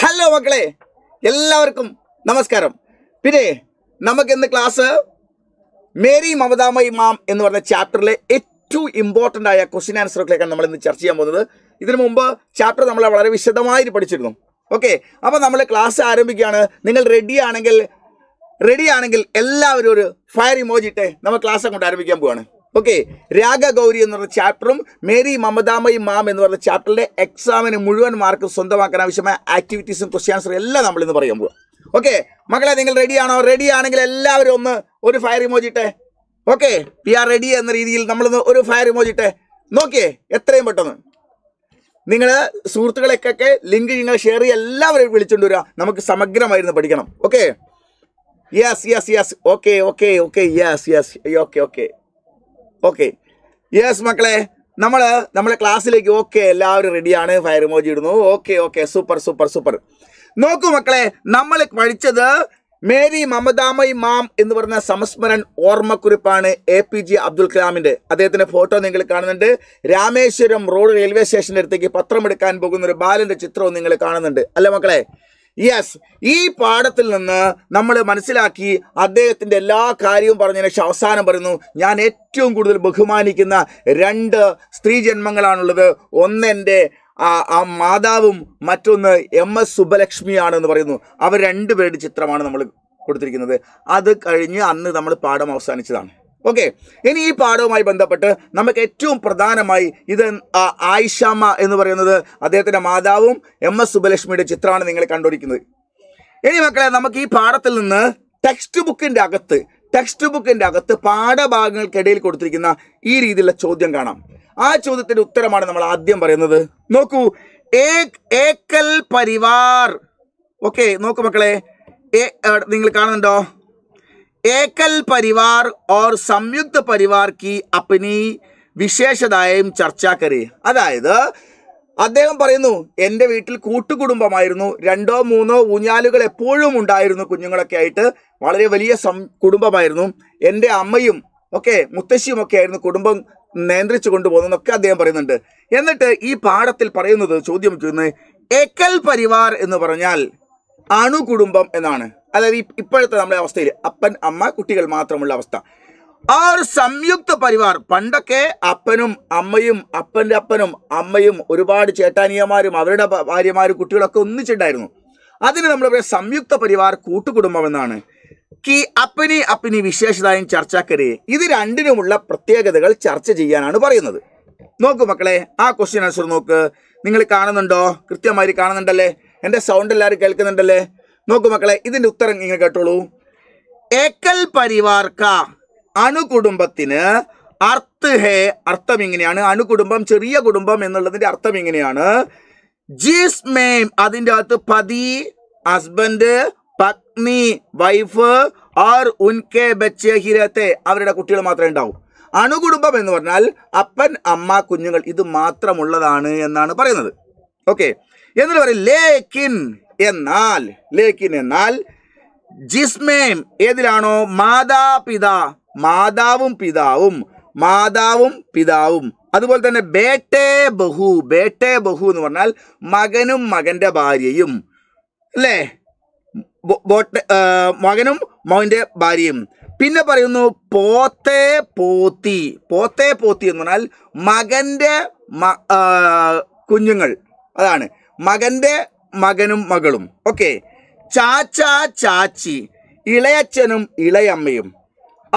hello മക്കളെ എല്ലാവർക്കും നമസ്കാരം പിന്നെ നമുക്ക് ഇന്ന് ക്ലാസ് മേരി മമതാമയി മാം എന്ന് പറഞ്ഞ ചാപ്റ്ററിലെ ഏറ്റവും ഇമ്പോർട്ടൻ്റ് ആയ ക്വസ്റ്റ്യൻ ആൻസറുകളിലേക്കാണ് നമ്മൾ ഇന്ന് ചർച്ച ചെയ്യാൻ പോകുന്നത് ഇതിനു മുമ്പ് ചാപ്റ്റർ നമ്മൾ വളരെ വിശദമായിട്ട് പഠിച്ചിരുന്നു ഓക്കെ അപ്പോൾ നമ്മൾ ക്ലാസ് ആരംഭിക്കുകയാണ് നിങ്ങൾ റെഡി ആണെങ്കിൽ റെഡി ആണെങ്കിൽ എല്ലാവരും ഒരു ഫയർ ഇമോജിട്ടെ നമ്മൾ ക്ലാസ് അങ്ങോട്ട് ആരംഭിക്കാൻ പോവാണ് ഓക്കെ ഗൗരി എന്ന് പറഞ്ഞ ചാപ്റ്ററും മേരി മമതാമയി മാം എന്ന് പറഞ്ഞ ചാപ്റ്ററിലെ എക്സാമിന് മുഴുവൻ മാർക്ക് സ്വന്തമാക്കാൻ ആവശ്യമായ ആക്ടിവിറ്റീസും ക്വസ്റ്റ്യൻ ആൻസറും എല്ലാം നമ്മൾ ഇന്ന് പറയാൻ പോകും ഓക്കെ മക്കളെ നിങ്ങൾ റെഡിയാണോ റെഡി ആണെങ്കിൽ എല്ലാവരും ഒന്ന് ഒരു ഫയർ ഇമോജിട്ടെ ഓക്കെ വി ആർ റെഡി എന്ന രീതിയിൽ നമ്മൾ ഒരു ഫയർ ഇമോജിട്ടെ നോക്കിയേ എത്രയും പെട്ടെന്ന് നിങ്ങൾ സുഹൃത്തുക്കളൊക്കെ ലിങ്ക് നിങ്ങൾ ഷെയർ ചെയ്യുക എല്ലാവരെയും വിളിച്ചുകൊണ്ട് വരിക നമുക്ക് സമഗ്രമായിരുന്നു പഠിക്കണം okay yes yes yes okay okay okay yes yes okay okay okay yes മക്കളെ നമ്മൾ നമ്മുടെ ക്ലാസ്സിലേക്ക് ഓക്കെ എല്ലാവരും റെഡിയാണ് ഫയർ ഇമോജി ഇടുന്നു okay okay super super super നോക്കൂ മക്കളെ നമ്മൾ പഠിച്ചത് മേരി മമതാമയി മാം എന്ന് പറയുന്ന സംസ്മരൻ ഓർമ്മക്കുറിപ്പാണ് എ പി ജെ അബ്ദുൽ കലാമിൻ്റെ അദ്ദേഹത്തിൻ്റെ ഫോട്ടോ നിങ്ങൾ കാണുന്നുണ്ട് രാമേശ്വരം റോഡ് റെയിൽവേ സ്റ്റേഷൻ്റെ അടുത്തേക്ക് പത്രം എടുക്കാൻ പോകുന്ന ഒരു ബാലൻ്റെ ചിത്രവും നിങ്ങൾ കാണുന്നുണ്ട് അല്ലേ മക്കളെ യെസ് ഈ പാഠത്തിൽ നിന്ന് നമ്മൾ മനസ്സിലാക്കി അദ്ദേഹത്തിൻ്റെ എല്ലാ കാര്യവും പറഞ്ഞതിന് ശേഷം അവസാനം പറയുന്നു ഞാൻ ഏറ്റവും കൂടുതൽ ബഹുമാനിക്കുന്ന രണ്ട് സ്ത്രീ ജന്മങ്ങളാണുള്ളത് ഒന്നെൻ്റെ ആ മാതാവും മറ്റൊന്ന് എം എസ് സുബലക്ഷ്മിയാണെന്ന് പറയുന്നു അവർ രണ്ടുപേരുടെ ചിത്രമാണ് നമ്മൾ കൊടുത്തിരിക്കുന്നത് അത് കഴിഞ്ഞ് അന്ന് നമ്മൾ പാഠം അവസാനിച്ചതാണ് ഓക്കെ ഇനി ഈ പാഠവുമായി ബന്ധപ്പെട്ട് നമുക്ക് ഏറ്റവും പ്രധാനമായി ഇത് ആയിഷാമ്മ എന്ന് പറയുന്നത് അദ്ദേഹത്തിൻ്റെ മാതാവും എം എസ് സുബലക്ഷ്മിയുടെ ചിത്രമാണ് നിങ്ങൾ കണ്ടുപിടിക്കുന്നത് ഇനി മക്കളെ നമുക്ക് ഈ പാഠത്തിൽ നിന്ന് ടെക്സ്റ്റ് ബുക്കിൻ്റെ അകത്ത് ടെക്സ്റ്റ് ബുക്കിൻ്റെ അകത്ത് പാഠഭാഗങ്ങൾക്കിടയിൽ കൊടുത്തിരിക്കുന്ന ഈ രീതിയിലുള്ള ചോദ്യം കാണാം ആ ചോദ്യത്തിൻ്റെ ഉത്തരമാണ് നമ്മൾ ആദ്യം പറയുന്നത് നോക്കൂ ഏക്കൽ പരിവാർ ഓക്കെ നോക്കൂ മക്കളെ നിങ്ങൾ കാണുന്നുണ്ടോ ഏകൽ പരിവാർ ഓർ സംയുക്ത പരിവാർ കി അപ്പനി വിശേഷതായും ചർച്ച അതായത് അദ്ദേഹം പറയുന്നു എൻ്റെ വീട്ടിൽ കൂട്ടുകുടുംബമായിരുന്നു രണ്ടോ മൂന്നോ ഊഞ്ഞാലുകൾ എപ്പോഴും ഉണ്ടായിരുന്നു കുഞ്ഞുങ്ങളൊക്കെ ആയിട്ട് വളരെ വലിയ സം കുടുംബമായിരുന്നു എൻ്റെ അമ്മയും ഒക്കെ മുത്തശ്ശിയും ഒക്കെ ആയിരുന്നു കുടുംബം നിയന്ത്രിച്ചു കൊണ്ടുപോകുന്നതെന്നൊക്കെ അദ്ദേഹം പറയുന്നുണ്ട് എന്നിട്ട് ഈ പാഠത്തിൽ പറയുന്നത് ചോദ്യം ചെയ്യുന്നത് ഏക്കൽ പരിവാർ എന്ന് പറഞ്ഞാൽ അണുകുടുംബം എന്നാണ് അതായത് ഇപ്പോഴത്തെ നമ്മുടെ അവസ്ഥയിൽ അപ്പൻ അമ്മ കുട്ടികൾ മാത്രമുള്ള അവസ്ഥ ആ ഒരു സംയുക്ത പരിവാർ പണ്ടൊക്കെ അപ്പനും അമ്മയും അപ്പൻ്റെ അപ്പനും അമ്മയും ഒരുപാട് ചേട്ടാനിയമാരും അവരുടെ ഭാര്യമാരും കുട്ടികളൊക്കെ ഒന്നിച്ചിട്ടുണ്ടായിരുന്നു അതിന് നമ്മളിവിടെ സംയുക്ത പരിവാർ കൂട്ടുകുടുംബം എന്നാണ് കി അപ്പനി അപ്പനി വിശേഷതായും ചർച്ചാക്കരെ ഇത് രണ്ടിനുമുള്ള പ്രത്യേകതകൾ ചർച്ച ചെയ്യാനാണ് പറയുന്നത് നോക്കൂ മക്കളെ ആ ക്വസ്റ്റ്യൻ ആൻസർ നോക്ക് നിങ്ങൾ കാണുന്നുണ്ടോ കൃത്യമായി കാണുന്നുണ്ടല്ലേ എൻ്റെ സൗണ്ട് എല്ലാവരും കേൾക്കുന്നുണ്ടല്ലേ നോക്കൂ മക്കളെ ഇതിൻ്റെ ഉത്തരം ഇങ്ങനെ കേട്ടോളൂ ഏക്കൽ പരിവാർക്ക അണുകുടുംബത്തിന് അർത്ത് ഹേ അർത്ഥം ഇങ്ങനെയാണ് അണുകുടുംബം ചെറിയ കുടുംബം എന്നുള്ളതിൻ്റെ അർത്ഥം ഇങ്ങനെയാണ് മേം അതിൻ്റെ അകത്ത് പതി ഹസ്ബൻഡ് പത്നി വൈഫ് ആർ ഉൻകെ ബച്ചെ ഹിരത്തെ അവരുടെ കുട്ടികൾ മാത്രമേ ഉണ്ടാവൂ അണുകുടുംബം എന്ന് പറഞ്ഞാൽ അപ്പൻ അമ്മ കുഞ്ഞുങ്ങൾ ഇത് മാത്രമുള്ളതാണ് എന്നാണ് പറയുന്നത് ഓക്കെ എന്നിട്ട് പറയും ലേക്കിൻ എന്നാൽ ലേക്കിൻ എന്നാൽ ജിസ്മേം ഏതിലാണോ മാതാപിത മാതാവും പിതാവും മാതാവും പിതാവും അതുപോലെ തന്നെ ബേട്ടേ ബഹു ബേട്ടേ ബഹു എന്ന് പറഞ്ഞാൽ മകനും മകന്റെ ഭാര്യയും അല്ലേ മകനും മകന്റെ ഭാര്യയും പിന്നെ പറയുന്നു പോത്തേ പോത്തി പോത്തേ പോത്തി എന്ന് പറഞ്ഞാൽ മകന്റെ കുഞ്ഞുങ്ങൾ അതാണ് മകന്റെ മകനും മകളും ഓക്കെ ചാച്ച ചാച്ചി ഇളയച്ഛനും ഇളയമ്മയും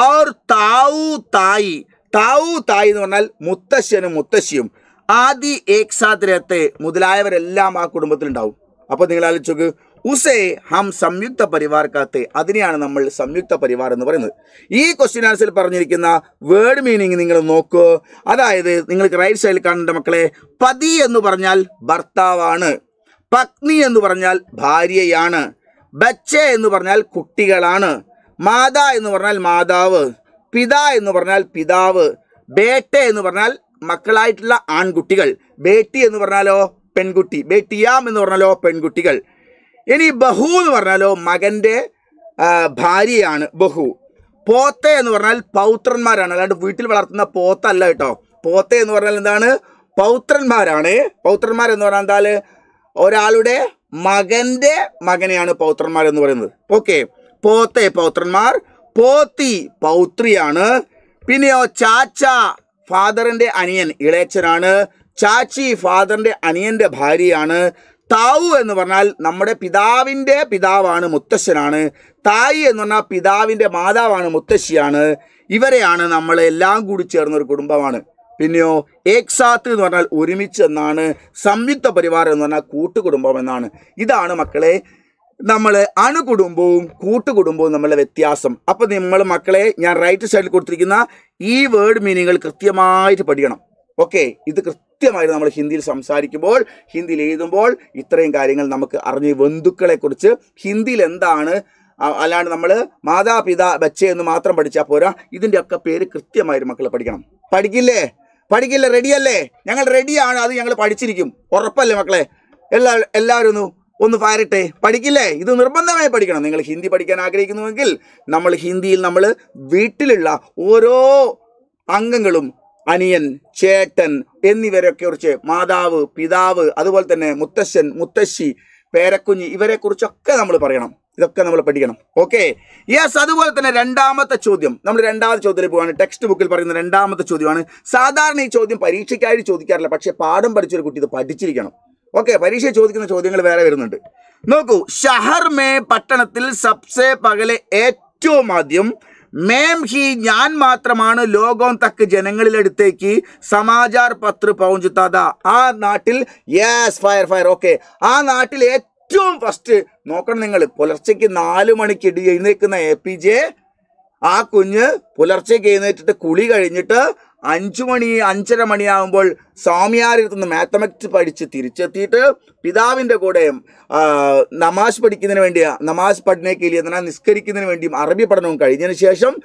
ഓർ താവു തായി താവു തായി എന്ന് പറഞ്ഞാൽ മുത്തശ്ശനും മുത്തശ്ശിയും ആദി ഏക്സാദ് മുതലായവരെല്ലാം ആ കുടുംബത്തിലുണ്ടാവും അപ്പോൾ നിങ്ങൾ ആലോചിച്ചു ഉസേ ഹം സംയുക്ത പരിവാർക്കാത്തെ അതിനെയാണ് നമ്മൾ സംയുക്ത പരിവാർ എന്ന് പറയുന്നത് ഈ ക്വസ്റ്റ്യൻ ആൻസർ പറഞ്ഞിരിക്കുന്ന വേർഡ് മീനിങ് നിങ്ങൾ നോക്കൂ അതായത് നിങ്ങൾക്ക് റൈറ്റ് സൈഡിൽ കാണേണ്ട മക്കളെ പതി എന്ന് പറഞ്ഞാൽ ഭർത്താവാണ് പത്നി എന്ന് പറഞ്ഞാൽ ഭാര്യയാണ് ബച്ച എന്ന് പറഞ്ഞാൽ കുട്ടികളാണ് മാതാ എന്ന് പറഞ്ഞാൽ മാതാവ് പിത എന്ന് പറഞ്ഞാൽ പിതാവ് ബേട്ട എന്ന് പറഞ്ഞാൽ മക്കളായിട്ടുള്ള ആൺകുട്ടികൾ ബേട്ടി എന്ന് പറഞ്ഞാലോ പെൺകുട്ടി ബേട്ടിയാം എന്ന് പറഞ്ഞാലോ പെൺകുട്ടികൾ ഇനി ബഹു എന്ന് പറഞ്ഞാലോ മകൻ്റെ ഭാര്യയാണ് ബഹു പോത്ത എന്ന് പറഞ്ഞാൽ പൗത്രന്മാരാണ് അല്ലാണ്ട് വീട്ടിൽ വളർത്തുന്ന പോത്തല്ല കേട്ടോ പോത്ത എന്ന് പറഞ്ഞാൽ എന്താണ് പൗത്രന്മാരാണ് പൗത്രന്മാരെന്ന് പറഞ്ഞാൽ എന്താ ഒരാളുടെ മകന്റെ മകനെയാണ് പൗത്രന്മാർ എന്ന് പറയുന്നത് ഓക്കെ പോത്തെ പൗത്രന്മാർ പോത്തി പൗത്രിയാണ് പിന്നെയോ ചാച്ച ഫാദറിന്റെ അനിയൻ ഇളയച്ചനാണ് ചാച്ചി ഫാദറിന്റെ അനിയന്റെ ഭാര്യയാണ് താവു എന്ന് പറഞ്ഞാൽ നമ്മുടെ പിതാവിൻ്റെ പിതാവാണ് മുത്തശ്ശനാണ് തായി എന്ന് പറഞ്ഞാൽ പിതാവിൻ്റെ മാതാവാണ് മുത്തശ്ശിയാണ് ഇവരെയാണ് നമ്മളെല്ലാം കൂടി ചേർന്നൊരു കുടുംബമാണ് പിന്നെയോ ഏക്സാത്ത് എന്ന് പറഞ്ഞാൽ ഒരുമിച്ച് എന്നാണ് സംയുക്ത പരിവാരം എന്ന് പറഞ്ഞാൽ കൂട്ടുകുടുംബം എന്നാണ് ഇതാണ് മക്കളെ നമ്മൾ അണുകുടുംബവും കൂട്ടുകുടുംബവും നമ്മളെ വ്യത്യാസം അപ്പോൾ നിങ്ങൾ മക്കളെ ഞാൻ റൈറ്റ് സൈഡിൽ കൊടുത്തിരിക്കുന്ന ഈ വേർഡ് മീനിങ്ങൾ കൃത്യമായിട്ട് പഠിക്കണം ഓക്കെ ഇത് കൃത്യമായിട്ട് നമ്മൾ ഹിന്ദിയിൽ സംസാരിക്കുമ്പോൾ ഹിന്ദിയിൽ എഴുതുമ്പോൾ ഇത്രയും കാര്യങ്ങൾ നമുക്ക് അറിഞ്ഞ് ബന്ധുക്കളെക്കുറിച്ച് ഹിന്ദിയിൽ എന്താണ് അല്ലാണ്ട് നമ്മൾ മാതാപിതാ ബച്ചയെന്ന് എന്ന് മാത്രം പഠിച്ചാൽ പോരാ ഇതിൻ്റെയൊക്കെ പേര് കൃത്യമായിട്ട് മക്കളെ പഠിക്കണം പഠിക്കില്ലേ പഠിക്കില്ല റെഡിയല്ലേ ഞങ്ങൾ റെഡിയാണ് അത് ഞങ്ങൾ പഠിച്ചിരിക്കും ഉറപ്പല്ലേ മക്കളെ എല്ലാ എല്ലാവരും ഒന്ന് പാരട്ടെ പഠിക്കില്ലേ ഇത് നിർബന്ധമായി പഠിക്കണം നിങ്ങൾ ഹിന്ദി പഠിക്കാൻ ആഗ്രഹിക്കുന്നുവെങ്കിൽ നമ്മൾ ഹിന്ദിയിൽ നമ്മൾ വീട്ടിലുള്ള ഓരോ അംഗങ്ങളും അനിയൻ ചേട്ടൻ എന്നിവരെയൊക്കെ കുറിച്ച് മാതാവ് പിതാവ് അതുപോലെ തന്നെ മുത്തശ്ശൻ മുത്തശ്ശി പേരക്കുഞ്ഞ് ഇവരെക്കുറിച്ചൊക്കെ നമ്മൾ പറയണം ഇതൊക്കെ നമ്മൾ പഠിക്കണം ഓക്കെ യെസ് അതുപോലെ തന്നെ രണ്ടാമത്തെ ചോദ്യം നമ്മൾ രണ്ടാമത്തെ ചോദ്യത്തിൽ പോവാണ് ടെക്സ്റ്റ് ബുക്കിൽ പറയുന്ന രണ്ടാമത്തെ ചോദ്യമാണ് സാധാരണ ഈ ചോദ്യം പരീക്ഷയ്ക്കായിട്ട് ചോദിക്കാറില്ല പക്ഷേ പാഠം പഠിച്ചൊരു കുട്ടി ഇത് പഠിച്ചിരിക്കണം ഓക്കെ പരീക്ഷ ചോദിക്കുന്ന ചോദ്യങ്ങൾ വേറെ വരുന്നുണ്ട് നോക്കൂ ഷഹർ മേ പട്ടണത്തിൽ സബ്സെ പകലെ ഏറ്റവും ആദ്യം മേം ഹി ഞാൻ മാത്രമാണ് ലോകം തക്ക് ജനങ്ങളിലെടുത്തേക്ക് സമാചാർ പത്ര പൗഞ്ചുത്താത ആ നാട്ടിൽ യെസ് ഫയർ ഫയർ ഓക്കെ ആ നാട്ടിൽ ഏറ്റവും ഏറ്റവും ഫസ്റ്റ് നോക്കണം നിങ്ങൾ പുലർച്ചയ്ക്ക് നാല് മണിക്ക് ഇടി എഴുന്നേൽക്കുന്ന എ പി ജെ ആ കുഞ്ഞ് പുലർച്ചയ്ക്ക് എഴുന്നേറ്റിട്ട് കുളി കഴിഞ്ഞിട്ട് അഞ്ചു മണി അഞ്ചര മണിയാകുമ്പോൾ സ്വാമിയാരിൽ നിന്ന് മാത്തമാറ്റിക്സ് പഠിച്ച് തിരിച്ചെത്തിയിട്ട് പിതാവിൻ്റെ കൂടെ നമാസ് പഠിക്കുന്നതിന് വേണ്ടിയാണ് നമാസ് പഠനക്കേലി എന്നാൽ നിസ്കരിക്കുന്നതിന് വേണ്ടിയും അറബി പഠനവും കഴിഞ്ഞതിന് ശേഷം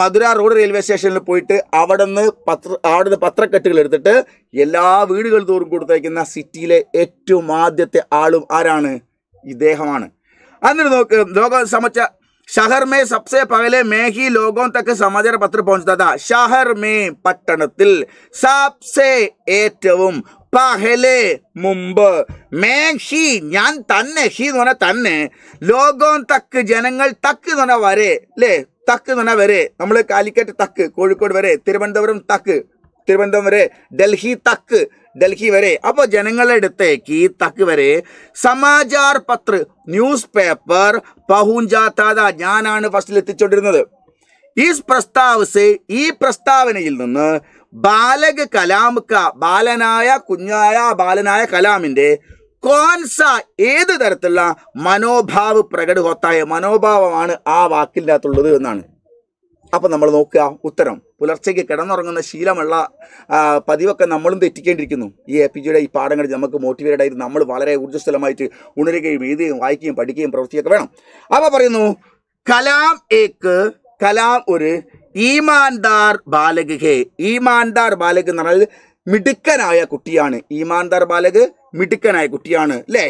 മധുര റോഡ് റെയിൽവേ സ്റ്റേഷനിൽ പോയിട്ട് നിന്ന് പത്ര നിന്ന് പത്രക്കെട്ടുകൾ എടുത്തിട്ട് എല്ലാ വീടുകൾ തോറും കൊടുത്തയക്കുന്ന സിറ്റിയിലെ ഏറ്റവും ആദ്യത്തെ ആളും ആരാണ് ഇദ്ദേഹമാണ് എന്നിട്ട് നോക്ക് ലോക സമച്ച ഷഹർ മേ സബ്സെ പകലെ മേഹി ലോകോം തക്ക് സമാചാര പത്ര പോഞ്ചാ ഷഹർ മേ പട്ടണത്തിൽ സബ്സെ ഏറ്റവും പഹലെ മുമ്പ് മേഹി ഞാൻ തന്നെ ഹി എന്ന് പറഞ്ഞാൽ തന്നെ ലോകോം തക്ക് ജനങ്ങൾ തക്ക് എന്ന് പറഞ്ഞാൽ വരെ അല്ലേ തക്ക് എന്ന് പറഞ്ഞാൽ വരെ നമ്മൾ കാലിക്കറ്റ് തക്ക് കോഴിക്കോട് വരെ തിരുവനന്തപുരം തക്ക് തിരുവനന്തപുരം വരെ ഡൽഹി തക്ക് ഡൽഹി വരെ അപ്പോൾ ജനങ്ങളുടെ അടുത്തേക്ക് ഈ തക്ക് വരെ സമാചാർ പത്ര ന്യൂസ് പേപ്പർ പഹുഞ്ചാത്താത ഞാനാണ് ഫസ്റ്റിൽ എത്തിച്ചുകൊണ്ടിരുന്നത് ഈ പ്രസ്താവസ് ഈ പ്രസ്താവനയിൽ നിന്ന് ബാലക് കലാമുക്ക ബാലനായ കുഞ്ഞായ ബാലനായ കലാമിൻ്റെ കോൺസ ഏത് തരത്തിലുള്ള മനോഭാവ പ്രകടകോത്തായ മനോഭാവമാണ് ആ വാക്കില്ലാത്തുള്ളത് എന്നാണ് അപ്പം നമ്മൾ നോക്കുക ഉത്തരം പുലർച്ചയ്ക്ക് കിടന്നുറങ്ങുന്ന ശീലമുള്ള പതിവൊക്കെ നമ്മളും തെറ്റിക്കേണ്ടിയിരിക്കുന്നു ഈ എ പി ജിയുടെ ഈ പാഠങ്ങൾ നമുക്ക് മോട്ടിവേറ്റഡ് ആയിട്ട് നമ്മൾ വളരെ ഊർജ്ജസ്വലമായിട്ട് ഉണരുകയും എഴുതുകയും വായിക്കുകയും പഠിക്കുകയും പ്രവർത്തിക്കുകയൊക്കെ വേണം അപ്പോൾ പറയുന്നു കലാം ഏക്ക് കലാം ഒരു ഈമാൻദാർ ബാലക് ഹേ ഈമാൻദാർ ബാലക് എന്ന് പറഞ്ഞാൽ മിടുക്കനായ കുട്ടിയാണ് ഈമാൻദാർ ബാലക് മിടുക്കനായ കുട്ടിയാണ് അല്ലേ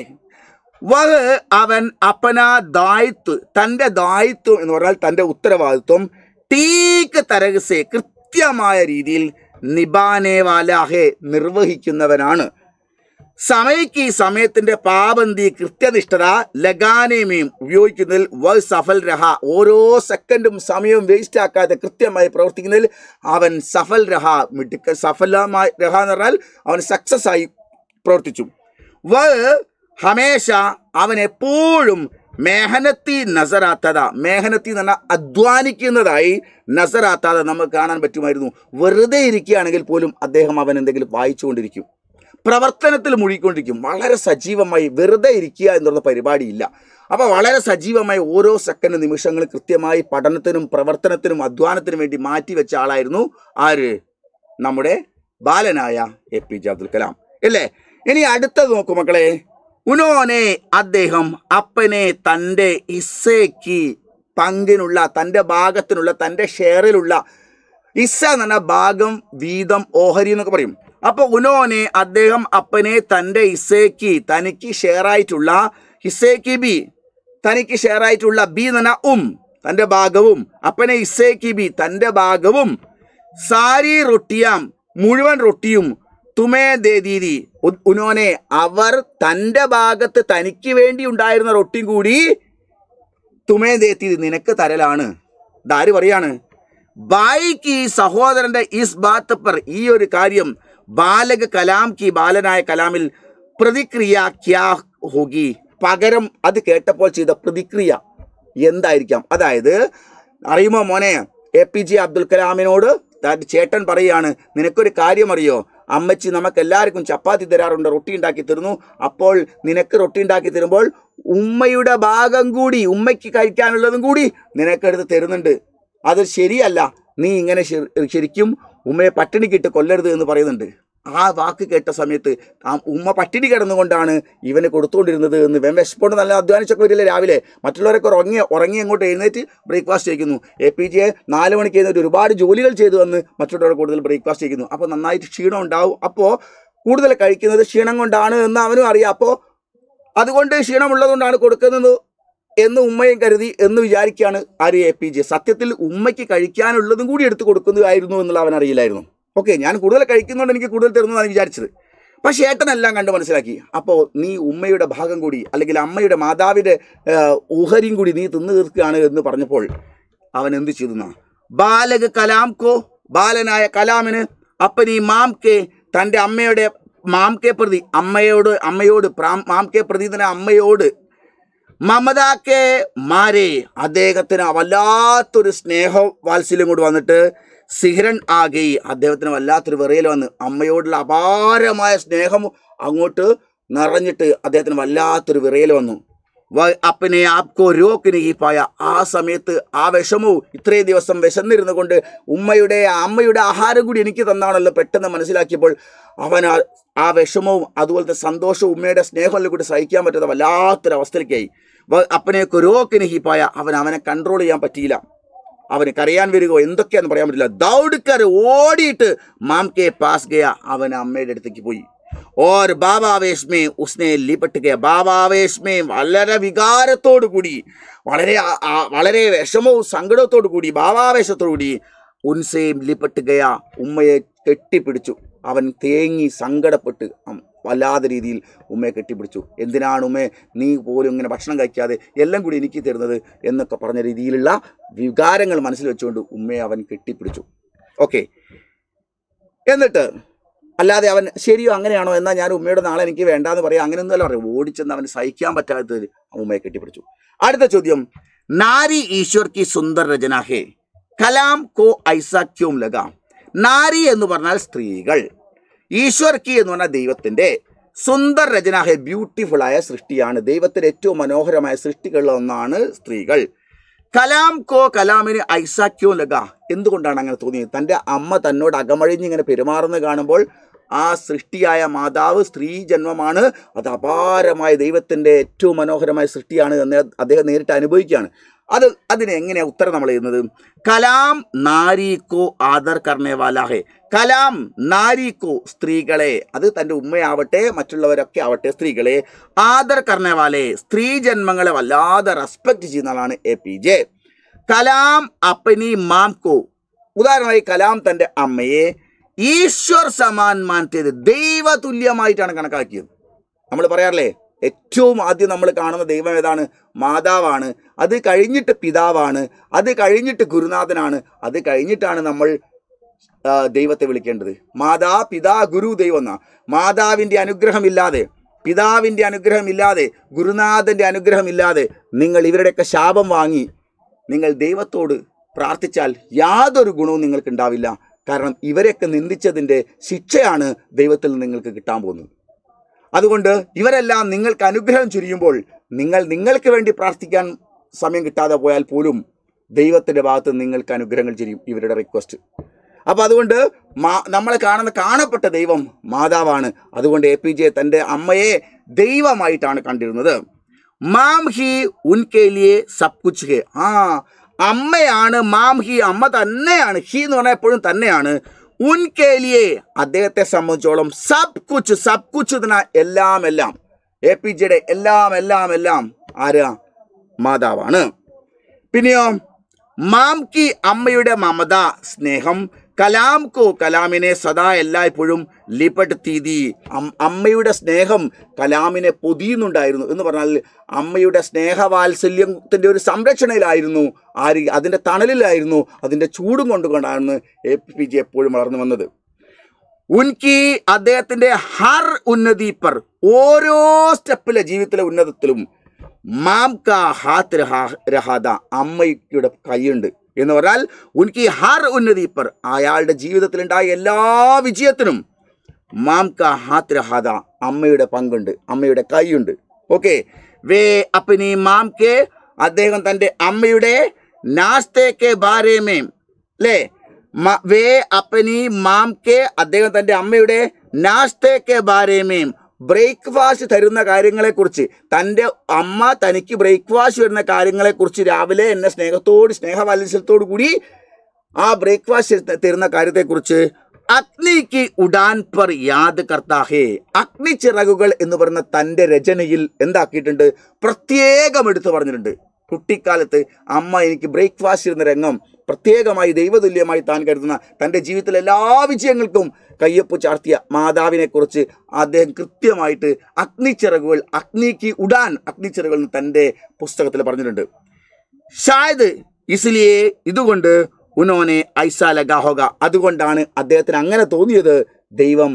വഹ് അവൻ അപ്പനാ ദായിത്വ തൻ്റെ ദായിത്വം എന്ന് പറഞ്ഞാൽ തൻ്റെ ഉത്തരവാദിത്വം തീക്ക് തരകസെ കൃത്യമായ രീതിയിൽ നിബാനേവാലാഹെ നിർവഹിക്കുന്നവനാണ് സമയക്ക് ഈ സമയത്തിന്റെ പാബന്തി കൃത്യനിഷ്ഠത ലഗാനേമയും ഉപയോഗിക്കുന്നതിൽ വ സഫൽ രഹ ഓരോ സെക്കൻഡും സമയവും വേസ്റ്റ് ആക്കാതെ കൃത്യമായി പ്രവർത്തിക്കുന്നതിൽ അവൻ സഫൽ രഹ മിടുക്ക സഫലമായി രഹ എന്ന് പറഞ്ഞാൽ അവൻ സക്സസ് ആയി പ്രവർത്തിച്ചു വ ഹമേശ അവൻ എപ്പോഴും മേഹനത്തി നസറാത്തത മേഹനത്തി എന്ന് പറഞ്ഞാൽ അധ്വാനിക്കുന്നതായി നസറാത്തത നമുക്ക് കാണാൻ പറ്റുമായിരുന്നു വെറുതെ ഇരിക്കുകയാണെങ്കിൽ പോലും അദ്ദേഹം അവൻ എന്തെങ്കിലും വായിച്ചുകൊണ്ടിരിക്കും പ്രവർത്തനത്തിൽ മുഴുകിക്കൊണ്ടിരിക്കും വളരെ സജീവമായി വെറുതെ ഇരിക്കുക എന്നുള്ള പരിപാടിയില്ല അപ്പോൾ വളരെ സജീവമായി ഓരോ സെക്കൻഡ് നിമിഷങ്ങൾ കൃത്യമായി പഠനത്തിനും പ്രവർത്തനത്തിനും അധ്വാനത്തിനും വേണ്ടി മാറ്റിവെച്ച ആളായിരുന്നു ആര് നമ്മുടെ ബാലനായ A P J Abdul Kalam അല്ലേ ഇനി അടുത്തത് നോക്കൂ മക്കളെ ഉനോനെ അദ്ദേഹം അപ്പനെ തൻ്റെ ഇസയ്ക്ക് പങ്കിനുള്ള തൻ്റെ ഭാഗത്തിനുള്ള തൻ്റെ ഷെയറിലുള്ള ഇസ എന്ന് പറഞ്ഞ ഭാഗം വീതം ഓഹരി എന്നൊക്കെ പറയും അപ്പോൾ ഉനോനെ അദ്ദേഹം അപ്പനെ തൻ്റെ ഇസയ്ക്ക് തനിക്ക് ഷെയറായിട്ടുള്ള ഇസയ്ക്ക് ബി തനിക്ക് ഷെയറായിട്ടുള്ള ബി എന്ന് പറഞ്ഞാൽ ഉം തൻ്റെ ഭാഗവും അപ്പനെ ഇസയ്ക്ക് ബി തൻ്റെ ഭാഗവും സാരി റൊട്ടിയാം മുഴുവൻ റൊട്ടിയും ഒത്തുമേ ദേദീതി ഉനോനെ അവർ തൻ്റെ ഭാഗത്ത് തനിക്ക് വേണ്ടി ഉണ്ടായിരുന്ന റൊട്ടിയും കൂടി തുമേ ദേത്തീതി നിനക്ക് തരലാണ് ദാരി പറയാണ് ബായിക്ക് ഈ സഹോദരന്റെ ഇസ് ബാത്തപ്പർ ഈ ഒരു കാര്യം ബാലക കലാം കി ബാലനായ കലാമിൽ പ്രതിക്രിയ ക്യാ ഹോഗി പകരം അത് കേട്ടപ്പോൾ ചെയ്ത പ്രതിക്രിയ എന്തായിരിക്കാം അതായത് അറിയുമോ മോനെ എ പി ജെ അബ്ദുൽ കലാമിനോട് ചേട്ടൻ പറയുകയാണ് നിനക്കൊരു കാര്യം അറിയോ അമ്മച്ചി എല്ലാവർക്കും ചപ്പാത്തി തരാറുണ്ട് റൊട്ടി ഉണ്ടാക്കി തരുന്നു അപ്പോൾ നിനക്ക് റൊട്ടി ഉണ്ടാക്കി തരുമ്പോൾ ഉമ്മയുടെ ഭാഗം കൂടി ഉമ്മയ്ക്ക് കഴിക്കാനുള്ളതും കൂടി നിനക്കെടുത്ത് തരുന്നുണ്ട് അത് ശരിയല്ല നീ ഇങ്ങനെ ശരിക്കും ഉമ്മയെ പട്ടിണിക്കിട്ട് കൊല്ലരുത് എന്ന് പറയുന്നുണ്ട് ആ വാക്ക് കേട്ട സമയത്ത് ആ ഉമ്മ പട്ടിണി കിടന്നുകൊണ്ടാണ് ഇവന് കൊടുത്തുകൊണ്ടിരുന്നത് എന്ന് വെം വിശപ്പോണ്ട് നല്ല അധ്വാനിച്ചൊക്കെ വരില്ല രാവിലെ മറ്റുള്ളവരൊക്കെ ഉറങ്ങി ഉറങ്ങി അങ്ങോട്ട് എഴുന്നേറ്റ് ബ്രേക്ക്ഫാസ്റ്റ് ചെയ്യുന്നു എ പി ജിയെ നാല് മണിക്ക് എഴുന്നേറ്റ് ഒരുപാട് ജോലികൾ ചെയ്തു വന്ന് മറ്റുള്ളവർ കൂടുതൽ ബ്രേക്ക്ഫാസ്റ്റ് ചെയ്യുന്നു അപ്പോൾ നന്നായിട്ട് ക്ഷീണം ഉണ്ടാവും അപ്പോൾ കൂടുതൽ കഴിക്കുന്നത് ക്ഷീണം കൊണ്ടാണ് എന്ന് അവനും അറിയാം അപ്പോൾ അതുകൊണ്ട് ക്ഷീണമുള്ളതുകൊണ്ടാണ് കൊടുക്കുന്നത് എന്ന് ഉമ്മയും കരുതി എന്ന് വിചാരിക്കുകയാണ് ആര് എ പി ജെ സത്യത്തിൽ ഉമ്മയ്ക്ക് കഴിക്കാനുള്ളതും കൂടി എടുത്തു കൊടുക്കുന്നതായിരുന്നു എന്നുള്ള അവൻ അറിയില്ലായിരുന്നു ഓക്കെ ഞാൻ കൂടുതൽ കഴിക്കുന്നതുകൊണ്ട് എനിക്ക് കൂടുതൽ തരുന്നതാണ് വിചാരിച്ചത് പക്ഷേ ഏട്ടനെല്ലാം കണ്ട് മനസ്സിലാക്കി അപ്പോൾ നീ ഉമ്മയുടെ ഭാഗം കൂടി അല്ലെങ്കിൽ അമ്മയുടെ മാതാവിൻ്റെ ഊഹരിയും കൂടി നീ തിന്നു തീർക്കുകയാണ് എന്ന് പറഞ്ഞപ്പോൾ അവൻ എന്ത് ചെയ്തെന്ന ബാലക കലാംകോ ബാലനായ കലാമിന് മാം മാംകെ തൻ്റെ അമ്മയുടെ മാംകെ പ്രതി അമ്മയോട് അമ്മയോട് മാംകെ പ്രതി തന്നെ അമ്മയോട് മമതാക്കെ മാരെ അദ്ദേഹത്തിന് വല്ലാത്തൊരു സ്നേഹ വാത്സല്യം കൊണ്ട് വന്നിട്ട് സിഹിരൻ ആകെ അദ്ദേഹത്തിന് വല്ലാത്തൊരു വെറിയൽ വന്ന് അമ്മയോടുള്ള അപാരമായ സ്നേഹം അങ്ങോട്ട് നിറഞ്ഞിട്ട് അദ്ദേഹത്തിന് വല്ലാത്തൊരു വിറയൽ വന്നു അപ്പനെ ആപ്കോ രോക്കിന് പായ ആ സമയത്ത് ആ വിഷമവും ഇത്രയും ദിവസം വിശന്നിരുന്നു കൊണ്ട് ഉമ്മയുടെ അമ്മയുടെ ആഹാരം കൂടി എനിക്ക് തന്നാണല്ലോ പെട്ടെന്ന് മനസ്സിലാക്കിയപ്പോൾ അവൻ ആ വിഷമവും അതുപോലത്തെ സന്തോഷവും ഉമ്മയുടെ സ്നേഹമെല്ലാം കൂടി സഹിക്കാൻ പറ്റാത്ത വല്ലാത്തൊരവസ്ഥയിലേക്കായി അപ്പനെ രോക്കിന് ഹീപ്പായ അവൻ അവനെ കൺട്രോൾ ചെയ്യാൻ പറ്റിയില്ല അവന് കരയാൻ വരികയോ എന്തൊക്കെയാന്ന് പറയാൻ പറ്റില്ല ദൗഡിക്കാർ ഓടിയിട്ട് മാം കെ പാസ് ഗയ അവൻ അമ്മയുടെ അടുത്തേക്ക് പോയി ഓർ ബാബാവേഷ്മേ ഉസ്നെ ലിപട്ട് ഗയ ബാബാവേഷ്മേ വളരെ വികാരത്തോടു കൂടി വളരെ വളരെ വിഷമവും സങ്കടത്തോടു കൂടി ബാബാവേഷത്തോടു കൂടി ഉൻസേം ലിപട്ട് ഗയ ഉമ്മയെ കെട്ടിപ്പിടിച്ചു അവൻ തേങ്ങി സങ്കടപ്പെട്ട് വല്ലാത്ത രീതിയിൽ ഉമ്മയെ കെട്ടിപ്പിടിച്ചു എന്തിനാണ് ഉമ്മേ നീ പോലും ഇങ്ങനെ ഭക്ഷണം കഴിക്കാതെ എല്ലാം കൂടി എനിക്ക് തരുന്നത് എന്നൊക്കെ പറഞ്ഞ രീതിയിലുള്ള വികാരങ്ങൾ മനസ്സിൽ വെച്ചുകൊണ്ട് ഉമ്മയെ അവൻ കെട്ടിപ്പിടിച്ചു ഓക്കെ എന്നിട്ട് അല്ലാതെ അവൻ ശരിയോ അങ്ങനെയാണോ എന്നാൽ ഞാൻ ഉമ്മയുടെ നാളെ എനിക്ക് വേണ്ടാന്ന് പറയാം അങ്ങനെയൊന്നുമല്ല പറയും ഓടിച്ചെന്ന് അവന് സഹിക്കാൻ പറ്റാത്തതിൽ ഉമ്മയെ കെട്ടിപ്പിടിച്ചു അടുത്ത ചോദ്യം നാരി ഈശ്വർ കി സുന്ദർ രചനാഹേ കലാം കോ ഐസ ലഗാം നാരി എന്ന് പറഞ്ഞാൽ സ്ത്രീകൾ ഈശ്വർ കി എന്ന് പറഞ്ഞാൽ ദൈവത്തിൻ്റെ സുന്ദർ രചനാഹ ബ്യൂട്ടിഫുൾ ആയ സൃഷ്ടിയാണ് ദൈവത്തിൻ്റെ ഏറ്റവും മനോഹരമായ സൃഷ്ടികളിൽ ഒന്നാണ് സ്ത്രീകൾ കലാം കോ കലാമിന് ഐസാക്യോ ലഗ എന്തുകൊണ്ടാണ് അങ്ങനെ തോന്നിയത് തൻ്റെ അമ്മ തന്നോട് ഇങ്ങനെ പെരുമാറുന്നത് കാണുമ്പോൾ ആ സൃഷ്ടിയായ മാതാവ് സ്ത്രീ ജന്മമാണ് അത് അപാരമായ ദൈവത്തിൻ്റെ ഏറ്റവും മനോഹരമായ സൃഷ്ടിയാണ് എന്ന് അദ്ദേഹം നേരിട്ട് അനുഭവിക്കുകയാണ് അത് അതിനെങ്ങനെയാണ് ഉത്തരം നമ്മൾ എഴുതുന്നത് കലാം നാരീക്കോ ആദർ കർണേവാലാഹെ കലാം നാരീക്കോ സ്ത്രീകളെ അത് തൻ്റെ ഉമ്മയാവട്ടെ മറ്റുള്ളവരൊക്കെ ആവട്ടെ സ്ത്രീകളെ ആദർ കർണേവാലെ സ്ത്രീ ജന്മങ്ങളെ വല്ലാതെ റെസ്പെക്റ്റ് ചെയ്യുന്ന ആളാണ് എ പി ജെ കലാം അപ്പനി മാംകോ ഉദാഹരണമായി കലാം തൻ്റെ അമ്മയെ ഈശ്വർ സമാൻ മാൻറ്റേത് ദൈവതുല്യമായിട്ടാണ് കണക്കാക്കിയത് നമ്മൾ പറയാറില്ലേ ഏറ്റവും ആദ്യം നമ്മൾ കാണുന്ന ദൈവം ഏതാണ് മാതാവാണ് അത് കഴിഞ്ഞിട്ട് പിതാവാണ് അത് കഴിഞ്ഞിട്ട് ഗുരുനാഥനാണ് അത് കഴിഞ്ഞിട്ടാണ് നമ്മൾ ദൈവത്തെ വിളിക്കേണ്ടത് മാതാ പിതാ ഗുരു ദൈവം എന്നാ മാതാവിൻ്റെ അനുഗ്രഹമില്ലാതെ പിതാവിൻ്റെ അനുഗ്രഹമില്ലാതെ ഗുരുനാഥൻ്റെ അനുഗ്രഹമില്ലാതെ നിങ്ങൾ ഇവരുടെയൊക്കെ ശാപം വാങ്ങി നിങ്ങൾ ദൈവത്തോട് പ്രാർത്ഥിച്ചാൽ യാതൊരു ഗുണവും നിങ്ങൾക്കുണ്ടാവില്ല കാരണം ഇവരെയൊക്കെ നിന്ദിച്ചതിൻ്റെ ശിക്ഷയാണ് ദൈവത്തിൽ നിങ്ങൾക്ക് കിട്ടാൻ പോകുന്നത് അതുകൊണ്ട് ഇവരെല്ലാം നിങ്ങൾക്ക് അനുഗ്രഹം ചുരിയുമ്പോൾ നിങ്ങൾ നിങ്ങൾക്ക് വേണ്ടി പ്രാർത്ഥിക്കാൻ സമയം കിട്ടാതെ പോയാൽ പോലും ദൈവത്തിൻ്റെ ഭാഗത്ത് നിങ്ങൾക്ക് അനുഗ്രഹങ്ങൾ ചെയ്യും ഇവരുടെ റിക്വസ്റ്റ് അപ്പോൾ അതുകൊണ്ട് നമ്മളെ കാണുന്ന കാണപ്പെട്ട ദൈവം മാതാവാണ് അതുകൊണ്ട് എ പി ജെ തൻ്റെ അമ്മയെ ദൈവമായിട്ടാണ് കണ്ടിരുന്നത് മാം ഹി ഉൻകേലിയെ ലിയെ സബ് കുച്ച് ഹെ ആ അമ്മയാണ് മാം ഹി അമ്മ തന്നെയാണ് ഹി എന്ന് പറഞ്ഞാൽ എപ്പോഴും തന്നെയാണ് ഉൻകേലിയെ അദ്ദേഹത്തെ സംബന്ധിച്ചോളം സബ് കുച്ച് സബ് കുച്ച് ഇതിന എല്ലാം എല്ലാം എ പി ജിയുടെ എല്ലാം എല്ലാം എല്ലാം ആരാ മാതാവാണ് പിന്നെയോ മാം കി അമ്മയുടെ മമത സ്നേഹം കലാം കോ കലാമിനെ സദാ എല്ലായ്പ്പോഴും ലിപട് തീതി അമ്മയുടെ സ്നേഹം കലാമിനെ പൊതിയുന്നുണ്ടായിരുന്നു എന്ന് പറഞ്ഞാൽ അമ്മയുടെ സ്നേഹവാത്സല്യത്തിൻ്റെ ഒരു സംരക്ഷണയിലായിരുന്നു ആര് അതിൻ്റെ തണലിലായിരുന്നു അതിൻ്റെ ചൂടും കൊണ്ടുകൊണ്ടാണ് എ പി ജെ എപ്പോഴും വളർന്നു വന്നത് ഉൻകി അദ്ദേഹത്തിൻ്റെ ഹർ ഉന്നതി പർ ഓരോ സ്റ്റെപ്പിലെ ജീവിതത്തിലെ ഉന്നതത്തിലും മാം കാ ഹാത്ത് രഹാദ അമ്മയുടെ കൈയുണ്ട് എന്ന് പറഞ്ഞാൽ ഉൻകി ഹർ ഉന്നതി പർ അയാളുടെ ജീവിതത്തിലുണ്ടായ എല്ലാ വിജയത്തിനും മാം കാ അമ്മയുടെ പങ്കുണ്ട് അമ്മയുടെ കൈയുണ്ട് ഓക്കെ വേ അപ്പനി മാം കെ അദ്ദേഹം തൻ്റെ അമ്മയുടെ നാസ്തേക്ക് ബാരേമേ അല്ലേ വേ അപ്പനി മാം അദ്ദേഹം തൻ്റെ അമ്മയുടെ നാസ്തേക്കെ ബാരേമേം ബ്രേക്ക്ഫാസ്റ്റ് തരുന്ന കാര്യങ്ങളെക്കുറിച്ച് തൻ്റെ അമ്മ തനിക്ക് ബ്രേക്ക്ഫാസ്റ്റ് വരുന്ന കാര്യങ്ങളെക്കുറിച്ച് രാവിലെ എന്നെ സ്നേഹത്തോട് സ്നേഹവാത്സ്യത്തോടു കൂടി ആ ബ്രേക്ക്ഫാസ്റ്റ് തരുന്ന കാര്യത്തെക്കുറിച്ച് അഗ്നിക്ക് ഉടാൻ പർ യാദ് കർത്താഹേ അഗ്നി ചിറകുകൾ എന്ന് പറയുന്ന തൻ്റെ രചനയിൽ എന്താക്കിയിട്ടുണ്ട് പ്രത്യേകം എടുത്തു പറഞ്ഞിട്ടുണ്ട് കുട്ടിക്കാലത്ത് അമ്മ എനിക്ക് ബ്രേക്ക്ഫാസ്റ്റ് ഇരുന്ന രംഗം പ്രത്യേകമായി ദൈവതുല്യമായി താൻ കരുതുന്ന തൻ്റെ ജീവിതത്തിലെ എല്ലാ വിജയങ്ങൾക്കും കയ്യൊപ്പ് ചാർത്തിയ മാതാവിനെക്കുറിച്ച് അദ്ദേഹം കൃത്യമായിട്ട് അഗ്നിച്ചിറകുകൾ അഗ്നിക്ക് ഉടാൻ അഗ്നിച്ചിറകുകൾ തൻ്റെ പുസ്തകത്തിൽ പറഞ്ഞിട്ടുണ്ട് ഷായത് ഇസിലിയെ ഇതുകൊണ്ട് ഉനോനെ ഐസാല ഗാഹോക അതുകൊണ്ടാണ് അദ്ദേഹത്തിന് അങ്ങനെ തോന്നിയത് ദൈവം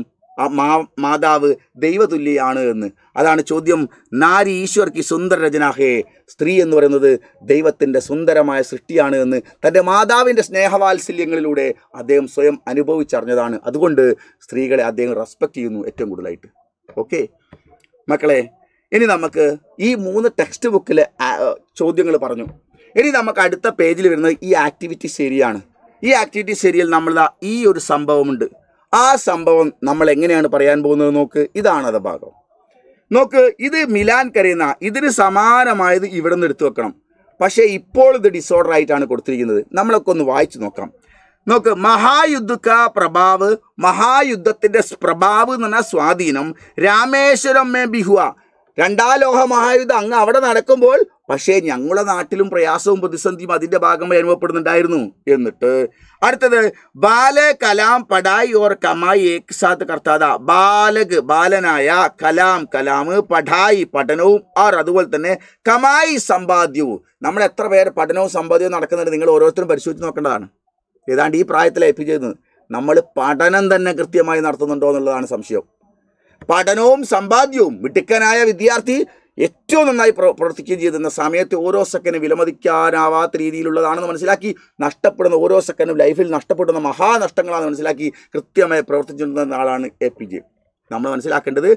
മാ മാതാവ് ദൈവതുല്യാണ് എന്ന് അതാണ് ചോദ്യം നാരി ഈശ്വർക്കി സുന്ദര രചനാഹേ സ്ത്രീ എന്ന് പറയുന്നത് ദൈവത്തിൻ്റെ സുന്ദരമായ സൃഷ്ടിയാണ് എന്ന് തൻ്റെ മാതാവിൻ്റെ സ്നേഹവാത്സല്യങ്ങളിലൂടെ അദ്ദേഹം സ്വയം അനുഭവിച്ചറിഞ്ഞതാണ് അതുകൊണ്ട് സ്ത്രീകളെ അദ്ദേഹം റെസ്പെക്റ്റ് ചെയ്യുന്നു ഏറ്റവും കൂടുതലായിട്ട് ഓക്കെ മക്കളെ ഇനി നമുക്ക് ഈ മൂന്ന് ടെക്സ്റ്റ് ബുക്കിലെ ചോദ്യങ്ങൾ പറഞ്ഞു ഇനി നമുക്ക് അടുത്ത പേജിൽ വരുന്നത് ഈ ആക്ടിവിറ്റി ശരിയാണ് ഈ ആക്ടിവിറ്റി ശരിയിൽ നമ്മൾ ഈ ഒരു സംഭവമുണ്ട് ആ സംഭവം നമ്മൾ എങ്ങനെയാണ് പറയാൻ പോകുന്നത് നോക്ക് ഇതാണത് ഭാഗം നോക്ക് ഇത് മിലാൻ കരയുന്ന ഇതിന് സമാനമായത് ഇവിടെ നിന്ന് എടുത്തു വെക്കണം പക്ഷേ ഇപ്പോൾ ഇത് ഡിസോർഡർ ആയിട്ടാണ് കൊടുത്തിരിക്കുന്നത് നമ്മളൊക്കെ ഒന്ന് വായിച്ചു നോക്കാം നോക്ക് മഹായുദ്ധക്ക പ്രഭാവ് മഹായുദ്ധത്തിൻ്റെ പ്രഭാവ് എന്ന് പറഞ്ഞാൽ സ്വാധീനം രാമേശ്വരം മേ ബിഹുവ രണ്ടാം ലോഹ മഹായുദ്ധം അങ്ങ് അവിടെ നടക്കുമ്പോൾ പക്ഷേ ഞങ്ങളുടെ നാട്ടിലും പ്രയാസവും പ്രതിസന്ധിയും അതിൻ്റെ ഭാഗമായി അനുഭവപ്പെടുന്നുണ്ടായിരുന്നു എന്നിട്ട് അടുത്തത് ബാല കലാം പടായി ഓർ കമായി ഏക് സാത്ത് കർത്താത ബാലക് ബാലനായ കലാം കലാം പഠായി പഠനവും ആർ അതുപോലെ തന്നെ കമായി സമ്പാദ്യവും നമ്മൾ എത്ര പേര് പഠനവും സമ്പാദ്യവും നടക്കുന്നുണ്ട് നിങ്ങൾ ഓരോരുത്തരും പരിശോധിച്ച് നോക്കേണ്ടതാണ് ഏതാണ്ട് ഈ പ്രായത്തിൽ ഏൽപ്പിച്ചിരുന്നത് നമ്മൾ പഠനം തന്നെ കൃത്യമായി നടത്തുന്നുണ്ടോ എന്നുള്ളതാണ് സംശയം പഠനവും സമ്പാദ്യവും മിടുക്കനായ വിദ്യാർത്ഥി ഏറ്റവും നന്നായി പ്രവർത്തിക്കുകയും ചെയ്തിരുന്ന സമയത്ത് ഓരോ സെക്കൻഡും വിലമതിക്കാനാവാത്ത രീതിയിലുള്ളതാണെന്ന് മനസ്സിലാക്കി നഷ്ടപ്പെടുന്ന ഓരോ സെക്കൻഡും ലൈഫിൽ നഷ്ടപ്പെടുന്ന മഹാനഷ്ടങ്ങളാണെന്ന് മനസ്സിലാക്കി കൃത്യമായി പ്രവർത്തിച്ചിരുന്ന ആളാണ് എ പി ജെ നമ്മൾ മനസ്സിലാക്കേണ്ടത്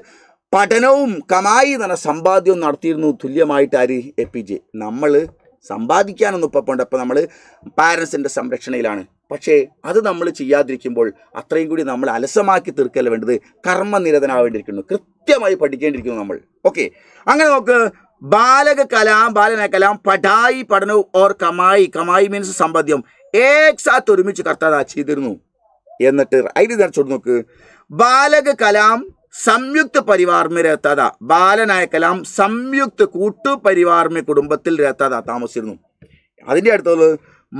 പഠനവും കമായി തന്നെ സമ്പാദ്യവും നടത്തിയിരുന്നു തുല്യമായിട്ട് എ പി ജെ നമ്മൾ സമ്പാദിക്കാനൊന്നും ഇപ്പം പോകണ്ട ഇപ്പോൾ നമ്മൾ പാരൻസിൻ്റെ സംരക്ഷണയിലാണ് പക്ഷേ അത് നമ്മൾ ചെയ്യാതിരിക്കുമ്പോൾ അത്രയും കൂടി നമ്മൾ അലസമാക്കി തീർക്കല്ല വേണ്ടത് കർമ്മനിരതനാവേണ്ടിയിരിക്കുന്നു കൃത്യമായി പഠിക്കേണ്ടിയിരിക്കുന്നു നമ്മൾ ഓക്കെ അങ്ങനെ നോക്ക് ബാലക കലാം ബാലന കലാം പഠായി പഠനവും ഓർ കമായി കമായി മീൻസ് സമ്പദ്യം ഏക്സാത്ത് ഒരുമിച്ച് കർത്താതാ ചെയ്തിരുന്നു എന്നിട്ട് അതിന് ചോദിച്ചു നോക്ക് ബാലക കലാം സംയുക്ത പരിവാർ മെ രഹത്താത ബാലനായ കലാം സംയുക്ത കൂട്ടുപരിവാർ കുടുംബത്തിൽ രഹത്താത താമസിച്ചിരുന്നു അതിൻ്റെ അടുത്തുള്ളത്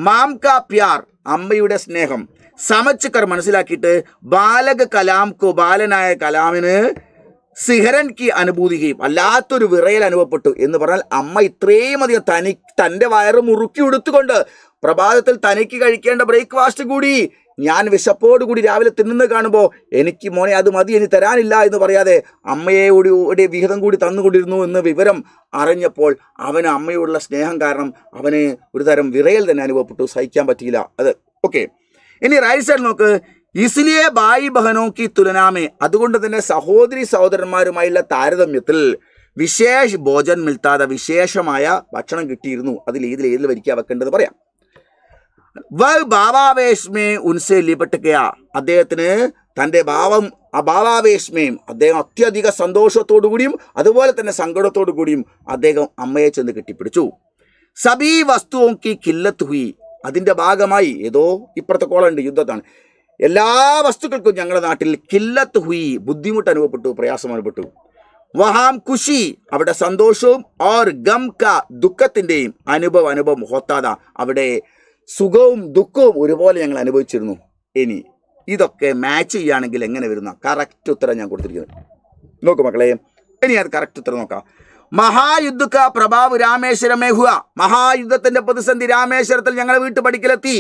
മാം കാ പ്യാർ അമ്മയുടെ സ്നേഹം സമച്ചക്കർ മനസ്സിലാക്കിയിട്ട് ബാലക കലാം കോ ബാലനായ കലാമിന് സിഹരൻ കി അനുഭൂതിക്കുകയും അല്ലാത്തൊരു വിറയൽ അനുഭവപ്പെട്ടു എന്ന് പറഞ്ഞാൽ അമ്മ ഇത്രയും അധികം തനി തൻ്റെ വയറ് മുറുക്കി ഉടുത്തുകൊണ്ട് പ്രഭാതത്തിൽ തനിക്ക് കഴിക്കേണ്ട ബ്രേക്ക്ഫാസ്റ്റ് കൂടി ഞാൻ വിശപ്പോടുകൂടി രാവിലെ തിന്നുന്നത് കാണുമ്പോൾ എനിക്ക് മോനെ അത് മതി ഇനി തരാനില്ല എന്ന് പറയാതെ അമ്മയെ ഒരു വിഹിതം കൂടി തന്നുകൊണ്ടിരുന്നു എന്ന വിവരം അറിഞ്ഞപ്പോൾ അവന് അമ്മയോടുള്ള സ്നേഹം കാരണം അവന് ഒരു തരം വിറയൽ തന്നെ അനുഭവപ്പെട്ടു സഹിക്കാൻ പറ്റിയില്ല അത് ഓക്കെ ഇനി റൈറ്റ് സൈഡ് നോക്ക് ഇസിലിയെ ബായി ബഹനോക്കി തുലനാമേ അതുകൊണ്ട് തന്നെ സഹോദരി സഹോദരന്മാരുമായുള്ള താരതമ്യത്തിൽ വിശേഷ ഭോജൻ മിൽത്താതെ വിശേഷമായ ഭക്ഷണം കിട്ടിയിരുന്നു അതിൽ ഏതിൽ ഏതിൽ വരിക്കാൻ വെക്കേണ്ടത് പറയാം വൽ ഭാവാവേശ്മേ ഉൻസെ കയാ അദ്ദേഹത്തിന് തൻ്റെ ഭാവം ആ ഭാവാവേശ്മയും അദ്ദേഹം അത്യധിക സന്തോഷത്തോടു കൂടിയും അതുപോലെ തന്നെ സങ്കടത്തോടു കൂടിയും അദ്ദേഹം അമ്മയെ ചെന്ന് കെട്ടിപ്പിടിച്ചു സബീ നോക്കി കില്ലത്ത് ഹുയി അതിൻ്റെ ഭാഗമായി ഏതോ ഇപ്പുറത്തെ കോളുണ്ട് യുദ്ധത്താണ് എല്ലാ വസ്തുക്കൾക്കും ഞങ്ങളുടെ നാട്ടിൽ കില്ലത്ത് ഹുയി ബുദ്ധിമുട്ട് അനുഭവപ്പെട്ടു പ്രയാസം അനുഭവപ്പെട്ടു വഹാം കുഷി അവിടെ സന്തോഷവും ഓർ ഗംക ദുഃഖത്തിൻ്റെയും അനുഭവം അനുഭവം ഹോത്താത അവിടെ സുഖവും ദുഃഖവും ഒരുപോലെ ഞങ്ങൾ അനുഭവിച്ചിരുന്നു ഇനി ഇതൊക്കെ മാച്ച് ചെയ്യുകയാണെങ്കിൽ എങ്ങനെ വരുന്ന കറക്റ്റ് ഉത്തരം ഞാൻ കൊടുത്തിരിക്കുന്നത് നോക്കൂ മക്കളെ ഇനി അത് കറക്റ്റ് ഉത്തരം നോക്കാം മഹായുദ്ധക്ക പ്രഭാവ് രാമേശ്വരമേഹുവ മഹായുദ്ധത്തിന്റെ പ്രതിസന്ധി രാമേശ്വരത്തിൽ ഞങ്ങൾ പഠിക്കലെത്തി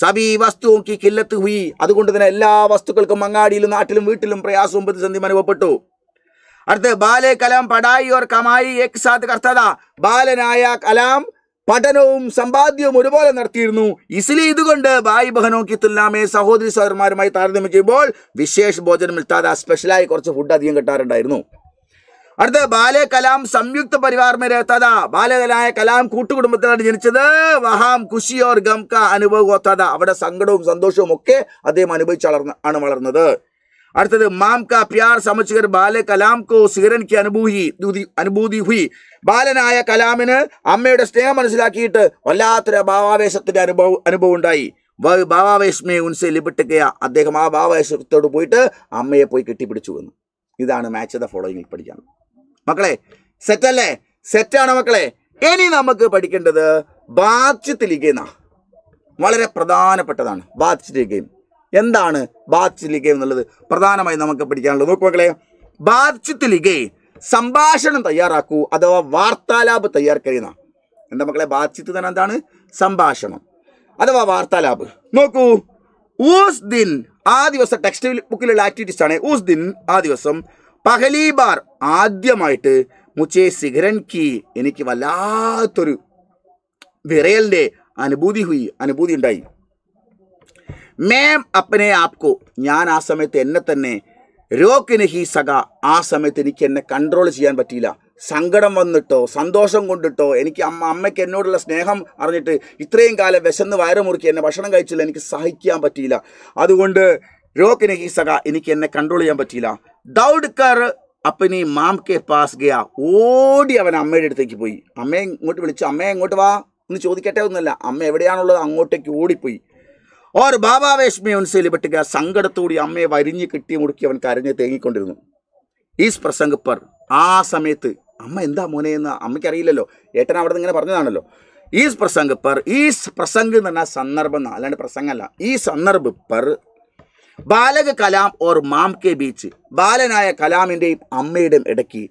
സബി വസ്തു നോക്കി കില്ലത്ത് ഹുയി അതുകൊണ്ട് തന്നെ എല്ലാ വസ്തുക്കൾക്കും അങ്ങാടിയിലും നാട്ടിലും വീട്ടിലും പ്രയാസവും പ്രതിസന്ധിയും അനുഭവപ്പെട്ടു അടുത്ത് ബാലെ കലാം പടായി ഓർ കമായി ഏക് സാത്ത് കർത്തത ബാലനായ കലാം പഠനവും സമ്പാദ്യവും ഒരുപോലെ നടത്തിയിരുന്നു ഇസ്ലി ഇതുകൊണ്ട് ഭായി ബഹനോ കിത്തുല്ലാമെ സഹോദരി സഹോദരന്മാരുമായി താരതമ്യം ചെയ്യുമ്പോൾ വിശേഷ ഭോജനം മിൽത്താത സ്പെഷ്യലായി കുറച്ച് ഫുഡ് അധികം കിട്ടാറുണ്ടായിരുന്നു അടുത്ത ബാലെ കലാം സംയുക്ത പരിവാർമേ രേത്താത ബാലകലായ കലാം കൂട്ടുകുടുംബത്തിലാണ് ജനിച്ചത് വഹാം ഖുഷി ഓർ ഗംക അനുഭവ അവിടെ സങ്കടവും സന്തോഷവും ഒക്കെ അദ്ദേഹം അനുഭവിച്ചു വളർന്ന ആണ് വളർന്നത് അടുത്തത് മാം കാ പ്യാർ സമച്ചുകർ ബാല കലാം കോ സിഗരൻക്ക് അനുഭൂതി അനുഭൂതി ഹുയി ബാലനായ കലാമിന് അമ്മയുടെ സ്നേഹം മനസ്സിലാക്കിയിട്ട് വല്ലാത്തൊരു ഭാവാവേശത്തിന്റെ അനുഭവം അനുഭവം ഉണ്ടായി ഭാവാവേശമേ ഉൻസെ ലിബിട്ടുകയ അദ്ദേഹം ആ ഭാവാവേശത്തോട് പോയിട്ട് അമ്മയെ പോയി കെട്ടിപ്പിടിച്ചു എന്ന് ഇതാണ് മാച്ച് ദ ഫോളോയിങ്ങിൽ പഠിക്കാൻ മക്കളെ സെറ്റല്ലേ സെറ്റാണ് മക്കളെ ഇനി നമുക്ക് പഠിക്കേണ്ടത് ബാച്ച് തിലികെന്ന വളരെ പ്രധാനപ്പെട്ടതാണ് ബാച്ച് തിലികയും എന്താണ് ബാധിച്ച് എന്നുള്ളത് പ്രധാനമായി നമുക്ക് പഠിക്കാനുള്ളത് നോക്കു മക്കളെ ബാധിച്ചിത്ത് സംഭാഷണം തയ്യാറാക്കൂ അഥവാ വാർത്താലാപ് തയ്യാറാക്കുന്ന എന്താ മക്കളെ ബാധിച്ചിത്ത് തന്നെ എന്താണ് സംഭാഷണം അഥവാ വാർത്താലാപ് നോക്കൂ ഊസ് ദിൻ ആ ദിവസം ടെക്സ്റ്റ് ബുക്കിലുള്ള ആക്ടിവിറ്റീസ് ആണ് ഊസ് ദിൻ ആ ദിവസം പഹലീബാർ ആദ്യമായിട്ട് മുച്ചേ സിഗരൻ കി എനിക്ക് വല്ലാത്തൊരു വിറയലിൻ്റെ അനുഭൂതി ഹുയി അനുഭൂതി ഉണ്ടായി മേം അപ്പനെ ആപ്കോ ഞാൻ ആ സമയത്ത് എന്നെ തന്നെ രോക്കിന് ഹി സഖ ആ സമയത്ത് എനിക്ക് എന്നെ കൺട്രോൾ ചെയ്യാൻ പറ്റിയില്ല സങ്കടം വന്നിട്ടോ സന്തോഷം കൊണ്ടിട്ടോ എനിക്ക് അമ്മ അമ്മയ്ക്ക് എന്നോടുള്ള സ്നേഹം അറിഞ്ഞിട്ട് ഇത്രയും കാലം വിശന്ന് വയറുമുറുക്കി എന്നെ ഭക്ഷണം കഴിച്ചില്ല എനിക്ക് സഹിക്കാൻ പറ്റിയില്ല അതുകൊണ്ട് രോക്കിന് ഹി സഖ എനിക്ക് എന്നെ കൺട്രോൾ ചെയ്യാൻ പറ്റിയില്ല ദൗഡ് കർ അപ്പനി മാം കെ പാസ് ഗ ഓടി അവൻ അമ്മയുടെ അടുത്തേക്ക് പോയി അമ്മയെ ഇങ്ങോട്ട് വിളിച്ചു അമ്മയെ ഇങ്ങോട്ട് വാ എന്ന് ചോദിക്കട്ടെ ഒന്നല്ല അമ്മ എവിടെയാണുള്ളത് അങ്ങോട്ടേക്ക് ഓടിപ്പോയി ഓർ ബാബാവേഷ് മേ ഉൻസെ ലിബട്ടുക സങ്കടത്തോടി അമ്മയെ വരിഞ്ഞ് കിട്ടി മുടുക്കി അവൻ കരഞ്ഞ് തേങ്ങിക്കൊണ്ടിരുന്നു ഈസ് പ്രസംഗ പർ ആ സമയത്ത് അമ്മ എന്താ മോനെ എന്ന് അമ്മയ്ക്കറിയില്ലല്ലോ ഏട്ടൻ അവിടെ നിന്ന് ഇങ്ങനെ പറഞ്ഞതാണല്ലോ ഈസ് പ്രസംഗ പർ ഈസ് പ്രസംഗ് എന്ന് പറഞ്ഞാൽ സന്ദർഭം എന്നാ അല്ലാണ്ട് പ്രസംഗമല്ല ഈ സന്ദർഭ് പർ ബാലക കലാം ഓർ മാം കെ ബീച്ച് ബാലനായ കലാമിൻ്റെയും അമ്മയുടെയും ഇടയ്ക്ക്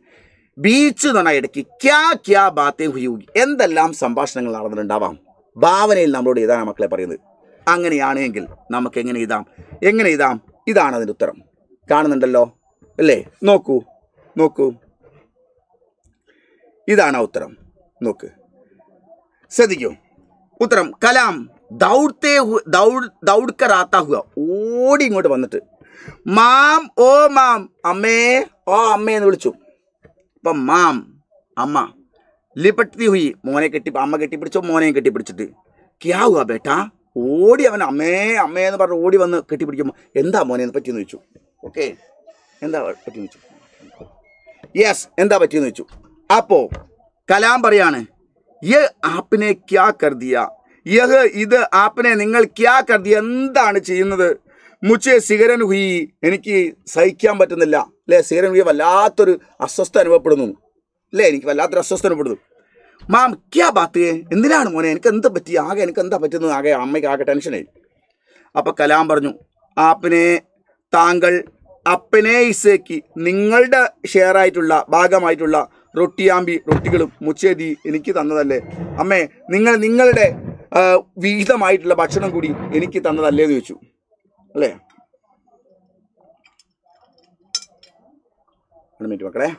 ബീച്ച് എന്ന് പറഞ്ഞാൽ ഇടയ്ക്ക് ക്യാ ക്യാ ബാത്തേ ഹുയൂ എന്തെല്ലാം സംഭാഷണങ്ങൾ നടന്നിട്ടുണ്ടാവാം ഭാവനയിൽ നമ്മളോട് ഏതാണ് മക്കളെ പറയുന്നത് അങ്ങനെയാണെങ്കിൽ നമുക്ക് എങ്ങനെ ഇതാം എങ്ങനെ ഇതാം ഇതാണ് അതിൻ്റെ ഉത്തരം കാണുന്നുണ്ടല്ലോ അല്ലേ നോക്കൂ നോക്കൂ ഇതാണ് ആ ഉത്തരം നോക്ക് ശ്രദ്ധിക്കൂ ഉത്തരം കലാം ദൗഡ്തേ ദൗഡ് ദൗഡ്ക്കറാത്താഹുക ഓടി ഇങ്ങോട്ട് വന്നിട്ട് മാം ഓ മാം അമ്മേ ഓ അമ്മേ എന്ന് വിളിച്ചു അപ്പം മാം അമ്മ ലിപട്ടി ഹുയി മോനെ കെട്ടി അമ്മ കെട്ടിപ്പിടിച്ചോ മോനെയും കെട്ടിപ്പിടിച്ചിട്ട് ക്യാ ഹുക ബേട്ടാ ഓടി അവൻ അമ്മേ അമ്മേ എന്ന് പറഞ്ഞ് ഓടി വന്ന് കെട്ടിപ്പിടിക്കുമ്പോൾ എന്താ മോനെ എന്ന് പറ്റിയെന്ന് വെച്ചു ഓക്കെ എന്താ പറ്റിയെന്ന് വെച്ചു യെസ് എന്താ പറ്റിയെന്ന് വെച്ചു അപ്പോൾ കലാം പറയാണ് യെ ആപ്പിനെ ക്യാ കർദിയ യഹ് ഇത് ആപ്പിനെ നിങ്ങൾ ക്യാ കർദിയ എന്താണ് ചെയ്യുന്നത് മുച്ചെ സിഗരൻ ഹുയി എനിക്ക് സഹിക്കാൻ പറ്റുന്നില്ല അല്ലേ സിഗരൻ ഹുയി വല്ലാത്തൊരു അസ്വസ്ഥ അനുഭവപ്പെടുന്നു അല്ലേ എനിക്ക് വല്ലാത്തൊരു അസ്വസ്ഥ അനുഭവപ്പെടുന്നു മാം ക്യാ ബാത്തേ എന്തിനാണ് മോനെ എനിക്ക് എന്താ പറ്റി ആകെ എനിക്ക് എന്താ പറ്റുന്നത് ആകെ അമ്മയ്ക്ക് ആകെ ടെൻഷനായി അപ്പം കലാം പറഞ്ഞു ആപ്പിനെ താങ്കൾ അപ്പനെ ഇസേക്ക് നിങ്ങളുടെ ഷെയറായിട്ടുള്ള ഭാഗമായിട്ടുള്ള റൊട്ടിയാമ്പി റൊട്ടികളും മുച്ചേതി എനിക്ക് തന്നതല്ലേ അമ്മേ നിങ്ങൾ നിങ്ങളുടെ വിഹിതമായിട്ടുള്ള ഭക്ഷണം കൂടി എനിക്ക് തന്നതല്ലേ എന്ന് ചോദിച്ചു അല്ലേ മിനിറ്റ് മക്കളെ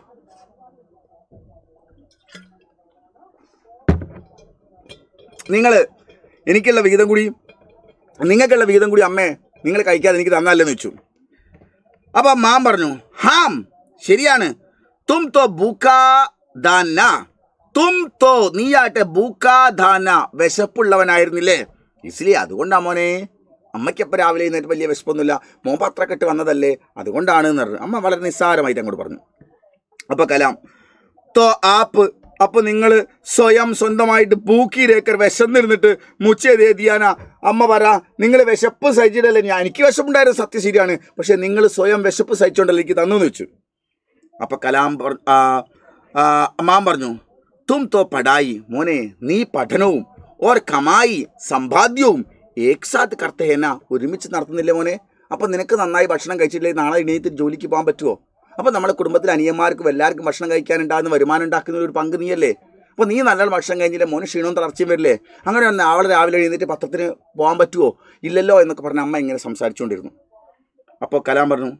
നിങ്ങൾ എനിക്കുള്ള വിഹിതം കൂടി നിങ്ങൾക്കുള്ള വിഹിതം കൂടി അമ്മേ നിങ്ങൾ കഴിക്കാതെ എനിക്ക് തന്നാലെന്ന് വെച്ചു അപ്പോൾ മാം പറഞ്ഞു ഹാം ശരിയാണ് തും തോ ദാന തും തോ നീയാട്ടെ ദാന വിശപ്പുള്ളവനായിരുന്നില്ലേ ഇസിലി അതുകൊണ്ടാ മോനെ അമ്മയ്ക്കപ്പം രാവിലെ എന്നിട്ട് വലിയ വിശപ്പൊന്നുമില്ല മോൻ കെട്ട് വന്നതല്ലേ അതുകൊണ്ടാണ് എന്ന് പറഞ്ഞു അമ്മ വളരെ നിസ്സാരമായിട്ട് അങ്ങോട്ട് പറഞ്ഞു അപ്പോൾ കലാം തോ ആപ്പ് അപ്പോൾ നിങ്ങൾ സ്വയം സ്വന്തമായിട്ട് പൂക്കി രേക്കർ വിശന്നിരുന്നിട്ട് മുച്ചതേതിയാന അമ്മ പറ നിങ്ങൾ വിശപ്പ് സഹിച്ചിട്ടല്ലേ ഞാൻ എനിക്ക് വിശപ്പുണ്ടായിരുന്നു സത്യം ശരിയാണ് പക്ഷേ നിങ്ങൾ സ്വയം വിശപ്പ് സഹിച്ചുകൊണ്ടല്ലേ എനിക്ക് തന്നു വെച്ചു അപ്പോൾ കലാം അമ്മാൻ പറഞ്ഞു തും തോ പടായി മോനെ നീ പഠനവും ഓർ കമായി സമ്പാദ്യവും ഏക്സാത്ത് കർത്തഹേന ഒരുമിച്ച് നടത്തുന്നില്ല മോനെ അപ്പോൾ നിനക്ക് നന്നായി ഭക്ഷണം കഴിച്ചിട്ടില്ലേ നാളെ എണീറ്റ് ജോലിക്ക് പോകാൻ പറ്റുമോ അപ്പോൾ നമ്മുടെ കുടുംബത്തിലെ അനിയന്മാർക്കും എല്ലാവർക്കും ഭക്ഷണം കഴിക്കാനുണ്ടാകുന്ന വരുമാനം ഉണ്ടാക്കുന്ന ഒരു പങ്ക് നീയല്ലേ അപ്പോൾ നീ നല്ല ഭക്ഷണം കഴിഞ്ഞില്ലേ മോന് ക്ഷീണവും തളർച്ചയും വരില്ലേ അങ്ങനെ ഒന്ന് അവളെ രാവിലെ എഴുന്നേറ്റ് പത്രത്തിന് പോകാൻ പറ്റുമോ ഇല്ലല്ലോ എന്നൊക്കെ പറഞ്ഞ അമ്മ ഇങ്ങനെ സംസാരിച്ചുകൊണ്ടിരുന്നു അപ്പോൾ കലാം പറഞ്ഞു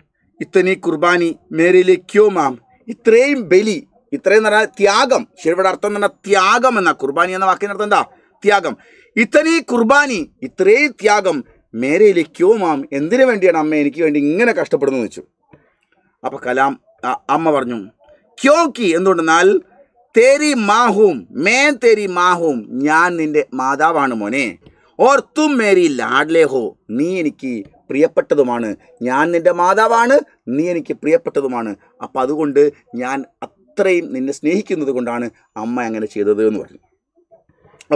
ഇത്തനീ കുർബാനി മേരിയിലെ ക്യോ മാം ഇത്രയും ബലി ഇത്രയും നല്ല ത്യാഗം ശരിയുടെ അർത്ഥം എന്ന് ത്യാഗം എന്ന കുർബാനി എന്ന വാക്കിന് അർത്ഥം എന്താ ത്യാഗം ഇത്തനീ കുർബാനി ഇത്രയും ത്യാഗം മേരയിലേക്കോ ക്യോ മാം എന്തിനു വേണ്ടിയാണ് അമ്മ എനിക്ക് വേണ്ടി ഇങ്ങനെ കഷ്ടപ്പെടുന്നത് വെച്ചു അപ്പോൾ കലാം അമ്മ പറഞ്ഞു ക്യോക്കി എന്തുകൊണ്ടെന്നാൽ തേരി മാഹും മേൻ തേരി മാഹും ഞാൻ നിൻ്റെ മാതാവാണ് മോനെ ഓർ തും മേരി ലാഡ്ലേഹോ നീ എനിക്ക് പ്രിയപ്പെട്ടതുമാണ് ഞാൻ നിൻ്റെ മാതാവാണ് നീ എനിക്ക് പ്രിയപ്പെട്ടതുമാണ് അപ്പം അതുകൊണ്ട് ഞാൻ അത്രയും നിന്നെ സ്നേഹിക്കുന്നത് കൊണ്ടാണ് അമ്മ അങ്ങനെ ചെയ്തത് എന്ന് പറഞ്ഞു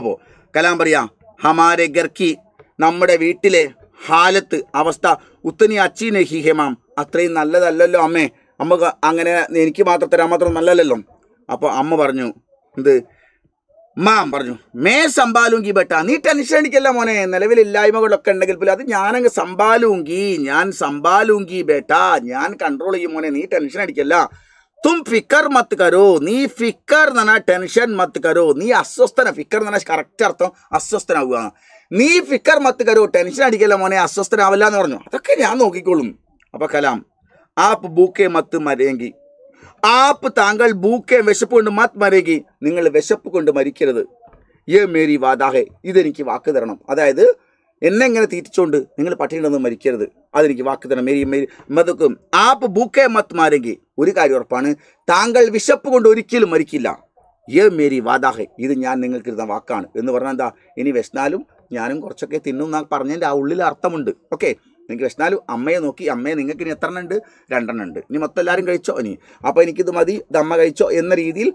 അപ്പോൾ കലാം പറയാം ഹമാരെ ഗർക്കി നമ്മുടെ വീട്ടിലെ ഹാലത്ത് അവസ്ഥ ഉത്തനി അച്ചീനെ ഹിഹേമാം അത്രയും നല്ലതല്ലല്ലോ അമ്മേ അമ്മ അങ്ങനെ എനിക്ക് മാത്രം തരാൻ മാത്രം നല്ലതല്ലല്ലോ അപ്പോൾ അമ്മ പറഞ്ഞു എന്ത് മാം പറഞ്ഞു മേ സമ്പാലുങ്കി ബേട്ട നീ ടെൻഷൻ അടിക്കല്ല മോനെ നിലവിൽ ഇല്ലായ്മകളൊക്കെ ഉണ്ടെങ്കിൽ പോലും അത് ഞാനങ്ങ് സമ്പാലുങ്കി ഞാൻ സമ്പാലുങ്കി ബേട്ട ഞാൻ കൺട്രോൾ ചെയ്യും മോനെ നീ ടെൻഷൻ അടിക്കല്ല തും ഫിക്കർ മത്ത് കരോ നീ ഫിക്കർ എന്ന് ടെൻഷൻ മത്ത് കരോ നീ അസ്വസ്ഥന ഫിക്കർ എന്ന് പറഞ്ഞാൽ കറക്റ്റ് അർത്ഥം അസ്വസ്ഥനാവുക നീ ഫിക്കർ മത്ത് കരോ ടെൻഷൻ അടിക്കല്ല മോനെ അസ്വസ്ഥനാവില്ല എന്ന് പറഞ്ഞു അതൊക്കെ ഞാൻ നോക്കിക്കോളും അപ്പൊ കലാം ആപ്പ് ബൂക്കെ മത്ത് മരയെങ്കി ആപ്പ് താങ്കൾ ബൂക്കെ വിശപ്പ് കൊണ്ട് മത്ത് മരയെങ്കി നിങ്ങൾ വിശപ്പ് കൊണ്ട് മരിക്കരുത് ഏ മേരി വാദാഹെ ഇതെനിക്ക് വാക്ക് തരണം അതായത് എന്നെ ഇങ്ങനെ തീറ്റിച്ചുകൊണ്ട് നിങ്ങൾ പട്ടിണിടന്ന് മരിക്കരുത് അതെനിക്ക് വാക്ക് തരണം മേരി മേരി മതക്കും ആപ്പ് ബൂക്കെ മത്ത് മാരെങ്കിൽ ഒരു കാര്യം ഉറപ്പാണ് താങ്കൾ വിശപ്പ് കൊണ്ട് ഒരിക്കലും മരിക്കില്ല ഏ മേരി വാദാഹെ ഇത് ഞാൻ നിങ്ങൾക്ക് ഇരുന്ന വാക്കാണ് എന്ന് പറഞ്ഞാൽ എന്താ ഇനി വിശന്നാലും ഞാനും കുറച്ചൊക്കെ തിന്നും എന്നാൽ പറഞ്ഞതിൻ്റെ ആ ഉള്ളിൽ അർത്ഥമുണ്ട് ഓക്കെ നിങ്ങൾക്ക് വിശന്നാലും അമ്മയെ നോക്കി അമ്മയെ നിങ്ങൾക്ക് ഇനി എത്ര എണ്ണം ഉണ്ട് രണ്ടെണ്ണം ഉണ്ട് ഇനി മൊത്തം എല്ലാവരും കഴിച്ചോ ഇനി അപ്പോൾ എനിക്കിത് മതി ഇത് അമ്മ കഴിച്ചോ എന്ന രീതിയിൽ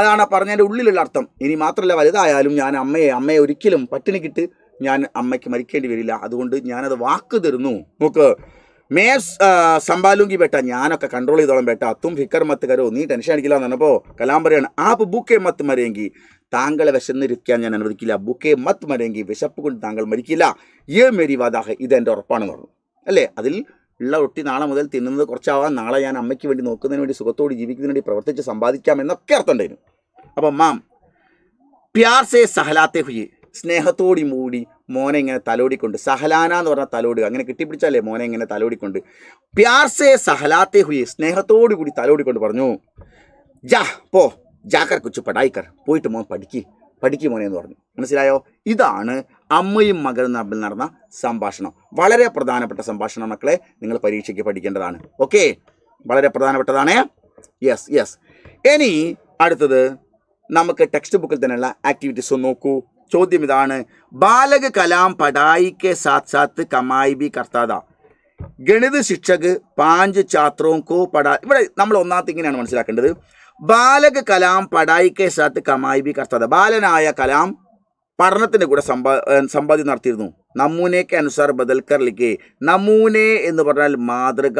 അതാണ് പറഞ്ഞതിൻ്റെ ഉള്ളിലുള്ള അർത്ഥം ഇനി മാത്രമല്ല വലുതായാലും ഞാൻ അമ്മയെ അമ്മയെ ഒരിക്കലും പട്ടിണിക്കിട്ട് ഞാൻ അമ്മയ്ക്ക് മരിക്കേണ്ടി വരില്ല അതുകൊണ്ട് ഞാനത് വാക്ക് തരുന്നു നോക്ക് മേ സമ്പാലുങ്കി ബേട്ട ഞാനൊക്കെ കൺട്രോൾ ചെയ്തോളം ബേട്ട അത്തും ഫിക്കർ മത്ത് കരോ നീ ടെൻഷൻ അടിക്കില്ല എന്ന് പറഞ്ഞപ്പോൾ കലാം പറയാണ് ആപ്പ് ബുക്കേ മത്ത് മരയെങ്കിൽ താങ്കളെ വിശന്നിരിക്കാൻ ഞാൻ അനുവദിക്കില്ല ബുക്കെ മത്ത് മരങ്കി വിശപ്പ് കൊണ്ട് താങ്കൾ മരിക്കില്ല ഏ മേരി വാദാഹ എൻ്റെ ഉറപ്പാണെന്ന് പറഞ്ഞു അല്ലേ അതിൽ ഉള്ള ഒട്ടി നാളെ മുതൽ തിന്നുന്നത് കുറച്ചാവാം നാളെ ഞാൻ അമ്മയ്ക്ക് വേണ്ടി നോക്കുന്നതിന് വേണ്ടി സുഖത്തോട് ജീവിക്കുന്നതിന് വേണ്ടി പ്രവർത്തിച്ച് സമ്പാദിക്കാം എന്നൊക്കെ അർത്ഥമുണ്ടായിരുന്നു അപ്പം മാം പ്യാർ സേ സഹലാത്തെ ഹുയി സ്നേഹത്തോടി മൂടി മോനെ ഇങ്ങനെ തലോടിക്കൊണ്ട് സഹലാന എന്ന് പറഞ്ഞാൽ തലോടുക അങ്ങനെ കിട്ടിപ്പിടിച്ചാലേ മോനെ ഇങ്ങനെ തലോടിക്കൊണ്ട് പ്യാർ സേ സഹലാത്തെ ഹുയി സ്നേഹത്തോടു കൂടി തലോടിക്കൊണ്ട് പറഞ്ഞു ജാ പോ ജാക്കർ കൊച്ചു പടായിക്കർ പോയിട്ട് മോൻ പഠിക്ക് പഠിക്കും മോനെ എന്ന് പറഞ്ഞു മനസ്സിലായോ ഇതാണ് അമ്മയും മകനും തമ്മിൽ നടന്ന സംഭാഷണം വളരെ പ്രധാനപ്പെട്ട സംഭാഷണം മക്കളെ നിങ്ങൾ പരീക്ഷയ്ക്ക് പഠിക്കേണ്ടതാണ് ഓക്കെ വളരെ പ്രധാനപ്പെട്ടതാണ് യെസ് യെസ് ഇനി അടുത്തത് നമുക്ക് ടെക്സ്റ്റ് ബുക്കിൽ തന്നെയുള്ള ആക്ടിവിറ്റീസ് ഒന്ന് നോക്കൂ ചോദ്യം ഇതാണ് ബാലക കലാം പടായിക്ക് സാത് സാത്ത് കമായി ബി കർത്താത ഗണിത ശിക്ഷക് പാഞ്ച് ചാത്രവും കോ പടാ ഇവിടെ നമ്മൾ ഒന്നാമത്തെ ഇങ്ങനെയാണ് മനസ്സിലാക്കേണ്ടത് ബാലക കലാം പടായിക്കെ സാത്ത് കമായി ബി കർത്തത ബാലനായ കലാം പഠനത്തിൻ്റെ കൂടെ സമ്പാ സമ്പാദ്യം നടത്തിയിരുന്നു നമൂനയ്ക്ക് അനുസാർ ബദൽക്കർ ലിഖെ നമൂനെ എന്ന് പറഞ്ഞാൽ മാതൃക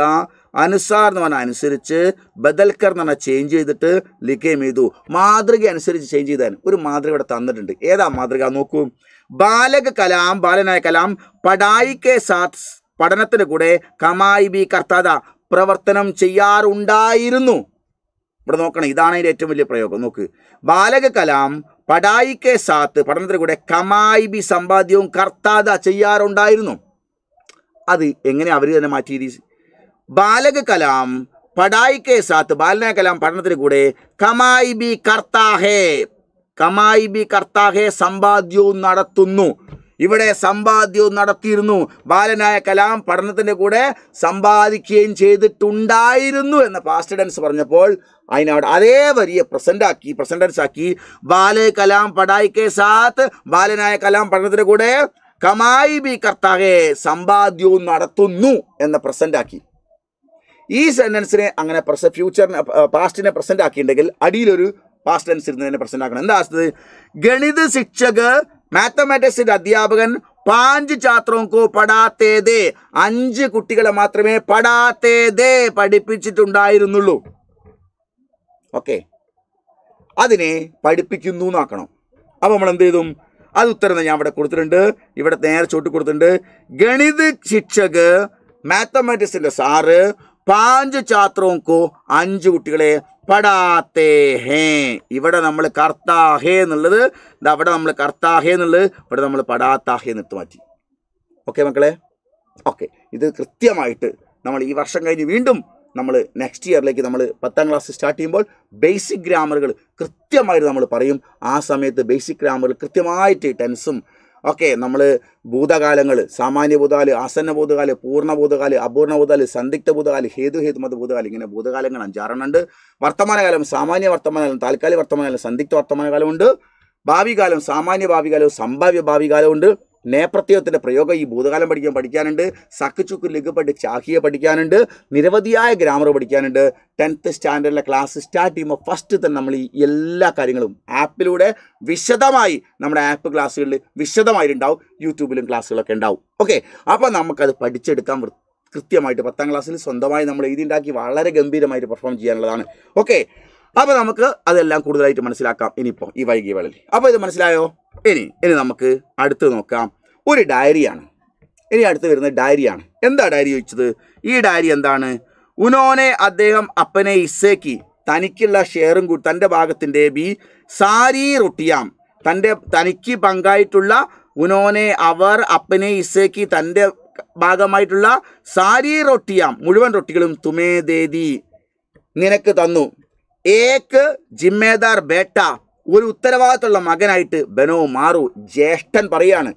അനുസാർ എന്ന് പറഞ്ഞാൽ അനുസരിച്ച് ബദൽക്കർ എന്ന് പറഞ്ഞാൽ ചേഞ്ച് ചെയ്തിട്ട് ലിഖേം ചെയ്തു മാതൃക അനുസരിച്ച് ചേഞ്ച് ചെയ്താൽ ഒരു മാതൃക ഇവിടെ തന്നിട്ടുണ്ട് ഏതാ മാതൃക നോക്കൂ ബാലക കലാം ബാലനായ കലാം പഠായിക്കെ സാത്ത് പഠനത്തിൻ്റെ കൂടെ കമായി ബി കർത്താത പ്രവർത്തനം ചെയ്യാറുണ്ടായിരുന്നു ഇവിടെ നോക്കണം ഇതാണ് അതിൻ്റെ ഏറ്റവും വലിയ പ്രയോഗം നോക്ക് ബാലക കലാം പടായിക്കെ സാത്ത് പഠനത്തിൽ കൂടെ കമായി ബി സമ്പാദ്യവും കർത്താത ചെയ്യാറുണ്ടായിരുന്നു അത് എങ്ങനെ അവർ തന്നെ മാറ്റി ബാലക കലാം പടായിക്കെ സാത്ത് ബാലന കലാം പഠനത്തിന് കൂടെ കമായി ബി കർത്താഹേ കമായി ബി കർത്താഹേ സമ്പാദ്യവും നടത്തുന്നു ഇവിടെ സമ്പാദ്യവും നടത്തിയിരുന്നു ബാലനായ കലാം പഠനത്തിൻ്റെ കൂടെ സമ്പാദിക്കുകയും ചെയ്തിട്ടുണ്ടായിരുന്നു എന്ന പാസ്റ്റ് ഡൻസ് പറഞ്ഞപ്പോൾ അതിനവിടെ അതേ വരിയെ ആക്കി പ്രസൻറ്റൻസ് ആക്കി ബാല കലാം പഠായിക്കെ സാത്ത് ബാലനായ കലാം പഠനത്തിൻ്റെ കൂടെ കമായി ബി കർത്താകെ സമ്പാദ്യവും നടത്തുന്നു എന്ന പ്രസൻ്റ് ആക്കി ഈ സെൻറ്റൻസിനെ അങ്ങനെ പ്രസ ഫ്യൂച്ചറിനെ പാസ്റ്റിനെ പ്രസൻ്റ് ആക്കിയിട്ടുണ്ടെങ്കിൽ അടിയിലൊരു പാസ്റ്റ് ടെൻസ് ഇരുന്നതിനെ പ്രസൻ്റ് ആക്കണം എന്താ വസ്തുത ഗണിത ശിക്ഷക് മാത്തമാറ്റിക്സിൻ്റെ അധ്യാപകൻ പാഞ്ച് ചാത്രവും പടാത്തേതേ അഞ്ച് കുട്ടികളെ മാത്രമേ പടാത്തേതേ പഠിപ്പിച്ചിട്ടുണ്ടായിരുന്നുള്ളൂ ഓക്കെ അതിനെ പഠിപ്പിക്കുന്നു എന്നാക്കണം അപ്പോൾ നമ്മൾ എന്ത് ചെയ്തും അത് ഉത്തരം ഞാൻ ഇവിടെ കൊടുത്തിട്ടുണ്ട് ഇവിടെ നേരെ ചോട്ട് കൊടുത്തിട്ടുണ്ട് ഗണിത ശിക്ഷക് മാത്തമാറ്റിക്സിൻ്റെ സാറ് പാഞ്ച് ചാത്രവുംക്കോ അഞ്ച് കുട്ടികളെ പടാത്തേ ഹേ ഇവിടെ നമ്മൾ കർത്താഹേ എന്നുള്ളത് അവിടെ നമ്മൾ കർത്താഹേ എന്നുള്ളത് ഇവിടെ നമ്മൾ പടാത്താഹേ എന്നിട്ട് മാറ്റി ഓക്കെ മക്കളെ ഓക്കെ ഇത് കൃത്യമായിട്ട് നമ്മൾ ഈ വർഷം കഴിഞ്ഞ് വീണ്ടും നമ്മൾ നെക്സ്റ്റ് ഇയറിലേക്ക് നമ്മൾ പത്താം ക്ലാസ് സ്റ്റാർട്ട് ചെയ്യുമ്പോൾ ബേസിക് ഗ്രാമറുകൾ കൃത്യമായിട്ട് നമ്മൾ പറയും ആ സമയത്ത് ബേസിക് ഗ്രാമറിൽ കൃത്യമായിട്ട് ടെൻസും ഓക്കെ നമ്മൾ ഭൂതകാലങ്ങൾ സാമാന്യ ഭൂതകാല് ആസന്ന ഭൂതകാല് പൂർണ്ണ ഭൂതകാല് അപൂർണ ഭൂതകാല് സന്ദിഗ്ധ ഭൂതകാല് ഹേതു ഹേതുമത ഭൂതകാലം ഇങ്ങനെ ഭൂതകാലങ്ങൾ അഞ്ചാറെണ്ണുണ്ട് വർത്തമാനകാലം സാമാന്യ വർത്തമാനകാലം താൽക്കാലിക വർത്തമാനകാലം സന്ദിഗ്ധ വർത്തമാനകാലമുണ്ട് ഭാവി കാലം സാമാന്യ ഭാവി കാലവും സംഭാവ്യ ഭാവി നേപ്രത്യത്തിൻ്റെ പ്രയോഗം ഈ ഭൂതകാലം പഠിക്കാൻ പഠിക്കാനുണ്ട് സഖുചുക്ക് ലിഗ് പഠി ചാഹിയെ പഠിക്കാനുണ്ട് നിരവധിയായ ഗ്രാമർ പഠിക്കാനുണ്ട് ടെൻത്ത് സ്റ്റാൻഡേർഡിലെ ക്ലാസ് സ്റ്റാർട്ട് ചെയ്യുമ്പോൾ ഫസ്റ്റ് തന്നെ നമ്മൾ ഈ എല്ലാ കാര്യങ്ങളും ആപ്പിലൂടെ വിശദമായി നമ്മുടെ ആപ്പ് ക്ലാസ്സുകളിൽ വിശദമായിട്ടുണ്ടാവും യൂട്യൂബിലും ക്ലാസ്സുകളൊക്കെ ഉണ്ടാവും ഓക്കെ അപ്പോൾ നമുക്കത് പഠിച്ചെടുക്കാൻ കൃത്യമായിട്ട് പത്താം ക്ലാസ്സിൽ സ്വന്തമായി നമ്മൾ എഴുതിയുണ്ടാക്കി വളരെ ഗംഭീരമായിട്ട് പെർഫോം ചെയ്യാനുള്ളതാണ് ഓക്കെ അപ്പോൾ നമുക്ക് അതെല്ലാം കൂടുതലായിട്ട് മനസ്സിലാക്കാം ഇനിയിപ്പോൾ ഈ വൈകി വേളയിൽ അപ്പോൾ ഇത് മനസ്സിലായോ ഇനി ഇനി നമുക്ക് അടുത്ത് നോക്കാം ഒരു ഡയറിയാണ് ഇനി അടുത്ത് വരുന്നത് ഡയറിയാണ് എന്താ ഡയറി ചോദിച്ചത് ഈ ഡയറി എന്താണ് ഉനോനെ അദ്ദേഹം അപ്പനെ ഇസേക്ക് തനിക്കുള്ള ഷെയറും കൂടി തൻ്റെ ഭാഗത്തിൻ്റെ ബി സാരി റൊട്ടിയാം തൻ്റെ തനിക്ക് പങ്കായിട്ടുള്ള ഉനോനെ അവർ അപ്പനെ ഇസേക്ക് തൻ്റെ ഭാഗമായിട്ടുള്ള സാരി റൊട്ടിയാം മുഴുവൻ റൊട്ടികളും തുമേ ദേദി നിനക്ക് തന്നു ഏക്ക് ജിമ്മേദാർ ബേട്ട ഒരു ഉത്തരവാദിത്തമുള്ള മകനായിട്ട് ബനോ മാറു ജ്യേഷ്ഠൻ പറയാണ്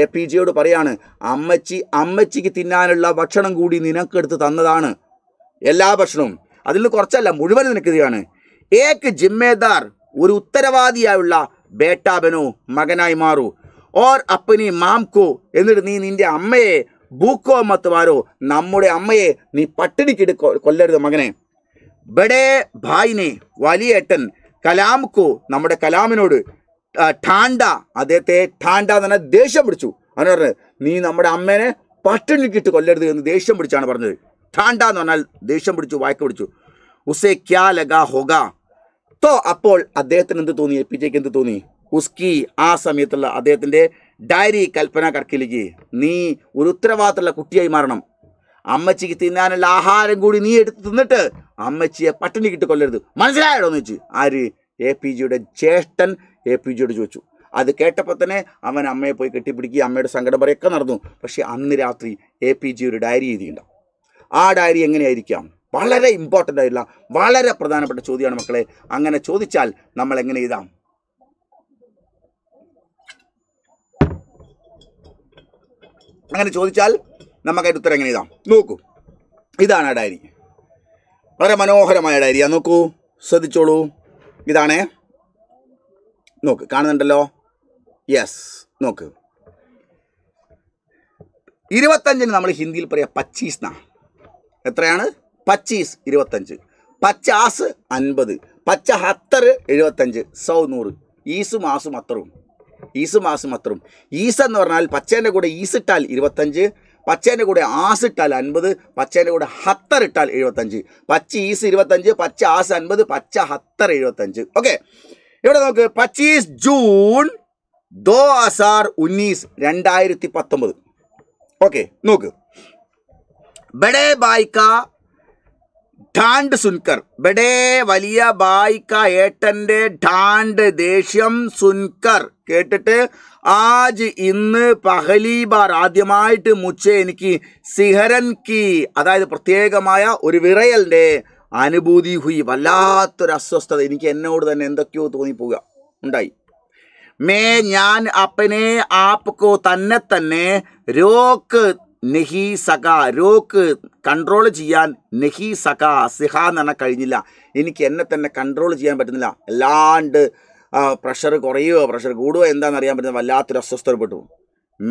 എ പി ജിയോട് പറയാണ് അമ്മച്ചി അമ്മച്ചിക്ക് തിന്നാനുള്ള ഭക്ഷണം കൂടി നിനക്കെടുത്ത് തന്നതാണ് എല്ലാ ഭക്ഷണവും അതിൽ നിന്ന് കുറച്ചല്ല മുഴുവൻ നിനക്ക് ഏക്ക് ജിമ്മേദാർ ഒരു ഉത്തരവാദിയായുള്ള ബേട്ട ബനോ മകനായി മാറു ഓർ അപ്പനി മാംകോ എന്നിട്ട് നീ നിന്റെ അമ്മയെ ഭൂക്കോ മത്തുമാരോ നമ്മുടെ അമ്മയെ നീ പട്ടിണിക്കിട്ട് കൊല്ലരുത് മകനെ ബഡേ ഭായിനെ വലിയേട്ടൻ കലാംക്കു നമ്മുടെ കലാമിനോട് ടാണ്ട അദ്ദേഹത്തെ ടാണ്ട എന്ന് പറഞ്ഞാൽ ദേഷ്യം പിടിച്ചു അവനെ പറഞ്ഞത് നീ നമ്മുടെ അമ്മേനെ പട്ടിണിക്കിട്ട് കൊല്ലരുത് എന്ന് ദേഷ്യം പിടിച്ചാണ് പറഞ്ഞത് ടാണ്ട എന്ന് പറഞ്ഞാൽ ദേഷ്യം പിടിച്ചു വായ്ക്ക പിടിച്ചു ഉസേ ക്യാ ലഗ ഹൊഗ തോ അപ്പോൾ അദ്ദേഹത്തിന് എന്ത് തോന്നി എ പി ജെക്ക് എന്ത് തോന്നി ഉസ്കി ആ സമയത്തുള്ള അദ്ദേഹത്തിൻ്റെ ഡയറി കൽപ്പന കർക്കിലേക്ക് നീ ഒരു ഉത്തരവാദിത്തമുള്ള കുട്ടിയായി മാറണം അമ്മച്ചിക്ക് തിന്നാനുള്ള ആഹാരം കൂടി നീ എടുത്ത് തിന്നിട്ട് അമ്മച്ചിയെ പട്ടിണി കിട്ടി കൊല്ലരുത് മനസ്സിലായോ എന്ന് വെച്ച് ആര് എ പി ജിയുടെ ജ്യേഷ്ഠൻ എ പി ജിയോട് ചോദിച്ചു അത് കേട്ടപ്പോൾ തന്നെ അവൻ അമ്മയെ പോയി കെട്ടിപ്പിടിക്കുക അമ്മയുടെ സങ്കടം പറയൊക്കെ നടന്നു പക്ഷേ അന്ന് രാത്രി എ പി ജി ഒരു ഡയറി എഴുതിയിട്ടുണ്ടാവും ആ ഡയറി എങ്ങനെയായിരിക്കാം വളരെ ഇമ്പോർട്ടൻ്റ് ആയിട്ടുള്ള വളരെ പ്രധാനപ്പെട്ട ചോദ്യമാണ് മക്കളെ അങ്ങനെ ചോദിച്ചാൽ നമ്മൾ എങ്ങനെ എഴുതാം അങ്ങനെ ചോദിച്ചാൽ നമുക്കതിൻ്റെ ഉത്തരം എങ്ങനെ എഴുതാം നോക്കൂ ഇതാണ് ആ ഡയറി വളരെ മനോഹരമായ ഡയറിയ നോക്കൂ ശ്രദ്ധിച്ചോളൂ ഇതാണേ നോക്ക് കാണുന്നുണ്ടല്ലോ യെസ് നോക്ക് ഇരുപത്തഞ്ചിന് നമ്മൾ ഹിന്ദിയിൽ പറയാം പച്ചീസ് എന്നാ എത്രയാണ് പച്ചീസ് ഇരുപത്തഞ്ച് പച്ചാസ് അൻപത് പച്ച ഹത്തർ എഴുപത്തഞ്ച് സൗ നൂറ് ഈസും ആസും അത്രയും ഈസും ആസും അത്രയും ഈസ് എന്ന് പറഞ്ഞാൽ പച്ചേൻ്റെ കൂടെ ഈസിട്ടാൽ ഇരുപത്തഞ്ച് പച്ചേൻ്റെ കൂടെ ആസ് ഇട്ടാൽ അൻപത് പച്ചേൻ്റെ കൂടെ ഹത്തർ ഇട്ടാൽ എഴുപത്തഞ്ച് പച്ച ഈസ് ഇരുപത്തഞ്ച് പച്ച ആസ് അൻപത് പച്ച ഹത്തർ എഴുപത്തഞ്ച് ഓക്കെ ഇവിടെ നോക്ക് പച്ചീസ് ജൂൺ ദോ അസാർ ഉന്നീസ് രണ്ടായിരത്തി പത്തൊമ്പത് ഓക്കെ നോക്ക് ബഡേ ബായ്ക്ക ഡാണ്ട് സുൻകർ ബഡേ വലിയ ബായ്ക്ക ഏട്ടൻ്റെ ഡാണ്ട് ദേഷ്യം സുൻകർ കേട്ടിട്ട് ആജ് ഇന്ന് പഹലി ബാർ ആദ്യമായിട്ട് മുച്ച എനിക്ക് സിഹരൻ കി അതായത് പ്രത്യേകമായ ഒരു വിറയലിൻ്റെ അനുഭൂതി ഹുയി വല്ലാത്തൊരു അസ്വസ്ഥത എനിക്ക് എന്നോട് തന്നെ എന്തൊക്കെയോ തോന്നിപ്പോവുക ഉണ്ടായി മേ ഞാൻ അപ്പനെ ആപ്പക്കോ തന്നെ തന്നെ രോക്ക് നെഹി സക രോക്ക് കൺട്രോൾ ചെയ്യാൻ നെഹി സക സിഹ എന്ന് പറഞ്ഞാൽ കഴിഞ്ഞില്ല എനിക്ക് എന്നെ തന്നെ കൺട്രോൾ ചെയ്യാൻ പറ്റുന്നില്ല അല്ലാണ്ട് ആ പ്രഷർ കുറയുകയോ പ്രഷർ കൂടുകയോ എന്താണെന്ന് അറിയാൻ പറ്റുന്ന വല്ലാത്തൊരു അസ്വസ്ഥതപ്പെട്ടു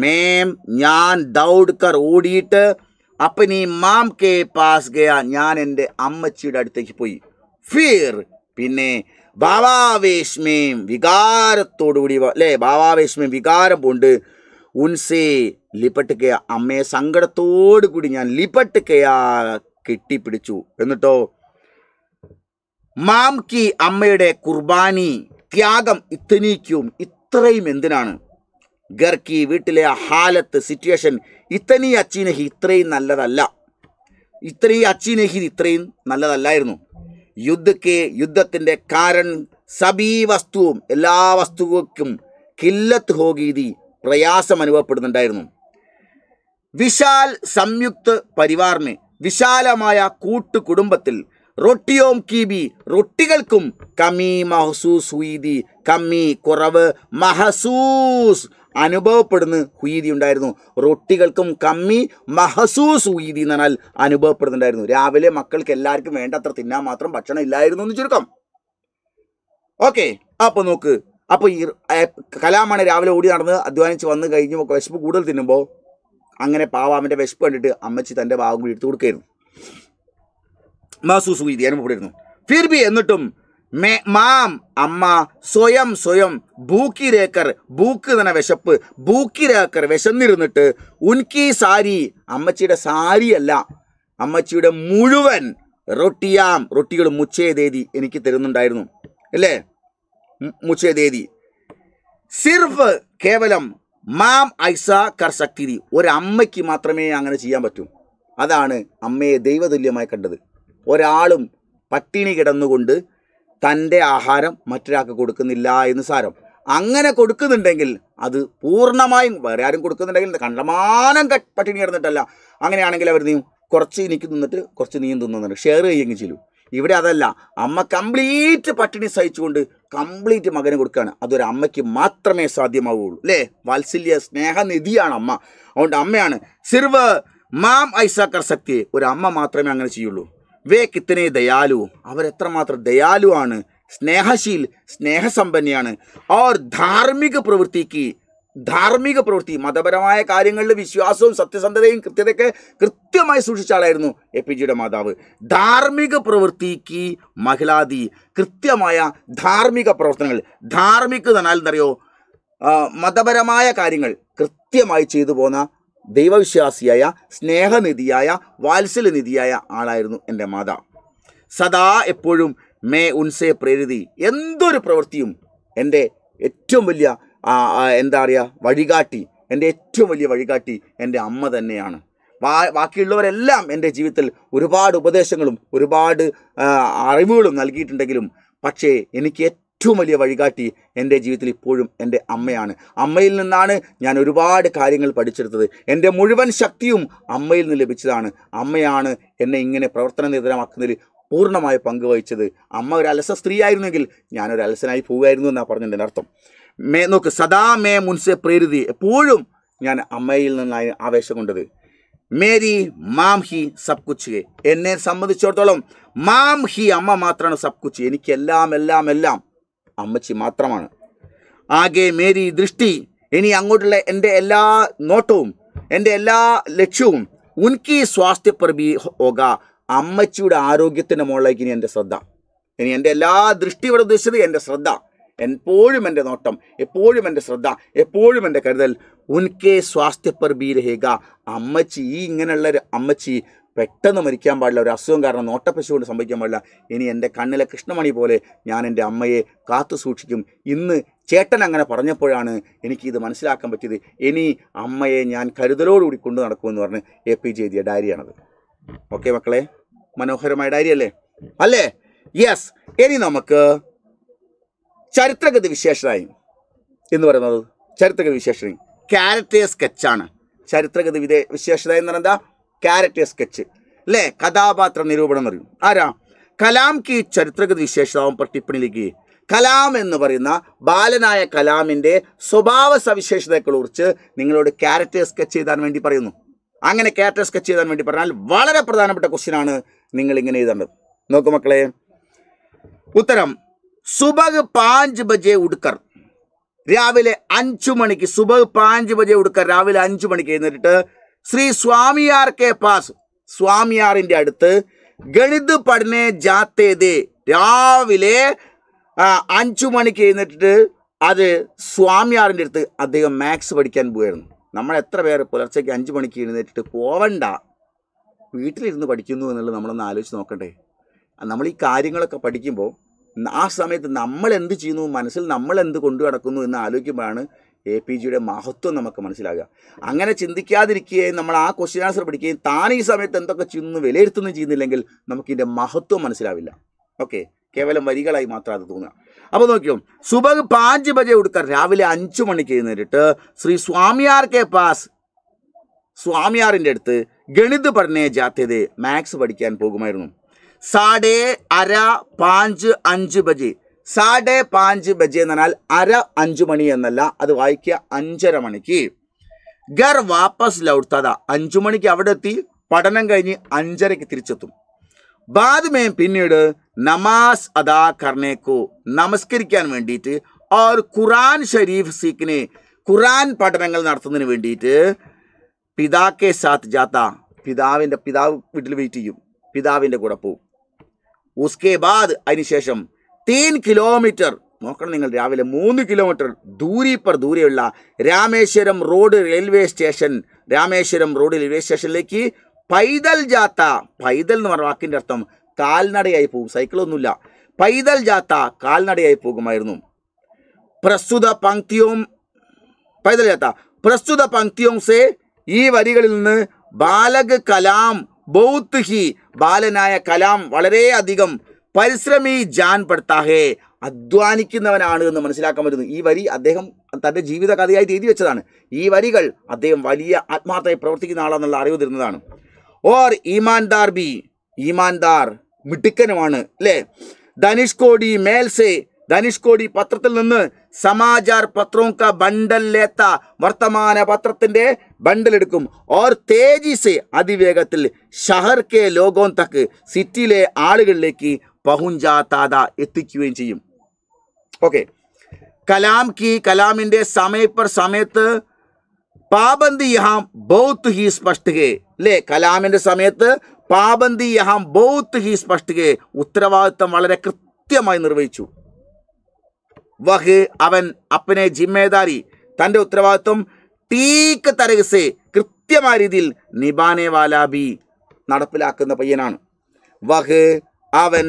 മേം ഞാൻ ദൗഡ് കർ ഓടിയിട്ട് ഈ മാം കെ പാസ് ഗയ ഞാൻ എൻ്റെ അമ്മച്ചിയുടെ അടുത്തേക്ക് പോയി ഫീർ പിന്നെ ഭാവാവേശ്മയും വികാരത്തോടുകൂടി അല്ലേ ഭാവാവേശ്മയും വികാരം കൊണ്ട് ഉൻസേ ലിപ്പട്ട് കെയ അമ്മയെ സങ്കടത്തോടു കൂടി ഞാൻ കെയ കെട്ടിപ്പിടിച്ചു എന്നിട്ടോ മാം കി അമ്മയുടെ കുർബാനി ത്യാഗം ഇത്തനീക്കും ഇത്രയും എന്തിനാണ് ഗർക്കി വീട്ടിലെ ആ ഹാലത്ത് സിറ്റുവേഷൻ ഇത്തനീ അച്ചീനഹി ഇത്രയും നല്ലതല്ല ഇത്രയും അച്ചീനഹി ഇത്രയും നല്ലതല്ലായിരുന്നു യുദ്ധക്ക് യുദ്ധത്തിൻ്റെ കാരൺ സബീ വസ്തുവും എല്ലാ വസ്തുവക്കും കില്ലത്ത് ഹോഗീതി പ്രയാസം അനുഭവപ്പെടുന്നുണ്ടായിരുന്നു വിശാൽ സംയുക്ത പരിവാറിന് വിശാലമായ കൂട്ടുകുടുംബത്തിൽ റൊട്ടിയോം കീബി റൊട്ടികൾക്കും കമ്മി മഹസൂസ് ഹുയ്തി കമ്മി കുറവ് മഹസൂസ് അനുഭവപ്പെടുന്ന ഹുയ്തി ഉണ്ടായിരുന്നു റൊട്ടികൾക്കും കമ്മി മഹസൂസ് ഹുയ്തി എന്ന് പറഞ്ഞാൽ അനുഭവപ്പെടുന്നുണ്ടായിരുന്നു രാവിലെ മക്കൾക്ക് എല്ലാവർക്കും വേണ്ടത്ര തിന്നാൻ മാത്രം ഭക്ഷണം ഇല്ലായിരുന്നു എന്ന് ചുരുക്കം ഓക്കെ അപ്പോൾ നോക്ക് അപ്പോൾ ഈ കലാമാണ് രാവിലെ ഓടി നടന്ന് അധ്വാനിച്ച് വന്ന് കഴിഞ്ഞ് വിശപ്പ് കൂടുതൽ തിന്നുമ്പോൾ അങ്ങനെ പാവ വിശപ്പ് കണ്ടിട്ട് അമ്മച്ചി തൻ്റെ ഭാഗം കൂടി എടുത്തു കൊടുക്കായിരുന്നു മഹസൂസ് വീതി അനുഭവപ്പെടുന്നു ഫിർബി എന്നിട്ടും മേ മാം അമ്മ സ്വയം സ്വയം രേക്കർ ബൂക്ക് തന്നെ വിശപ്പ് രേക്കർ വിശന്നിരുന്നിട്ട് ഉൻകി സാരി അമ്മച്ചിയുടെ സാരിയല്ല അമ്മച്ചിയുടെ മുഴുവൻ റൊട്ടിയാം റൊട്ടികൾ തേതി എനിക്ക് തരുന്നുണ്ടായിരുന്നു അല്ലേ തേതി സിർഫ് കേവലം മാം ഐസ ശക്തി ഒരമ്മയ്ക്ക് മാത്രമേ അങ്ങനെ ചെയ്യാൻ പറ്റൂ അതാണ് അമ്മയെ ദൈവതുല്യമായി കണ്ടത് ഒരാളും പട്ടിണി കിടന്നുകൊണ്ട് തൻ്റെ ആഹാരം മറ്റൊരാൾക്ക് കൊടുക്കുന്നില്ല എന്ന് സാരം അങ്ങനെ കൊടുക്കുന്നുണ്ടെങ്കിൽ അത് പൂർണ്ണമായും വേറെ ആരും കൊടുക്കുന്നുണ്ടെങ്കിൽ കണ്ടമാനം പട്ടിണി കിടന്നിട്ടല്ല അങ്ങനെയാണെങ്കിൽ അവർ നീ കുറച്ച് എനിക്ക് തിന്നിട്ട് കുറച്ച് നീയും തിന്നുന്നുണ്ട് ഷെയർ ചെയ്യുകയും ചെയ്യും ഇവിടെ അതല്ല അമ്മ കംപ്ലീറ്റ് പട്ടിണി സഹിച്ചുകൊണ്ട് കംപ്ലീറ്റ് മകന് കൊടുക്കുകയാണ് അതൊരു അമ്മയ്ക്ക് മാത്രമേ സാധ്യമാവുകയുള്ളൂ അല്ലേ വാത്സല്യ സ്നേഹനിധിയാണ് അമ്മ അതുകൊണ്ട് അമ്മയാണ് സിർവ് മാം ഐസാക്കർ സത്യെ ഒരു അമ്മ മാത്രമേ അങ്ങനെ ചെയ്യുള്ളൂ വേ കിത്തനെ ദയാലു അവരെത്രമാത്രം ആണ് സ്നേഹശീൽ സ്നേഹസമ്പന്നയാണ് ഓർ ധാർമ്മിക പ്രവൃത്തിക്ക് ധാർമ്മിക പ്രവൃത്തി മതപരമായ കാര്യങ്ങളിൽ വിശ്വാസവും സത്യസന്ധതയും കൃത്യതയൊക്കെ കൃത്യമായി ആളായിരുന്നു എ പി ജിയുടെ മാതാവ് ധാർമ്മിക പ്രവൃത്തിക്ക് മഹിളാദി കൃത്യമായ ധാർമ്മിക പ്രവർത്തനങ്ങൾ ധാർമ്മികത എന്നാൽ എന്തറിയോ മതപരമായ കാര്യങ്ങൾ കൃത്യമായി ചെയ്തു പോന്ന ദൈവവിശ്വാസിയായ സ്നേഹനിധിയായ വാത്സല്യനിധിയായ ആളായിരുന്നു എൻ്റെ മാതാ സദാ എപ്പോഴും മേ ഉൻസേ പ്രേരിതി എന്തൊരു പ്രവൃത്തിയും എൻ്റെ ഏറ്റവും വലിയ എന്താ പറയുക വഴികാട്ടി എൻ്റെ ഏറ്റവും വലിയ വഴികാട്ടി എൻ്റെ അമ്മ തന്നെയാണ് ബാക്കിയുള്ളവരെല്ലാം എൻ്റെ ജീവിതത്തിൽ ഒരുപാട് ഉപദേശങ്ങളും ഒരുപാട് അറിവുകളും നൽകിയിട്ടുണ്ടെങ്കിലും പക്ഷേ എനിക്ക് ഏറ്റവും വലിയ വഴികാട്ടി എൻ്റെ ജീവിതത്തിൽ ഇപ്പോഴും എൻ്റെ അമ്മയാണ് അമ്മയിൽ നിന്നാണ് ഞാൻ ഒരുപാട് കാര്യങ്ങൾ പഠിച്ചെടുത്തത് എൻ്റെ മുഴുവൻ ശക്തിയും അമ്മയിൽ നിന്ന് ലഭിച്ചതാണ് അമ്മയാണ് എന്നെ ഇങ്ങനെ പ്രവർത്തന നിരതരമാക്കുന്നതിൽ പൂർണ്ണമായി പങ്കുവഹിച്ചത് അമ്മ ഒരു അലസ സ്ത്രീയായിരുന്നെങ്കിൽ ഞാനൊരു അലസനായി പോവുമായിരുന്നു എന്നാണ് പറഞ്ഞിട്ടുണ്ട് അർത്ഥം മേ നോക്ക് സദാ മേ മുൻസെ പ്രേരുതി എപ്പോഴും ഞാൻ അമ്മയിൽ നിന്നായി ആവേശം കൊണ്ടത് മേരി മാം ഹി സബ് കുച്ച് എന്നെ സംബന്ധിച്ചിടത്തോളം മാം ഹി അമ്മ മാത്രമാണ് സബ് കുച്ച് എനിക്കെല്ലാം എല്ലാം എല്ലാം അമ്മച്ചി മാത്രമാണ് ആകെ മേരി ദൃഷ്ടി ഇനി അങ്ങോട്ടുള്ള എൻ്റെ എല്ലാ നോട്ടവും എൻ്റെ എല്ലാ ലക്ഷ്യവും ഉൻകി സ്വാസ്ഥ്യ പ്രഭി ഓക അമ്മച്ചിയുടെ ആരോഗ്യത്തിൻ്റെ മുകളിലേക്ക് ഇനി എൻ്റെ ശ്രദ്ധ ഇനി എൻ്റെ എല്ലാ ദൃഷ്ടി ഇവിടെ ഉദ്ദേശിച്ചത് എൻ്റെ ശ്രദ്ധ എപ്പോഴും എൻ്റെ നോട്ടം എപ്പോഴും എൻ്റെ ശ്രദ്ധ എപ്പോഴും എൻ്റെ കരുതൽ ഉൻകെ സ്വാസ്ഥ്യ പ്രഭി രഹേക അമ്മച്ചി ഈ ഇങ്ങനെയുള്ള അമ്മച്ചി പെട്ടെന്ന് മരിക്കാൻ പാടില്ല ഒരു അസുഖം കാരണം നോട്ടപ്പശു കൊണ്ട് സംഭവിക്കാൻ പാടില്ല ഇനി എൻ്റെ കണ്ണിലെ കൃഷ്ണമണി പോലെ ഞാൻ എൻ്റെ അമ്മയെ കാത്തു സൂക്ഷിക്കും ഇന്ന് ചേട്ടൻ അങ്ങനെ പറഞ്ഞപ്പോഴാണ് എനിക്കിത് മനസ്സിലാക്കാൻ പറ്റിയത് ഇനി അമ്മയെ ഞാൻ കരുതലോടുകൂടി കൊണ്ടു നടക്കുമെന്ന് പറഞ്ഞ് എ പി ജെ എഴുതിയ ഡയറിയാണത് ഓക്കെ മക്കളെ മനോഹരമായ ഡയറി അല്ലേ അല്ലേ യെസ് ഇനി നമുക്ക് ചരിത്രഗതി വിശേഷനായി എന്ന് പറയുന്നത് ചരിത്രഗതി വിശേഷണി ക്യാരക്ടർ സ്കെച്ചാണ് ചരിത്രഗതി വിദേ വിശേഷത എന്ന് എന്താ ക്യാരക്ടർ സ്കെച്ച് അല്ലേ കഥാപാത്ര നിരൂപണം എന്ന് പറയും ആരാ കലാം കി ചരിത്രഗതി വിശേഷതാവും പട്ടിപ്പണിയിലേക്ക് കലാം എന്ന് പറയുന്ന ബാലനായ കലാമിൻ്റെ സ്വഭാവ സവിശേഷതയെക്കുറിച്ച് നിങ്ങളോട് ക്യാരക്ടർ സ്കെച്ച് ചെയ്താൻ വേണ്ടി പറയുന്നു അങ്ങനെ ക്യാരക്ടർ സ്കെച്ച് ചെയ്താൻ വേണ്ടി പറഞ്ഞാൽ വളരെ പ്രധാനപ്പെട്ട ക്വസ്റ്റ്യനാണ് നിങ്ങൾ ഇങ്ങനെ എഴുതേണ്ടത് നോക്കൂ മക്കളെ ഉത്തരം സുബഹ് പാഞ്ച് ബജെ ഉടുക്കർ രാവിലെ അഞ്ചു മണിക്ക് സുബഹ് പാഞ്ച് ബജെ ഉടുക്കർ രാവിലെ അഞ്ചു മണിക്ക് എഴുന്നേറ്റിട്ട് ശ്രീ സ്വാമിയാർ കെ പാസ് സ്വാമിയാറിൻ്റെ അടുത്ത് ഗണിത് പഠനെ ജാത്തേത് രാവിലെ അഞ്ചു മണിക്ക് എഴുന്നിട്ടിട്ട് അത് സ്വാമിയാറിൻ്റെ അടുത്ത് അദ്ദേഹം മാത്സ് പഠിക്കാൻ പോയിരുന്നു നമ്മൾ എത്ര പേര് പുലർച്ചയ്ക്ക് അഞ്ച് മണിക്ക് എഴുന്നേറ്റിട്ട് പോവണ്ട വീട്ടിലിരുന്ന് പഠിക്കുന്നു എന്നുള്ളത് നമ്മളൊന്ന് ആലോചിച്ച് നോക്കണ്ടേ നമ്മൾ ഈ കാര്യങ്ങളൊക്കെ പഠിക്കുമ്പോൾ ആ സമയത്ത് നമ്മൾ എന്ത് ചെയ്യുന്നു മനസ്സിൽ നമ്മൾ എന്ത് കൊണ്ടു നടക്കുന്നു എന്ന് ആലോചിക്കുമ്പോഴാണ് എ പി ജിയുടെ മഹത്വം നമുക്ക് മനസ്സിലാകുക അങ്ങനെ ചിന്തിക്കാതിരിക്കുകയും നമ്മൾ ആ ക്വസ്റ്റ്യൻ ആൻസർ പഠിക്കുകയും താൻ ഈ സമയത്ത് എന്തൊക്കെ ചെന്ന് വിലയിരുത്തുന്നു ചെയ്യുന്നില്ലെങ്കിൽ നമുക്കിതിൻ്റെ മഹത്വം മനസ്സിലാവില്ല ഓക്കെ കേവലം വരികളായി മാത്രം അത് തോന്നുക അപ്പോൾ നോക്കിയോ സുബഹ് പാഞ്ച് ബജെ ഉടുക്ക രാവിലെ അഞ്ചു മണിക്ക് എഴുന്നേറ്റ് ശ്രീ സ്വാമിയാർ കെ പാസ് സ്വാമിയാറിൻ്റെ അടുത്ത് ഗണിത് പഠന ജാത്യത മാത്സ് പഠിക്കാൻ പോകുമായിരുന്നു സാഡേ അര പാഞ്ച് അഞ്ച് ബജെ സാഡെ പാഞ്ച് ബജെ എന്ന് പറഞ്ഞാൽ അര അഞ്ചു മണി എന്നല്ല അത് വായിക്കുക അഞ്ചര മണിക്ക് ഗർ വാപ്പസ് ലൗട്ടത അഞ്ചു മണിക്ക് അവിടെ എത്തി പഠനം കഴിഞ്ഞ് അഞ്ചരയ്ക്ക് തിരിച്ചെത്തും ബാദ്മേ പിന്നീട് നമാസ് അദാ കർണേക്കു നമസ്കരിക്കാൻ വേണ്ടിയിട്ട് ഓർ ഖുറാൻ ഷരീഫ് സീഖിനെ ഖുറാൻ പഠനങ്ങൾ നടത്തുന്നതിന് വേണ്ടിയിട്ട് പിതാക്കെ സാത്ത് ജാത്ത പിതാവിൻ്റെ പിതാവ് വീട്ടിൽ വെയിറ്റ് ചെയ്യും പിതാവിൻ്റെ കൂടെ പോവും ഉസ്കെ ബാദ് അതിനുശേഷം ഫിഫ്റ്റീൻ കിലോമീറ്റർ നോക്കണം നിങ്ങൾ രാവിലെ മൂന്ന് കിലോമീറ്റർ ദൂരി പർ ദൂരെയുള്ള Rameswaram road railway station Rameswaram road railway സ്റ്റേഷനിലേക്ക് പൈതൽ ജാത്ത പൈതൽ എന്ന് പറഞ്ഞ വാക്കിൻ്റെ അർത്ഥം കാൽനടയായി പോകും സൈക്കിളൊന്നുമില്ല പൈതൽ ജാത്ത കാൽനടയായി പോകുമായിരുന്നു പ്രസ്തുത പങ്ക്തിയോം പൈതൽ ജാത്ത പ്രസ്തുത പങ്ക്തിയും സേ ഈ വരികളിൽ നിന്ന് ബാലക് കലാം ബൗത്ത് ഹി ബാലനായ കലാം വളരെയധികം പരിശ്രമി ജാൻ പെടുത്താഹേ അധ്വാനിക്കുന്നവനാണ് എന്ന് മനസ്സിലാക്കാൻ പറ്റുന്നു ഈ വരി അദ്ദേഹം തൻ്റെ ജീവിത കഥയായിട്ട് എഴുതി വെച്ചതാണ് ഈ വരികൾ അദ്ദേഹം വലിയ ആത്മാർത്ഥമായി പ്രവർത്തിക്കുന്ന ആളാണെന്നുള്ള അറിവ് തരുന്നതാണ് ഓർ ഈമാൻദാർ ബി ഈമാൻദാർ മിടുക്കനുമാണ് അല്ലേ കോടി മേൽസേ കോടി പത്രത്തിൽ നിന്ന് സമാചാർ പത്രവും ക ബണ്ടൽ ലേത്ത വർത്തമാന പത്രത്തിൻ്റെ ബണ്ടലെടുക്കും ഓർ തേജിസ് അതിവേഗത്തിൽ ഷഹർ കെ ലോകോം തക്ക് സിറ്റിയിലെ ആളുകളിലേക്ക് വഹുഞ്ചാത്താത എത്തിക്കുകയും ചെയ്യും ഓക്കെ കലാം കി കലാമിൻ്റെ സമയപ്പർ സമയത്ത് പാബന്തി യഹാം ബൗത്ത് ഹി സ്പഷ്ടുകെ അല്ലേ കലാമിൻ്റെ സമയത്ത് പാബന്തി യഹാം ബൗത്ത് ഹി സ്പഷ്ടുകെ ഉത്തരവാദിത്വം വളരെ കൃത്യമായി നിർവഹിച്ചു വഹ് അവൻ അപ്പനെ ജിമ്മേദാരി തൻ്റെ ഉത്തരവാദിത്വം ടീക്ക് തരകസെ കൃത്യമായ രീതിയിൽ നിബാനെ വാലാബി നടപ്പിലാക്കുന്ന പയ്യനാണ് വഹ് അവൻ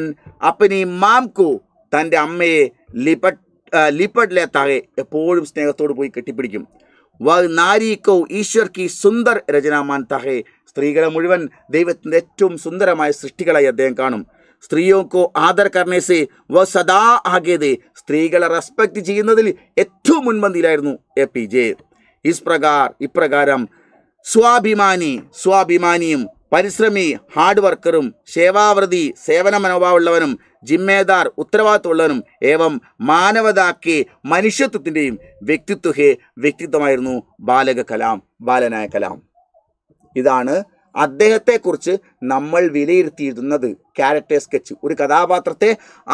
അപ്പനെയും മാംകു തൻ്റെ അമ്മയെ ലിപട് ലിപട്ടിലെ താഴെ എപ്പോഴും സ്നേഹത്തോട് പോയി കെട്ടിപ്പിടിക്കും വ നാരീക്കോ ഈശ്വർ കി സുന്ദർ രചനാമാൻ താഹെ സ്ത്രീകളെ മുഴുവൻ ദൈവത്തിൻ്റെ ഏറ്റവും സുന്ദരമായ സൃഷ്ടികളായി അദ്ദേഹം കാണും സ്ത്രീയോക്കോ ആദർ കർണേസെ വ സദാ ആകേത് സ്ത്രീകളെ റെസ്പെക്റ്റ് ചെയ്യുന്നതിൽ ഏറ്റവും മുൻപന്തിയിലായിരുന്നു എ പി ജെ ഇസ്പ്രകാർ ഇപ്രകാരം സ്വാഭിമാനി സ്വാഭിമാനിയും പരിശ്രമി ഹാർഡ് വർക്കറും സേവാവൃതി സേവന മനോഭാവമുള്ളവനും ജിമ്മേദാർ ഉത്തരവാദിത്തമുള്ളവനും ഏവം മാനവതാക്കെ മനുഷ്യത്വത്തിൻ്റെയും വ്യക്തിത്വഹെ വ്യക്തിത്വമായിരുന്നു ബാലക കലാം ബാലനായ കലാം ഇതാണ് അദ്ദേഹത്തെക്കുറിച്ച് നമ്മൾ വിലയിരുത്തിയിരുന്നത് ക്യാരക്ടർ സ്കെച്ച് ഒരു കഥാപാത്രത്തെ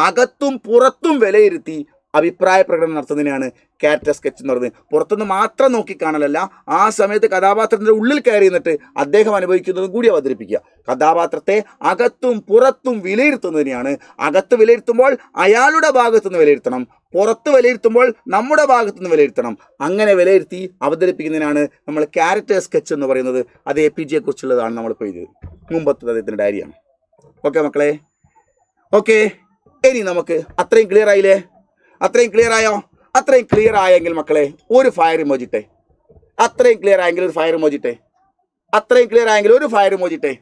അകത്തും പുറത്തും വിലയിരുത്തി അഭിപ്രായ പ്രകടനം നടത്തുന്നതിനാണ് ക്യാരക്ടർ സ്കെച്ച് എന്ന് പറയുന്നത് പുറത്തുനിന്ന് മാത്രം നോക്കിക്കാണലല്ല ആ സമയത്ത് കഥാപാത്രത്തിൻ്റെ ഉള്ളിൽ കയറി എന്നിട്ട് അദ്ദേഹം അനുഭവിക്കുന്നതും കൂടി അവതരിപ്പിക്കുക കഥാപാത്രത്തെ അകത്തും പുറത്തും വിലയിരുത്തുന്നതിനെയാണ് അകത്ത് വിലയിരുത്തുമ്പോൾ അയാളുടെ ഭാഗത്തുനിന്ന് വിലയിരുത്തണം പുറത്ത് വിലയിരുത്തുമ്പോൾ നമ്മുടെ ഭാഗത്തുനിന്ന് വിലയിരുത്തണം അങ്ങനെ വിലയിരുത്തി അവതരിപ്പിക്കുന്നതിനാണ് നമ്മൾ ക്യാരക്ടർ സ്കെച്ച് എന്ന് പറയുന്നത് അത് എ പി ജിയെ കുറിച്ചുള്ളതാണ് നമ്മളിപ്പോൾ ഇത് മുമ്പത്തെ അദ്ദേഹത്തിൻ്റെ ഡയറിയാണ് ഓക്കെ മക്കളെ ഓക്കെ ഇനി നമുക്ക് അത്രയും ക്ലിയർ ആയില്ലേ അത്രയും ക്ലിയർ ആയോ അത്രയും ക്ലിയർ ആയെങ്കിൽ മക്കളെ ഒരു ഫയർ മോജിട്ടെ അത്രയും ക്ലിയർ ആയെങ്കിൽ ഒരു ഫയർ മോജിട്ടെ അത്രയും ക്ലിയർ ആയെങ്കിൽ ഒരു ഫയർ മോജിട്ടെ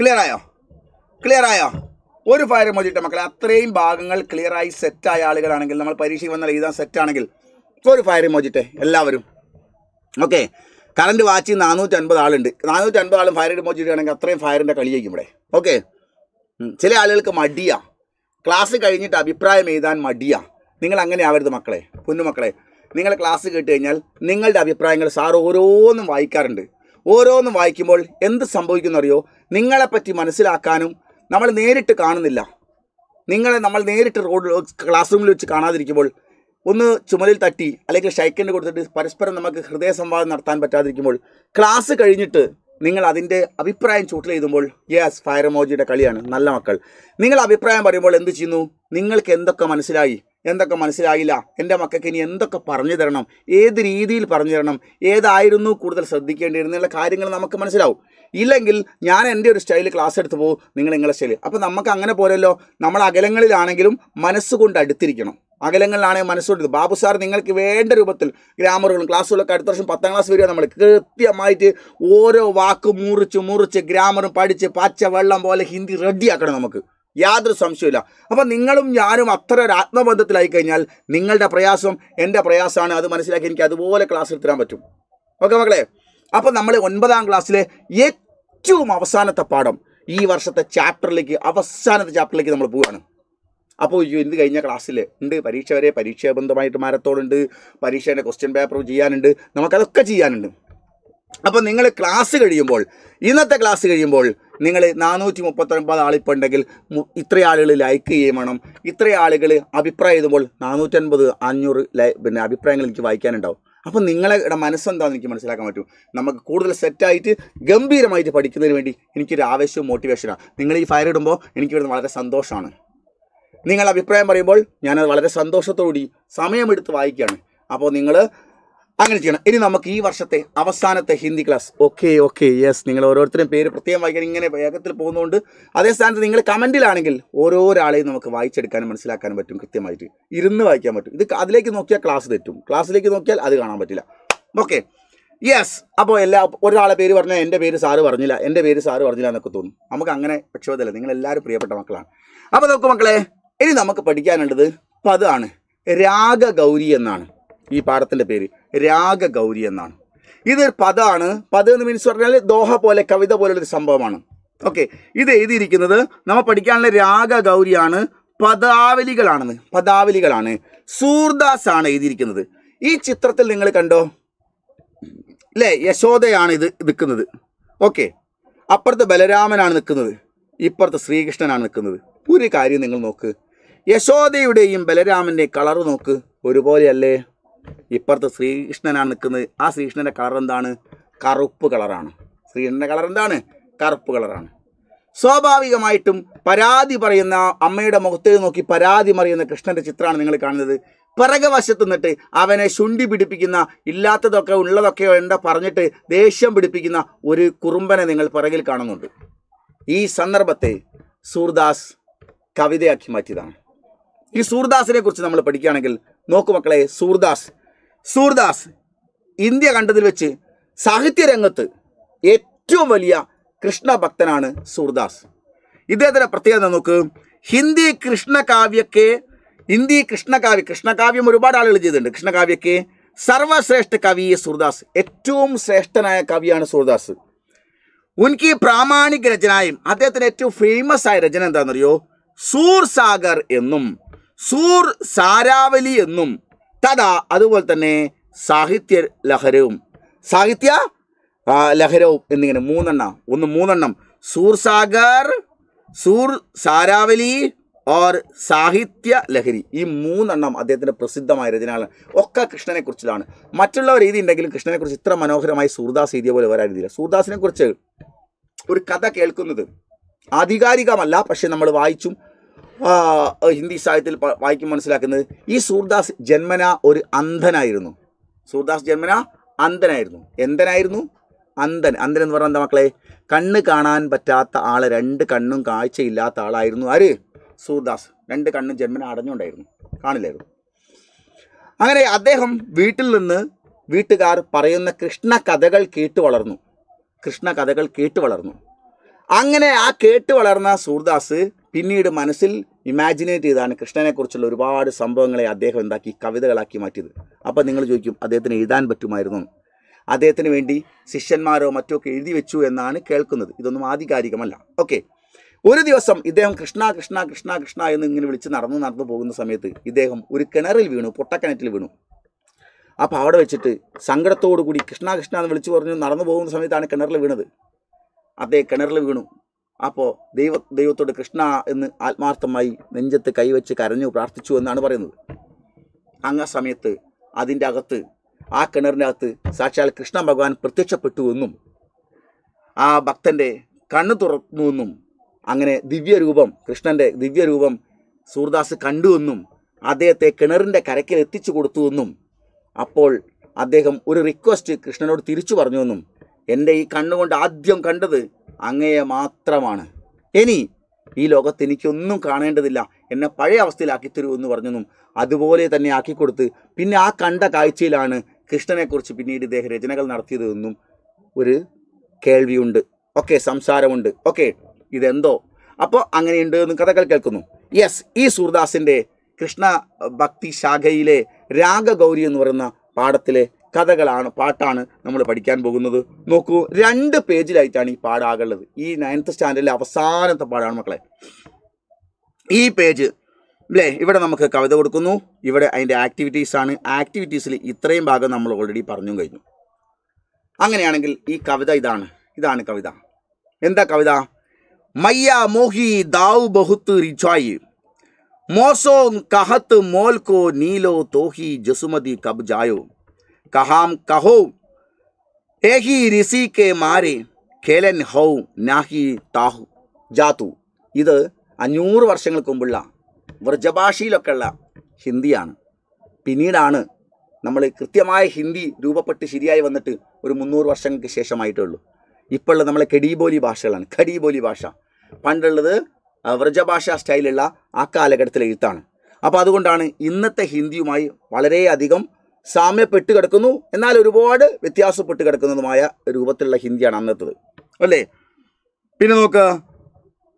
ക്ലിയർ ആയോ ക്ലിയർ ആയോ ഒരു ഫയർ മോജിട്ടെ മക്കളെ അത്രയും ഭാഗങ്ങൾ ക്ലിയർ ആയി സെറ്റായ ആളുകളാണെങ്കിൽ നമ്മൾ പരീക്ഷയ്ക്ക് വന്നാൽ എഴുതാൻ സെറ്റാണെങ്കിൽ ഒരു ഫയർ മോജിട്ടെ എല്ലാവരും ഓക്കെ കറണ്ട് വാച്ചിൽ നാനൂറ്റി അൻപത് ആളുണ്ട് നാനൂറ്റി അൻപത് ആളും ഫയർ ഇമോജി ചെയ്യുകയാണെങ്കിൽ അത്രയും ഫയറിൻ്റെ കളി ഇവിടെ ഓക്കെ ചില ആളുകൾക്ക് മടിയാ ക്ലാസ് കഴിഞ്ഞിട്ട് അഭിപ്രായം എഴുതാൻ മടിയാ നിങ്ങൾ അങ്ങനെ ആവരുത് മക്കളെ പൊന്നുമക്കളെ നിങ്ങൾ ക്ലാസ് കേട്ട് കഴിഞ്ഞാൽ നിങ്ങളുടെ അഭിപ്രായങ്ങൾ സാർ ഓരോന്നും വായിക്കാറുണ്ട് ഓരോന്നും വായിക്കുമ്പോൾ എന്ത് സംഭവിക്കുന്നറിയോ നിങ്ങളെപ്പറ്റി മനസ്സിലാക്കാനും നമ്മൾ നേരിട്ട് കാണുന്നില്ല നിങ്ങളെ നമ്മൾ നേരിട്ട് റോഡ് ക്ലാസ് റൂമിൽ വെച്ച് കാണാതിരിക്കുമ്പോൾ ഒന്ന് ചുമലിൽ തട്ടി അല്ലെങ്കിൽ ഷൈക്കൻഡ് കൊടുത്തിട്ട് പരസ്പരം നമുക്ക് ഹൃദയ സംവാദം നടത്താൻ പറ്റാതിരിക്കുമ്പോൾ ക്ലാസ് കഴിഞ്ഞിട്ട് നിങ്ങൾ അതിൻ്റെ അഭിപ്രായം ചൂട്ടിലെഴുതുമ്പോൾ യെസ് ഫയർമോജിയുടെ കളിയാണ് നല്ല മക്കൾ നിങ്ങൾ അഭിപ്രായം പറയുമ്പോൾ എന്ത് ചെയ്യുന്നു നിങ്ങൾക്ക് എന്തൊക്കെ മനസ്സിലായി എന്തൊക്കെ മനസ്സിലായില്ല എൻ്റെ മക്കൾക്ക് ഇനി എന്തൊക്കെ പറഞ്ഞു തരണം ഏത് രീതിയിൽ പറഞ്ഞു തരണം ഏതായിരുന്നു കൂടുതൽ ശ്രദ്ധിക്കേണ്ടിയിരുന്നുള്ള കാര്യങ്ങൾ നമുക്ക് മനസ്സിലാവും ഇല്ലെങ്കിൽ ഞാൻ എൻ്റെ ഒരു സ്റ്റൈൽ ക്ലാസ് എടുത്ത് പോകും നിങ്ങൾ നിങ്ങളുടെ സ്റ്റൈലിൽ അപ്പോൾ നമുക്ക് അങ്ങനെ പോലല്ലോ നമ്മൾ അകലങ്ങളിലാണെങ്കിലും മനസ്സുകൊണ്ട് അടുത്തിരിക്കണം അകലങ്ങളിലാണെങ്കിൽ മനസ്സുകൊണ്ട് ബാബു സാർ നിങ്ങൾക്ക് വേണ്ട രൂപത്തിൽ ഗ്രാമറുകളും ക്ലാസ്സുകളൊക്കെ അടുത്ത വർഷം പത്താം ക്ലാസ് വരിക നമ്മൾ കൃത്യമായിട്ട് ഓരോ വാക്ക് മുറിച്ച് മുറിച്ച് ഗ്രാമറും പഠിച്ച് പച്ച വെള്ളം പോലെ ഹിന്ദി റെഡിയാക്കണം നമുക്ക് യാതൊരു സംശയമില്ല അപ്പം നിങ്ങളും ഞാനും അത്ര ഒരു ആത്മബന്ധത്തിലായി കഴിഞ്ഞാൽ നിങ്ങളുടെ പ്രയാസം എൻ്റെ പ്രയാസമാണ് അത് മനസ്സിലാക്കി എനിക്ക് അതുപോലെ ക്ലാസ് എടുത്തിരാൻ പറ്റും ഓക്കെ മക്കളെ അപ്പം നമ്മൾ ഒൻപതാം ക്ലാസ്സിലെ ഏറ്റവും അവസാനത്തെ പാഠം ഈ വർഷത്തെ ചാപ്റ്ററിലേക്ക് അവസാനത്തെ ചാപ്റ്ററിലേക്ക് നമ്മൾ പോവുകയാണ് അപ്പോൾ ഇന്ന് കഴിഞ്ഞ ക്ലാസ്സിൽ ഉണ്ട് പരീക്ഷ വരെ പരീക്ഷാബന്ധമായിട്ട് മാരത്തോളുണ്ട് പരീക്ഷേൻ്റെ ക്വസ്റ്റ്യൻ പേപ്പർ ചെയ്യാനുണ്ട് നമുക്കതൊക്കെ ചെയ്യാനുണ്ട് അപ്പോൾ നിങ്ങൾ ക്ലാസ് കഴിയുമ്പോൾ ഇന്നത്തെ ക്ലാസ് കഴിയുമ്പോൾ നിങ്ങൾ നാനൂറ്റി മുപ്പത്തൊൻപത് ആളിപ്പോൾ ഉണ്ടെങ്കിൽ ഇത്ര ആളുകൾ ലൈക്ക് ചെയ്യുകയും വേണം ഇത്ര ആളുകൾ അഭിപ്രായം എഴുതുമ്പോൾ നാനൂറ്റൻപത് അഞ്ഞൂറ് ലൈ പിന്നെ അഭിപ്രായങ്ങൾ എനിക്ക് വായിക്കാനുണ്ടാവും അപ്പം നിങ്ങളുടെ മനസ്സെന്താണെന്ന് എനിക്ക് മനസ്സിലാക്കാൻ പറ്റും നമുക്ക് കൂടുതൽ സെറ്റായിട്ട് ഗംഭീരമായിട്ട് പഠിക്കുന്നതിന് വേണ്ടി എനിക്കൊരു ആവേശവും മോട്ടിവേഷനാണ് നിങ്ങൾ ഈ ഫയർ ഇടുമ്പോൾ എനിക്ക് വളരെ സന്തോഷമാണ് നിങ്ങൾ അഭിപ്രായം പറയുമ്പോൾ ഞാനത് വളരെ സന്തോഷത്തോടുകൂടി സമയമെടുത്ത് വായിക്കുകയാണ് അപ്പോൾ നിങ്ങൾ അങ്ങനെ ചെയ്യണം ഇനി നമുക്ക് ഈ വർഷത്തെ അവസാനത്തെ Hindi class okay okay yes നിങ്ങൾ ഓരോരുത്തരും പേര് പ്രത്യേകം വായിക്കാൻ ഇങ്ങനെ വേഗത്തിൽ പോകുന്നതുകൊണ്ട് അതേ സ്ഥാനത്ത് നിങ്ങൾ കമൻറ്റിലാണെങ്കിൽ ഓരോരാളെയും നമുക്ക് വായിച്ചെടുക്കാനും മനസ്സിലാക്കാനും പറ്റും കൃത്യമായിട്ട് ഇരുന്ന് വായിക്കാൻ പറ്റും ഇത് അതിലേക്ക് നോക്കിയാൽ ക്ലാസ് തെറ്റും ക്ലാസ്സിലേക്ക് നോക്കിയാൽ അത് കാണാൻ പറ്റില്ല ഓക്കെ യെസ് അപ്പോൾ എല്ലാ ഒരാളെ പേര് പറഞ്ഞാൽ എൻ്റെ പേര് സാറ് പറഞ്ഞില്ല എൻ്റെ പേര് സാറ് പറഞ്ഞില്ല എന്നൊക്കെ തോന്നും നമുക്ക് അങ്ങനെ പക്ഷപാതല്ല നിങ്ങൾ എല്ലാവരും പ്രിയപ്പെട്ട മക്കളാണ് അപ്പോൾ നോക്കൂ മക്കളെ ഇനി നമുക്ക് പഠിക്കാനുള്ളത് രാഗ ഗൗരി എന്നാണ് ഈ പാഠത്തിൻ്റെ പേര് രാഗഗൗരി എന്നാണ് ഇതൊരു പദമാണ് പദം എന്ന് മീൻസ് പറഞ്ഞാൽ ദോഹ പോലെ കവിത പോലൊരു സംഭവമാണ് ഓക്കെ ഇത് എഴുതിയിരിക്കുന്നത് നമ്മൾ പഠിക്കാനുള്ള രാഗഗൗരിയാണ് പദാവലികളാണെന്ന് പദാവലികളാണ് സൂർദാസ് ആണ് എഴുതിയിരിക്കുന്നത് ഈ ചിത്രത്തിൽ നിങ്ങൾ കണ്ടോ അല്ലേ യശോദയാണ് ഇത് നിൽക്കുന്നത് ഓക്കെ അപ്പുറത്ത് ബലരാമനാണ് നിൽക്കുന്നത് ഇപ്പുറത്ത് ശ്രീകൃഷ്ണനാണ് നിൽക്കുന്നത് ഒരു കാര്യം നിങ്ങൾ നോക്ക് യശോദയുടെയും ബലരാമൻ്റെയും കളറ് നോക്ക് ഒരുപോലെയല്ലേ ഇപ്പുറത്ത് ശ്രീകൃഷ്ണനാണ് നിൽക്കുന്നത് ആ ശ്രീകൃഷ്ണൻ്റെ കളർ എന്താണ് കറുപ്പ് കളറാണ് ശ്രീകൃഷ്ണൻ്റെ കളർ എന്താണ് കറുപ്പ് കളറാണ് സ്വാഭാവികമായിട്ടും പരാതി പറയുന്ന അമ്മയുടെ മുഖത്തേക്ക് നോക്കി പരാതി മറിയുന്ന കൃഷ്ണൻ്റെ ചിത്രമാണ് നിങ്ങൾ കാണുന്നത് വശത്ത് നിന്നിട്ട് അവനെ ശുണ്ടി പിടിപ്പിക്കുന്ന ഇല്ലാത്തതൊക്കെ ഉള്ളതൊക്കെ എന്താ പറഞ്ഞിട്ട് ദേഷ്യം പിടിപ്പിക്കുന്ന ഒരു കുറുമ്പനെ നിങ്ങൾ പിറകിൽ കാണുന്നുണ്ട് ഈ സന്ദർഭത്തെ സൂർദാസ് കവിതയാക്കി മാറ്റിയതാണ് ഈ സൂർദാസിനെ കുറിച്ച് നമ്മൾ പഠിക്കുകയാണെങ്കിൽ നോക്കു മക്കളെ സൂർദാസ് സൂർദാസ് ഇന്ത്യ കണ്ടതിൽ വെച്ച് സാഹിത്യരംഗത്ത് ഏറ്റവും വലിയ കൃഷ്ണ ഭക്തനാണ് സൂർദാസ് ഇദ്ദേഹത്തിൻ്റെ പ്രത്യേകത നോക്ക് ഹിന്ദി കൃഷ്ണകാവ്യക്കെ ഹിന്ദി കൃഷ്ണകാവ്യ കൃഷ്ണകാവ്യം ഒരുപാട് ആളുകൾ ചെയ്തിട്ടുണ്ട് കൃഷ്ണകാവ്യക്കെ സർവശ്രേഷ്ഠ കവി സൂർദാസ് ഏറ്റവും ശ്രേഷ്ഠനായ കവിയാണ് സൂർദാസ് ഉൻകി പ്രാമാണിക രചനയും അദ്ദേഹത്തിൻ്റെ ഏറ്റവും ഫേമസ് ആയ രചന എന്താണെന്നറിയോ സൂർസാഗർ എന്നും സൂർ സാരാവലി എന്നും തഥാ അതുപോലെ തന്നെ സാഹിത്യ ലഹരവും സാഹിത്യ ലഹരവും എന്നിങ്ങനെ മൂന്നെണ്ണ ഒന്ന് മൂന്നെണ്ണം സൂർ സാഗർ സൂർ സാരാവലി ഓർ സാഹിത്യ ലഹരി ഈ മൂന്നെണ്ണം അദ്ദേഹത്തിൻ്റെ പ്രസിദ്ധമായ രചനകളാണ് ഒക്കെ കൃഷ്ണനെക്കുറിച്ചിലാണ് മറ്റുള്ളവർ എഴുതിയിട്ടുണ്ടെങ്കിലും കൃഷ്ണനെക്കുറിച്ച് ഇത്ര മനോഹരമായി സൂർദാസ് എഴുതിയ പോലെ വരാൻ എഴുതിയില്ല സൂർദാസിനെക്കുറിച്ച് ഒരു കഥ കേൾക്കുന്നത് ആധികാരികമല്ല പക്ഷെ നമ്മൾ വായിച്ചും ഹിന്ദി സാഹിത്യത്തിൽ വായിക്കും മനസ്സിലാക്കുന്നത് ഈ സൂർദാസ് ജന്മന ഒരു അന്ധനായിരുന്നു സൂർദാസ് ജന്മന അന്ധനായിരുന്നു എന്തനായിരുന്നു അന്ധൻ അന്ധൻ എന്ന് പറഞ്ഞാൽ എന്താ മക്കളെ കണ്ണ് കാണാൻ പറ്റാത്ത ആൾ രണ്ട് കണ്ണും കാഴ്ചയില്ലാത്ത ആളായിരുന്നു ആര് സൂർദാസ് രണ്ട് കണ്ണും ജന്മന അടഞ്ഞുകൊണ്ടായിരുന്നു കാണില്ലായിരുന്നു അങ്ങനെ അദ്ദേഹം വീട്ടിൽ നിന്ന് വീട്ടുകാർ പറയുന്ന കൃഷ്ണ കഥകൾ കേട്ട് വളർന്നു കൃഷ്ണ കഥകൾ കേട്ട് വളർന്നു അങ്ങനെ ആ കേട്ട് വളർന്ന സൂർദാസ് പിന്നീട് മനസ്സിൽ ഇമാജിനേറ്റ് ചെയ്താണ് കൃഷ്ണനെക്കുറിച്ചുള്ള ഒരുപാട് സംഭവങ്ങളെ അദ്ദേഹം എന്താക്കി കവിതകളാക്കി മാറ്റിയത് അപ്പോൾ നിങ്ങൾ ചോദിക്കും അദ്ദേഹത്തിന് എഴുതാൻ പറ്റുമായിരുന്നു അദ്ദേഹത്തിന് വേണ്ടി ശിഷ്യന്മാരോ മറ്റോ ഒക്കെ എഴുതി വെച്ചു എന്നാണ് കേൾക്കുന്നത് ഇതൊന്നും ആധികാരികമല്ല ഓക്കെ ഒരു ദിവസം ഇദ്ദേഹം കൃഷ്ണ കൃഷ്ണ കൃഷ്ണ കൃഷ്ണ എന്ന് ഇങ്ങനെ വിളിച്ച് നടന്നു നടന്നു പോകുന്ന സമയത്ത് ഇദ്ദേഹം ഒരു കിണറിൽ വീണു പൊട്ടക്കിണറ്റിൽ വീണു അപ്പോൾ അവിടെ വെച്ചിട്ട് സങ്കടത്തോടു കൂടി കൃഷ്ണ കൃഷ്ണ എന്ന് വിളിച്ചു പറഞ്ഞു നടന്നു പോകുന്ന സമയത്താണ് കിണറിൽ വീണത് അദ്ദേഹം കിണറിൽ വീണു അപ്പോൾ ദൈവ ദൈവത്തോട് കൃഷ്ണ എന്ന് ആത്മാർത്ഥമായി നെഞ്ചത്ത് കൈവച്ച് കരഞ്ഞു പ്രാർത്ഥിച്ചു എന്നാണ് പറയുന്നത് അങ്ങ സമയത്ത് അതിൻ്റെ അകത്ത് ആ കിണറിൻ്റെ അകത്ത് സാക്ഷാൽ കൃഷ്ണ ഭഗവാൻ പ്രത്യക്ഷപ്പെട്ടു എന്നും ആ ഭക്തൻ്റെ കണ്ണ് എന്നും അങ്ങനെ ദിവ്യരൂപം കൃഷ്ണൻ്റെ ദിവ്യരൂപം സൂർദാസ് എന്നും അദ്ദേഹത്തെ കിണറിൻ്റെ കരയ്ക്കിൽ എത്തിച്ചു കൊടുത്തുവെന്നും അപ്പോൾ അദ്ദേഹം ഒരു റിക്വസ്റ്റ് കൃഷ്ണനോട് തിരിച്ചു പറഞ്ഞു എന്നും എൻ്റെ ഈ കണ്ണുകൊണ്ട് ആദ്യം കണ്ടത് അങ്ങയെ മാത്രമാണ് ഇനി ഈ ലോകത്ത് എനിക്കൊന്നും കാണേണ്ടതില്ല എന്നെ പഴയ അവസ്ഥയിലാക്കി തരൂ എന്ന് പറഞ്ഞെന്നും അതുപോലെ തന്നെ ആക്കിക്കൊടുത്ത് പിന്നെ ആ കണ്ട കാഴ്ചയിലാണ് കൃഷ്ണനെക്കുറിച്ച് പിന്നീട് ഇദ്ദേഹം രചനകൾ നടത്തിയത് എന്നും ഒരു കേൾവിയുണ്ട് ഓക്കെ സംസാരമുണ്ട് ഓക്കെ ഇതെന്തോ അപ്പോൾ അങ്ങനെയുണ്ട് എന്ന് കഥകൾ കേൾക്കുന്നു യെസ് ഈ സൂർദാസിൻ്റെ കൃഷ്ണ ഭക്തി ശാഖയിലെ രാഗഗൗരി എന്ന് പറയുന്ന പാഠത്തിലെ കഥകളാണ് പാട്ടാണ് നമ്മൾ പഠിക്കാൻ പോകുന്നത് നോക്കൂ രണ്ട് പേജിലായിട്ടാണ് ഈ പാടാകുള്ളത് ഈ നയൻത്ത് സ്റ്റാൻഡേർഡിലെ അവസാനത്തെ പാടാണ് മക്കളെ ഈ പേജ് അല്ലേ ഇവിടെ നമുക്ക് കവിത കൊടുക്കുന്നു ഇവിടെ അതിൻ്റെ ആക്ടിവിറ്റീസ് ആണ് ആക്ടിവിറ്റീസിൽ ഇത്രയും ഭാഗം നമ്മൾ ഓൾറെഡി പറഞ്ഞു കഴിഞ്ഞു അങ്ങനെയാണെങ്കിൽ ഈ കവിത ഇതാണ് ഇതാണ് കവിത എന്താ കവിത മയ്യ മോഹി ദാവ് ബഹുത്ത് റിജായി മോസോ കഹത്ത് മോൽക്കോ നീലോ തോഹി ജസുമതി കബ് ജായോ कहाम കഹോ ഏഹി ऋषि के മാരെ കേലൻ ഹൗ നാഹി താഹു ജാതു ഇത് അഞ്ഞൂറ് വർഷങ്ങൾക്ക് മുമ്പുള്ള വ്രജഭാഷയിലൊക്കെ ഉള്ള ഹിന്ദിയാണ് പിന്നീടാണ് നമ്മൾ കൃത്യമായ ഹിന്ദി രൂപപ്പെട്ട് ശരിയായി വന്നിട്ട് ഒരു മുന്നൂറ് വർഷങ്ങൾക്ക് ശേഷമായിട്ടുള്ളൂ ഉള്ളൂ ഇപ്പോൾ ഉള്ളത് നമ്മളെ കെടിബോലി ഭാഷകളാണ് കടിബോലി ഭാഷ പണ്ടുള്ളത് വ്രജഭാഷ സ്റ്റൈലുള്ള ആ കാലഘട്ടത്തിലെ എഴുത്താണ് അപ്പോൾ അതുകൊണ്ടാണ് ഇന്നത്തെ ഹിന്ദിയുമായി വളരെയധികം സാമ്യപ്പെട്ട് കിടക്കുന്നു എന്നാൽ ഒരുപാട് വ്യത്യാസപ്പെട്ട് കിടക്കുന്നതുമായ രൂപത്തിലുള്ള ഹിന്ദിയാണ് അന്നത്തത് അല്ലേ പിന്നെ നോക്ക്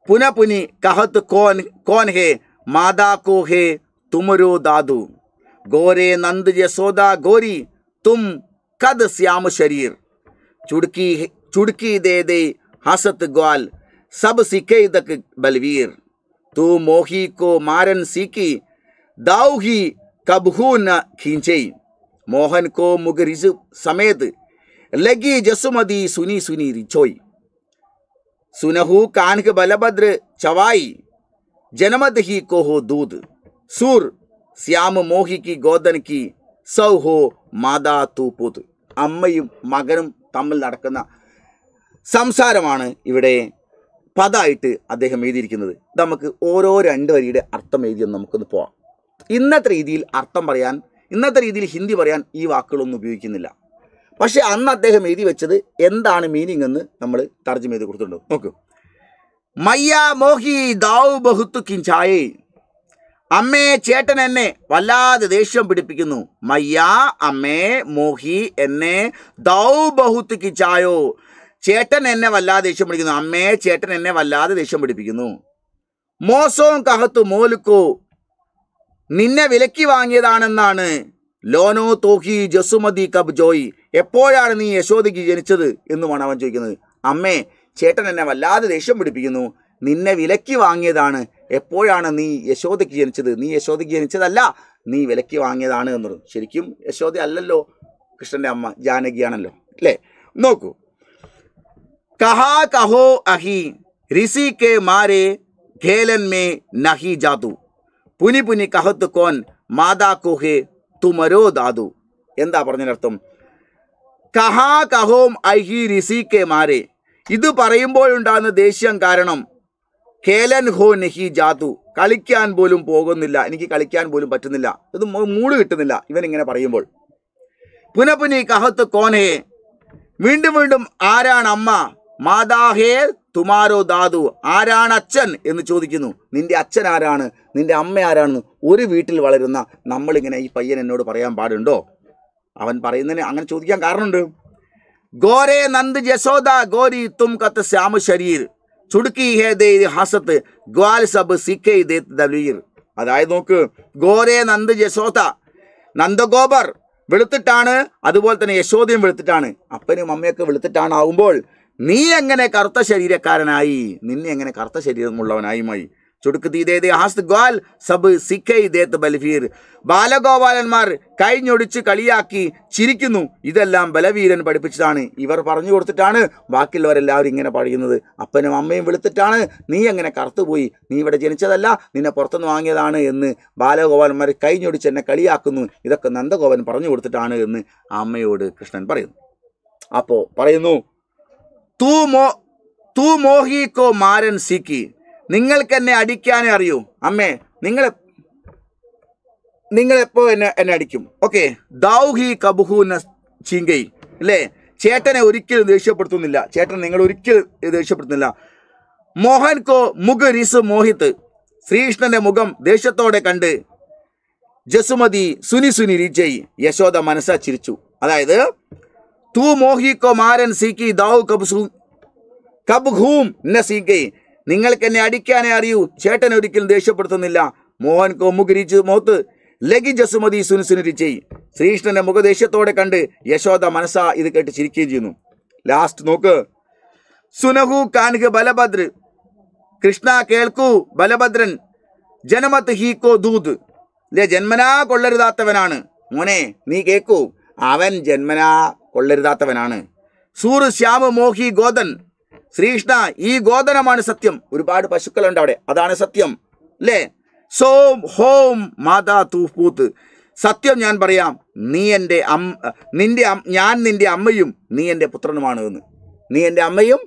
പുനപുനി കഹത്ത് കോൻ കോൻ ഹേ മാതാ കോ ഹേ തുമരോ ദാദു ഗോരേ നന്ദ് യസോദ ഗോരി തും കത് ശ്യാമ ശരീർ ചുടുക്കി ചുടുക്കി ദേ ദേ ഹസത്ത് ഗ്വാൽ സബ് സിക്കൈ തക്ക് ബൽവീർ തു മോഹി കോ മാരൻ സീക്കി ദൗഹി കബ്ഹൂ ന ഖീഞ്ചൈ മോഹൻ കോ മുഗരിസ് സമേത് ലഗി ജസുമതി സുനി സുനി റിച്ചോയ് സുനഹു കാൻഹ് ബലഭദ്ര ചവായി ജനമത് ഹി കോഹോ ദൂത് സൂർ ശ്യാമ മോഹിക്ക് സൗ സൗഹോ മാതാ തൂപ്പൂത്ത് അമ്മയും മകനും തമ്മിൽ നടക്കുന്ന സംസാരമാണ് ഇവിടെ പദമായിട്ട് അദ്ദേഹം എഴുതിയിരിക്കുന്നത് നമുക്ക് ഓരോ രണ്ട് വരിയുടെ അർത്ഥം എഴുതിയെന്ന് നമുക്കൊന്ന് പോവാം ഇന്നത്തെ രീതിയിൽ അർത്ഥം പറയാൻ ഇന്നത്തെ രീതിയിൽ ഹിന്ദി പറയാൻ ഈ വാക്കുകളൊന്നും ഉപയോഗിക്കുന്നില്ല പക്ഷേ അന്ന് അദ്ദേഹം എഴുതി വെച്ചത് എന്താണ് മീനിങ് എന്ന് നമ്മൾ തർജ്ജമ ചെയ്ത് കൊടുത്തിട്ടുണ്ട് നോക്കൂ മയ്യ മോഹി ദാവ് ബഹുത്തു കിഞ്ചായേ അമ്മേ ചേട്ടൻ എന്നെ വല്ലാതെ ദേഷ്യം പിടിപ്പിക്കുന്നു മയ്യ അമ്മേ മോഹി എന്നെ ദൗ ബഹുത്ത് കിച്ചായോ ചേട്ടൻ എന്നെ വല്ലാതെ ദേഷ്യം പിടിക്കുന്നു അമ്മേ ചേട്ടൻ എന്നെ വല്ലാതെ ദേഷ്യം പിടിപ്പിക്കുന്നു മോസവും കഹത്തു മോലുക്കോ നിന്നെ വിലക്കി വാങ്ങിയതാണെന്നാണ് ലോനോ തോഹി ജസുമതി കബ് ജോയി എപ്പോഴാണ് നീ യശോദയ്ക്ക് ജനിച്ചത് എന്നുമാണ് അവൻ ചോദിക്കുന്നത് അമ്മേ ചേട്ടൻ എന്നെ വല്ലാതെ ദേഷ്യം പിടിപ്പിക്കുന്നു നിന്നെ വിലക്കി വാങ്ങിയതാണ് എപ്പോഴാണ് നീ യശോദയ്ക്ക് ജനിച്ചത് നീ യശോദയ്ക്ക് ജനിച്ചതല്ല നീ വിലക്കി വാങ്ങിയതാണ് എന്നുള്ളത് ശരിക്കും യശോദ അല്ലല്ലോ കൃഷ്ണൻ്റെ അമ്മ ജാനകിയാണല്ലോ അല്ലേ നോക്കൂ കഹാ കഹോ അഹി ഋഷി കെ മാരെ ഖേലൻ മേ നഹി ജാതു പുനി പുനി കഹത്ത് കോൻ മാതാ കുഹെ തുമരോ ദാദു എന്താ പറഞ്ഞതിനർത്ഥം കഹാ കഹോം ഐ ഹി റിസി കെ മാരെ ഇത് പറയുമ്പോഴുണ്ടാകുന്ന ദേഷ്യം കാരണം കേലൻ ഹോ നെഹി ജാതു കളിക്കാൻ പോലും പോകുന്നില്ല എനിക്ക് കളിക്കാൻ പോലും പറ്റുന്നില്ല ഇത് മൂട് കിട്ടുന്നില്ല ഇവൻ ഇങ്ങനെ പറയുമ്പോൾ പുനഃപുനി കഹത്ത് കോനെ വീണ്ടും വീണ്ടും ആരാണ് അമ്മ മാതാഹേൽ തുമാരോ ധാതു ആരാണ് അച്ഛൻ എന്ന് ചോദിക്കുന്നു നിന്റെ അച്ഛൻ ആരാണ് നിന്റെ അമ്മ ആരാണെന്ന് ഒരു വീട്ടിൽ വളരുന്ന നമ്മളിങ്ങനെ ഈ പയ്യൻ എന്നോട് പറയാൻ പാടുണ്ടോ അവൻ പറയുന്നതിന് അങ്ങനെ ചോദിക്കാൻ കാരണമുണ്ട് ഗോരേ നന്ദ് ജസോദ ഗോരി തും കത്ത് ശ്യാമ ശരീർ ചുടുക്കി ഹേ ദേ ഹസത്ത് ഗ്വാൽ സബ് സിഖേ ദേ ദലീർ അതായത് നോക്ക് ഗോരേ നന്ദ് ജസോദ നന്ദഗോബർ വെളുത്തിട്ടാണ് അതുപോലെ തന്നെ യശോദയും വെളുത്തിട്ടാണ് അപ്പനും അമ്മയൊക്കെ വെളുത്തിട്ടാണ് ആവുമ്പോൾ നീ എങ്ങനെ കറുത്ത ശരീരക്കാരനായി നിന്നെ എങ്ങനെ കറുത്ത ശരീരമുള്ളവനായുമായി ചുടുക്കുത്തി സബ് ബാലഗോപാലന്മാർ കഴിഞ്ഞൊടിച്ച് കളിയാക്കി ചിരിക്കുന്നു ഇതെല്ലാം ബലവീരൻ പഠിപ്പിച്ചതാണ് ഇവർ പറഞ്ഞു കൊടുത്തിട്ടാണ് ബാക്കിയുള്ളവരെല്ലാവരും ഇങ്ങനെ പഠിക്കുന്നത് അപ്പനും അമ്മയും വിളിത്തിട്ടാണ് നീ എങ്ങനെ കറുത്തുപോയി നീ ഇവിടെ ജനിച്ചതല്ല നിന്നെ പുറത്തുനിന്ന് വാങ്ങിയതാണ് എന്ന് ബാലഗോപാലന്മാർ കഴിഞ്ഞൊടിച്ച് എന്നെ കളിയാക്കുന്നു ഇതൊക്കെ നന്ദഗോപൻ പറഞ്ഞു കൊടുത്തിട്ടാണ് എന്ന് അമ്മയോട് കൃഷ്ണൻ പറയുന്നു അപ്പോൾ പറയുന്നു തൂ മോ തൂ മോഹിക്കോ മാരൻ സിക്കി എന്നെ അടിക്കാനേ അറിയൂ അമ്മേ നിങ്ങൾ നിങ്ങളെപ്പോ എന്നെ എന്നെ അടിക്കും ഓക്കെ ദൗഹി കബുഹൂന ചിങ്കൈ അല്ലേ ചേട്ടനെ ഒരിക്കലും ദേഷ്യപ്പെടുത്തുന്നില്ല ചേട്ടൻ നിങ്ങൾ ഒരിക്കലും ദേഷ്യപ്പെടുത്തുന്നില്ല മോഹൻ കോ മുഖ റിസ് മോഹിത്ത് ശ്രീകൃഷ്ണന്റെ മുഖം ദേഷ്യത്തോടെ കണ്ട് ജസുമതി സുനി സുനി രീജയ് യശോദ മനസ്സ ചിരിച്ചു അതായത് तू മോഹി കോ മാരൻ സീക്കി ദാവു കബ്സൂം കബ്ഹൂം എന്നെ സീക്കി നിങ്ങൾക്ക് എന്നെ അടിക്കാനേ അറിയൂ ചേട്ടൻ ഒരിക്കലും ദേഷ്യപ്പെടുത്തുന്നില്ല മോഹൻ കോ മുഖരിച്ച് മോത്ത് ലഗി ജസുമതി സുനുസുനിരി സുനുസുനുരിച്ചി ശ്രീകൃഷ്ണന്റെ മുഖദേഷ്യത്തോടെ കണ്ട് യശോദ മനസ്സാ ഇത് കേട്ട് ചിരിക്കുകയും ചെയ്യുന്നു ലാസ്റ്റ് നോക്ക് സുനഹു കാൻഹ് ബലഭദ്ര കൃഷ്ണ കേൾക്കൂ ബലഭദ്രൻ ജനമത് ഹീ കോ ദൂത് ജന്മനാ കൊള്ളരുതാത്തവനാണ് മോനെ നീ കേക്കൂ അവൻ ജന്മനാ കൊള്ളരുതാത്തവനാണ് സൂറ് ശ്യാമ മോഹി ഗോതൻ ശ്രീകൃഷ്ണ ഈ ഗോതനമാണ് സത്യം ഒരുപാട് പശുക്കളുണ്ട് അവിടെ അതാണ് സത്യം അല്ലേ സോം ഹോം മാതാ തൂപ്പൂത്ത് സത്യം ഞാൻ പറയാം നീ എൻ്റെ അമ്മ നിൻ്റെ ഞാൻ നിൻ്റെ അമ്മയും നീ എൻ്റെ പുത്രനുമാണ് എന്ന് നീ എൻ്റെ അമ്മയും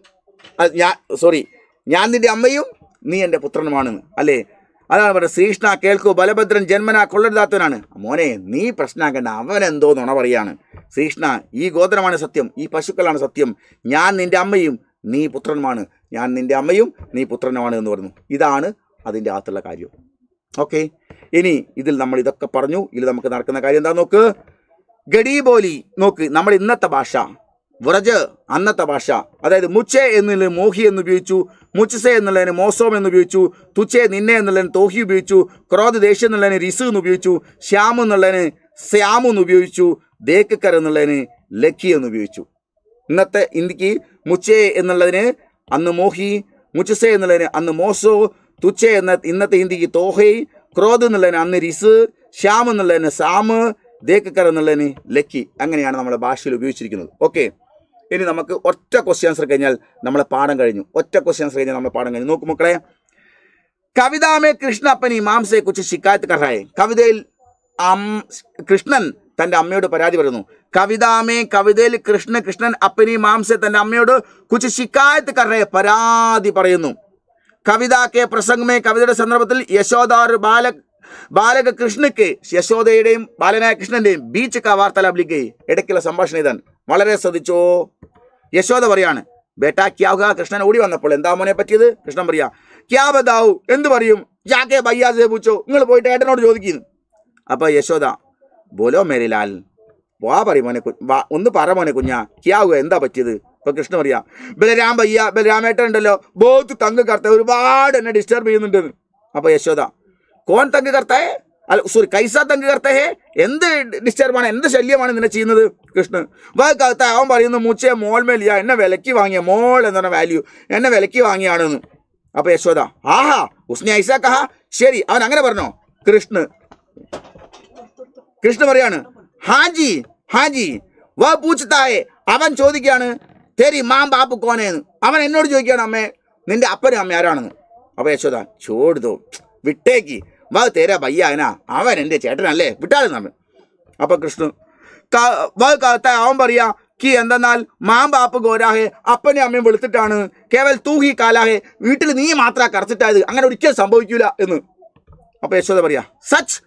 ഞാൻ സോറി ഞാൻ നിൻ്റെ അമ്മയും നീ എൻ്റെ പുത്രനുമാണെന്ന് അല്ലേ അതാണ് പറഞ്ഞത് ശ്രീകൃഷ്ണ കേൾക്കൂ ബലഭദ്രൻ ജന്മനാ കൊള്ളരുതാത്തവനാണ് മോനെ നീ പ്രശ്നമാക്കണ്ട അവൻ എന്തോ നുണ പറയാണ് ശ്രീകൃഷ്ണ ഈ ഗോത്രമാണ് സത്യം ഈ പശുക്കളാണ് സത്യം ഞാൻ നിൻ്റെ അമ്മയും നീ പുത്രനുമാണ് ഞാൻ നിൻ്റെ അമ്മയും നീ പുത്രനുമാണ് എന്ന് പറഞ്ഞു ഇതാണ് അതിൻ്റെ അകത്തുള്ള കാര്യം ഓക്കെ ഇനി ഇതിൽ നമ്മൾ ഇതൊക്കെ പറഞ്ഞു ഇതിൽ നമുക്ക് നടക്കുന്ന കാര്യം എന്താ നോക്ക് ഗഡീബോലി നോക്ക് നമ്മൾ ഇന്നത്തെ ഭാഷ വ്രജ് അന്നത്തെ ഭാഷ അതായത് മുച്ചേ എന്നുള്ള മോഹി എന്ന് ഉപയോഗിച്ചു മുച്ചസെ എന്നുള്ളതിന് മോസോം എന്ന് ഉപയോഗിച്ചു തുച്ചെ നിന്നെ എന്നുള്ളതിന് തോഹി ഉപയോഗിച്ചു ക്രോധ ദേഷ്യം എന്നുള്ളതിന് റിസു എന്ന് ഉപയോഗിച്ചു ശ്യാം എന്നുള്ളതിന് ശ്യാം എന്ന് ഉപയോഗിച്ചു ദേക്കക്കർ എന്നുള്ളതിന് ലക്കി എന്ന് ഉപയോഗിച്ചു ഇന്നത്തെ ഇന്ത്യക്ക് മുച്ചേ എന്നുള്ളതിന് അന്ന് മോഹി മുച്ചസെ എന്നുള്ളതിന് അന്ന് മോസോ തുച്ഛേ എന്ന ഇന്നത്തെ ഇന്ത്യക്ക് തോഹി ക്രോധ് എന്നുള്ളതിന് അന്ന് റിസ് ശ്യാം എന്നുള്ളതിന് സാമ് ദേക്കക്കർ എന്നുള്ളതിന് ലക്കി അങ്ങനെയാണ് നമ്മുടെ ഭാഷയിൽ ഉപയോഗിച്ചിരിക്കുന്നത് ഓക്കെ ഇനി നമുക്ക് ഒറ്റ ക്വസ്റ്റ്യൻ ആൻസർ കഴിഞ്ഞാൽ നമ്മളെ പാഠം കഴിഞ്ഞു ഒറ്റ ക്വസ്റ്റ്യൻ ആൻസർ കഴിഞ്ഞാൽ നമ്മളെ പാഠം കഴിഞ്ഞു നോക്ക് മക്കളെ കവിതാമേ കൃഷ്ണപ്പനി മാംസയെക്കുറിച്ച് ശിക്കായത്തുകാരായി കവിതയിൽ അം കൃഷ്ണൻ തൻ്റെ അമ്മയോട് പരാതി പറയുന്നു കവിതാമേ കവിതയിൽ കൃഷ്ണ കൃഷ്ണൻ അപ്പനി മാംസെ തൻ്റെ അമ്മയോട് കുറിച്ച് ശിക്കായത്തുകാരായി പരാതി പറയുന്നു കവിത കെ പ്രസംഗമേ കവിതയുടെ സന്ദർഭത്തിൽ യശോദ ഒരു ബാല ബാലക കൃഷ്ണക്ക് യശോദയുടെയും ബാലനായ കൃഷ്ണന്റെയും ബീച്ച് കാ വാർത്താലാപ് ലിഖ് ഇടയ്ക്കുള്ള സംഭാഷണം ഇതാൻ വളരെ ശ്രദ്ധിച്ചോ യശോദ പറയാണ് ബേട്ട ക്യാവുക കൃഷ്ണൻ ഓടി വന്നപ്പോൾ എന്താ മോനെ പറ്റിയത് കൃഷ്ണൻ പറയാ ക്യാ എന്ത് പറയും ജാക്കെ ബയ്യാസേ പൂച്ചോ നിങ്ങൾ പോയിട്ട് ഏട്ടനോട് ചോദിക്കുന്നു അപ്പോൾ യശോദ ബോലോ മേരിലാൽ വാ പറയും മോനെ വാ ഒന്ന് പറ മോനെ കുഞ്ഞാ ക്യാവുക എന്താ പറ്റിയത് ഇപ്പൊ കൃഷ്ണൻ പറയാ ബലരാം ബലരാം ഏട്ടൻ ഉണ്ടല്ലോ ബോത്ത് തങ്ക് കറുത്ത ഒരുപാട് എന്നെ ഡിസ്റ്റർബ് ചെയ്യുന്നുണ്ടെന്ന് അപ്പൊ യശോദ കോൺ തങ്ക് കറുത്തായേ അല്ല സോറി കൈസാത്ത് അംഗീകർത്തഹേ എന്ത് ഡിസ്റ്റർബാണ് എന്ത് ശല്യമാണ് ഇതിനെ ചെയ്യുന്നത് കൃഷ്ണൻ വാക്കകത്ത് അവൻ പറയുന്നു മൂച്ചയെ മോൾ മോൾമേലിയ എന്നെ വിലക്ക് വാങ്ങിയ മോൾ എന്ന് പറഞ്ഞ വാല്യൂ എന്നെ വിലക്ക് വാങ്ങിയാണെന്ന് അപ്പൊ യശോദ ആഹാ ഉസ്നെ ഐസാക്കഹ ശരി അവൻ അങ്ങനെ പറഞ്ഞോ കൃഷ്ണ് കൃഷ്ണ പറയാണ് ഹാജി ഹാജി വാ പൂച്ചത്തായെ അവൻ ചോദിക്കുകയാണ് തെരി മാം ബാപ്പ് കോനേന്ന് അവൻ എന്നോട് ചോദിക്കുകയാണ് അമ്മേ നിന്റെ അപ്പനും അമ്മ ആരാണെന്ന് അപ്പൊ യശോദ ചോടുതോ വിട്ടേക്ക് വാ തേരാ പയ്യാനാ അവൻ എൻ്റെ ചേട്ടനല്ലേ വിട്ടാലും നമ്മൾ അപ്പം കൃഷ്ണു അവൻ പറയാ കി എന്തെന്നാൽ മാം ഗോരാഹെ ഗോരാഹേ അപ്പനെ അമ്മയും വെളുത്തിട്ടാണ് കേവൽ തൂഹി കാലാഹേ വീട്ടിൽ നീ മാത്ര കറച്ചിട്ടായത് അങ്ങനെ ഒരിക്കലും സംഭവിക്കൂല എന്ന് അപ്പോൾ യശോദ പറയാ സച്ച്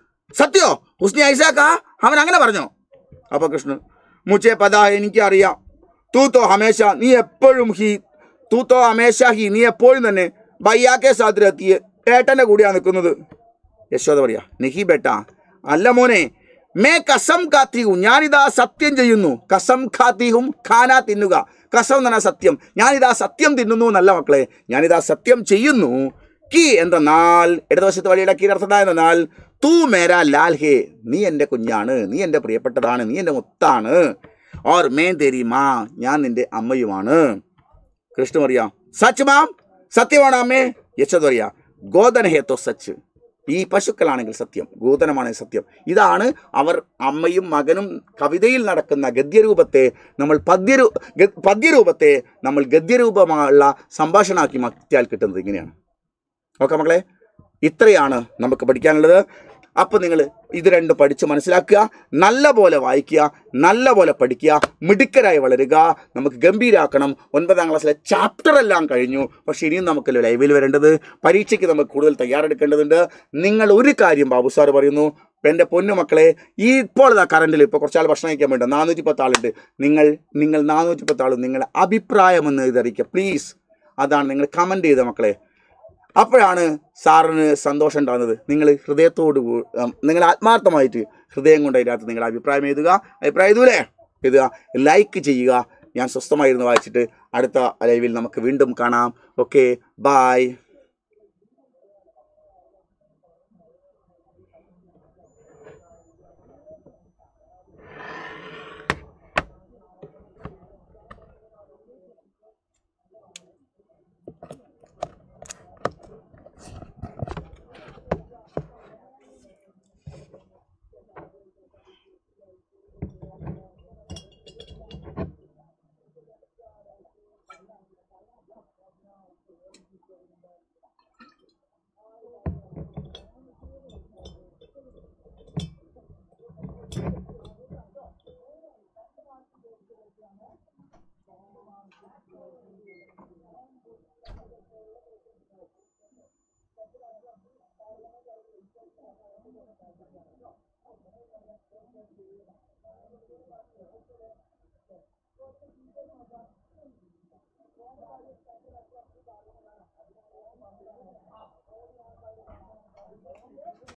സത്യോ ഹുസ്നി ഐസാക്കാ അവൻ അങ്ങനെ പറഞ്ഞോ അപ്പോൾ കൃഷ്ണൻ മുച്ചേ എനിക്ക് അറിയാം തൂത്തോ ഹമേശ നീ എപ്പോഴും ഹി തൂത്തോ ഹമേശ ഹി നീ എപ്പോഴും തന്നെ ബയ്യാക്കെ സാദ്രത്തിയെ ഏട്ടൻ്റെ കൂടിയാണ് നിൽക്കുന്നത് യശോദ പറയാ നിഹി ബേട്ട അല്ല മോനെ മേ കസം കാത്തിഹും ഞാനിതാ സത്യം ചെയ്യുന്നു കസം ഖാത്തിഹും ഖാന തിന്നുക കസം എന്ന് പറഞ്ഞാൽ സത്യം ഞാനിതാ സത്യം തിന്നുന്നു എന്നല്ല മക്കളെ ഞാനിതാ സത്യം ചെയ്യുന്നു കി എന്തെന്നാൽ ഇടതുവശത്ത് വഴിയുടെ കീ അർത്ഥത എന്തെന്നാൽ തൂ മേരാ ലാൽ ഹേ നീ എൻ്റെ കുഞ്ഞാണ് നീ എൻ്റെ പ്രിയപ്പെട്ടതാണ് നീ എൻ്റെ മുത്താണ് ഓർ മേൻ തേരി മാ ഞാൻ നിൻ്റെ അമ്മയുമാണ് കൃഷ്ണ പറയാം സച്ച് മാം സത്യമാണ് അമ്മേ യശോദ് പറയാ ഗോദൻ ഹേ തോ സച്ച് ഈ പശുക്കളാണെങ്കിൽ സത്യം ഗോതനമാണെങ്കിൽ സത്യം ഇതാണ് അവർ അമ്മയും മകനും കവിതയിൽ നടക്കുന്ന ഗദ്യരൂപത്തെ നമ്മൾ പദ്യരൂ പദ്യരൂപത്തെ നമ്മൾ ഗദ്യരൂപമുള്ള സംഭാഷണമാക്കി മാറ്റിയാൽ കിട്ടുന്നത് ഇങ്ങനെയാണ് ഓക്കെ മക്കളെ ഇത്രയാണ് നമുക്ക് പഠിക്കാനുള്ളത് അപ്പോൾ നിങ്ങൾ ഇത് രണ്ടും പഠിച്ച് മനസ്സിലാക്കുക നല്ല പോലെ വായിക്കുക നല്ല പോലെ പഠിക്കുക മിടുക്കരായി വളരുക നമുക്ക് ഗംഭീരാക്കണം ഒൻപതാം ക്ലാസ്സിലെ ചാപ്റ്റർ എല്ലാം കഴിഞ്ഞു പക്ഷേ ഇനിയും നമുക്ക് ലൈവിൽ വരേണ്ടത് പരീക്ഷയ്ക്ക് നമുക്ക് കൂടുതൽ തയ്യാറെടുക്കേണ്ടതുണ്ട് നിങ്ങൾ ഒരു കാര്യം ബാബു സാർ പറയുന്നു എൻ്റെ പൊന്നുമക്കളെ ഈ ഇപ്പോൾ ഇതാ കറണ്ടിൽ ഇപ്പോൾ കുറച്ചാൾ ഭക്ഷണം കഴിക്കാൻ വേണ്ട നാനൂറ്റി പത്താളുണ്ട് നിങ്ങൾ നിങ്ങൾ നാനൂറ്റി പത്താളും നിങ്ങളുടെ അഭിപ്രായം എന്ന് ഇതറിയിക്കുക പ്ലീസ് അതാണ് നിങ്ങൾ കമൻറ്റ് ചെയ്ത മക്കളെ അപ്പോഴാണ് സാറിന് സന്തോഷം ഉണ്ടാകുന്നത് നിങ്ങൾ ഹൃദയത്തോട് നിങ്ങൾ ആത്മാർത്ഥമായിട്ട് ഹൃദയം കൊണ്ട് അതിനകത്ത് നിങ്ങളുടെ അഭിപ്രായം എഴുതുക അഭിപ്രായം എഴുതൂലേ എഴുതുക ലൈക്ക് ചെയ്യുക ഞാൻ സ്വസ്ഥമായിരുന്നു വായിച്ചിട്ട് അടുത്ത ലൈവിൽ നമുക്ക് വീണ്ടും കാണാം ഓക്കെ ബായ് 两个，后头那个，昨天去的，然后就路上去的，后头，对，然后自己在那边。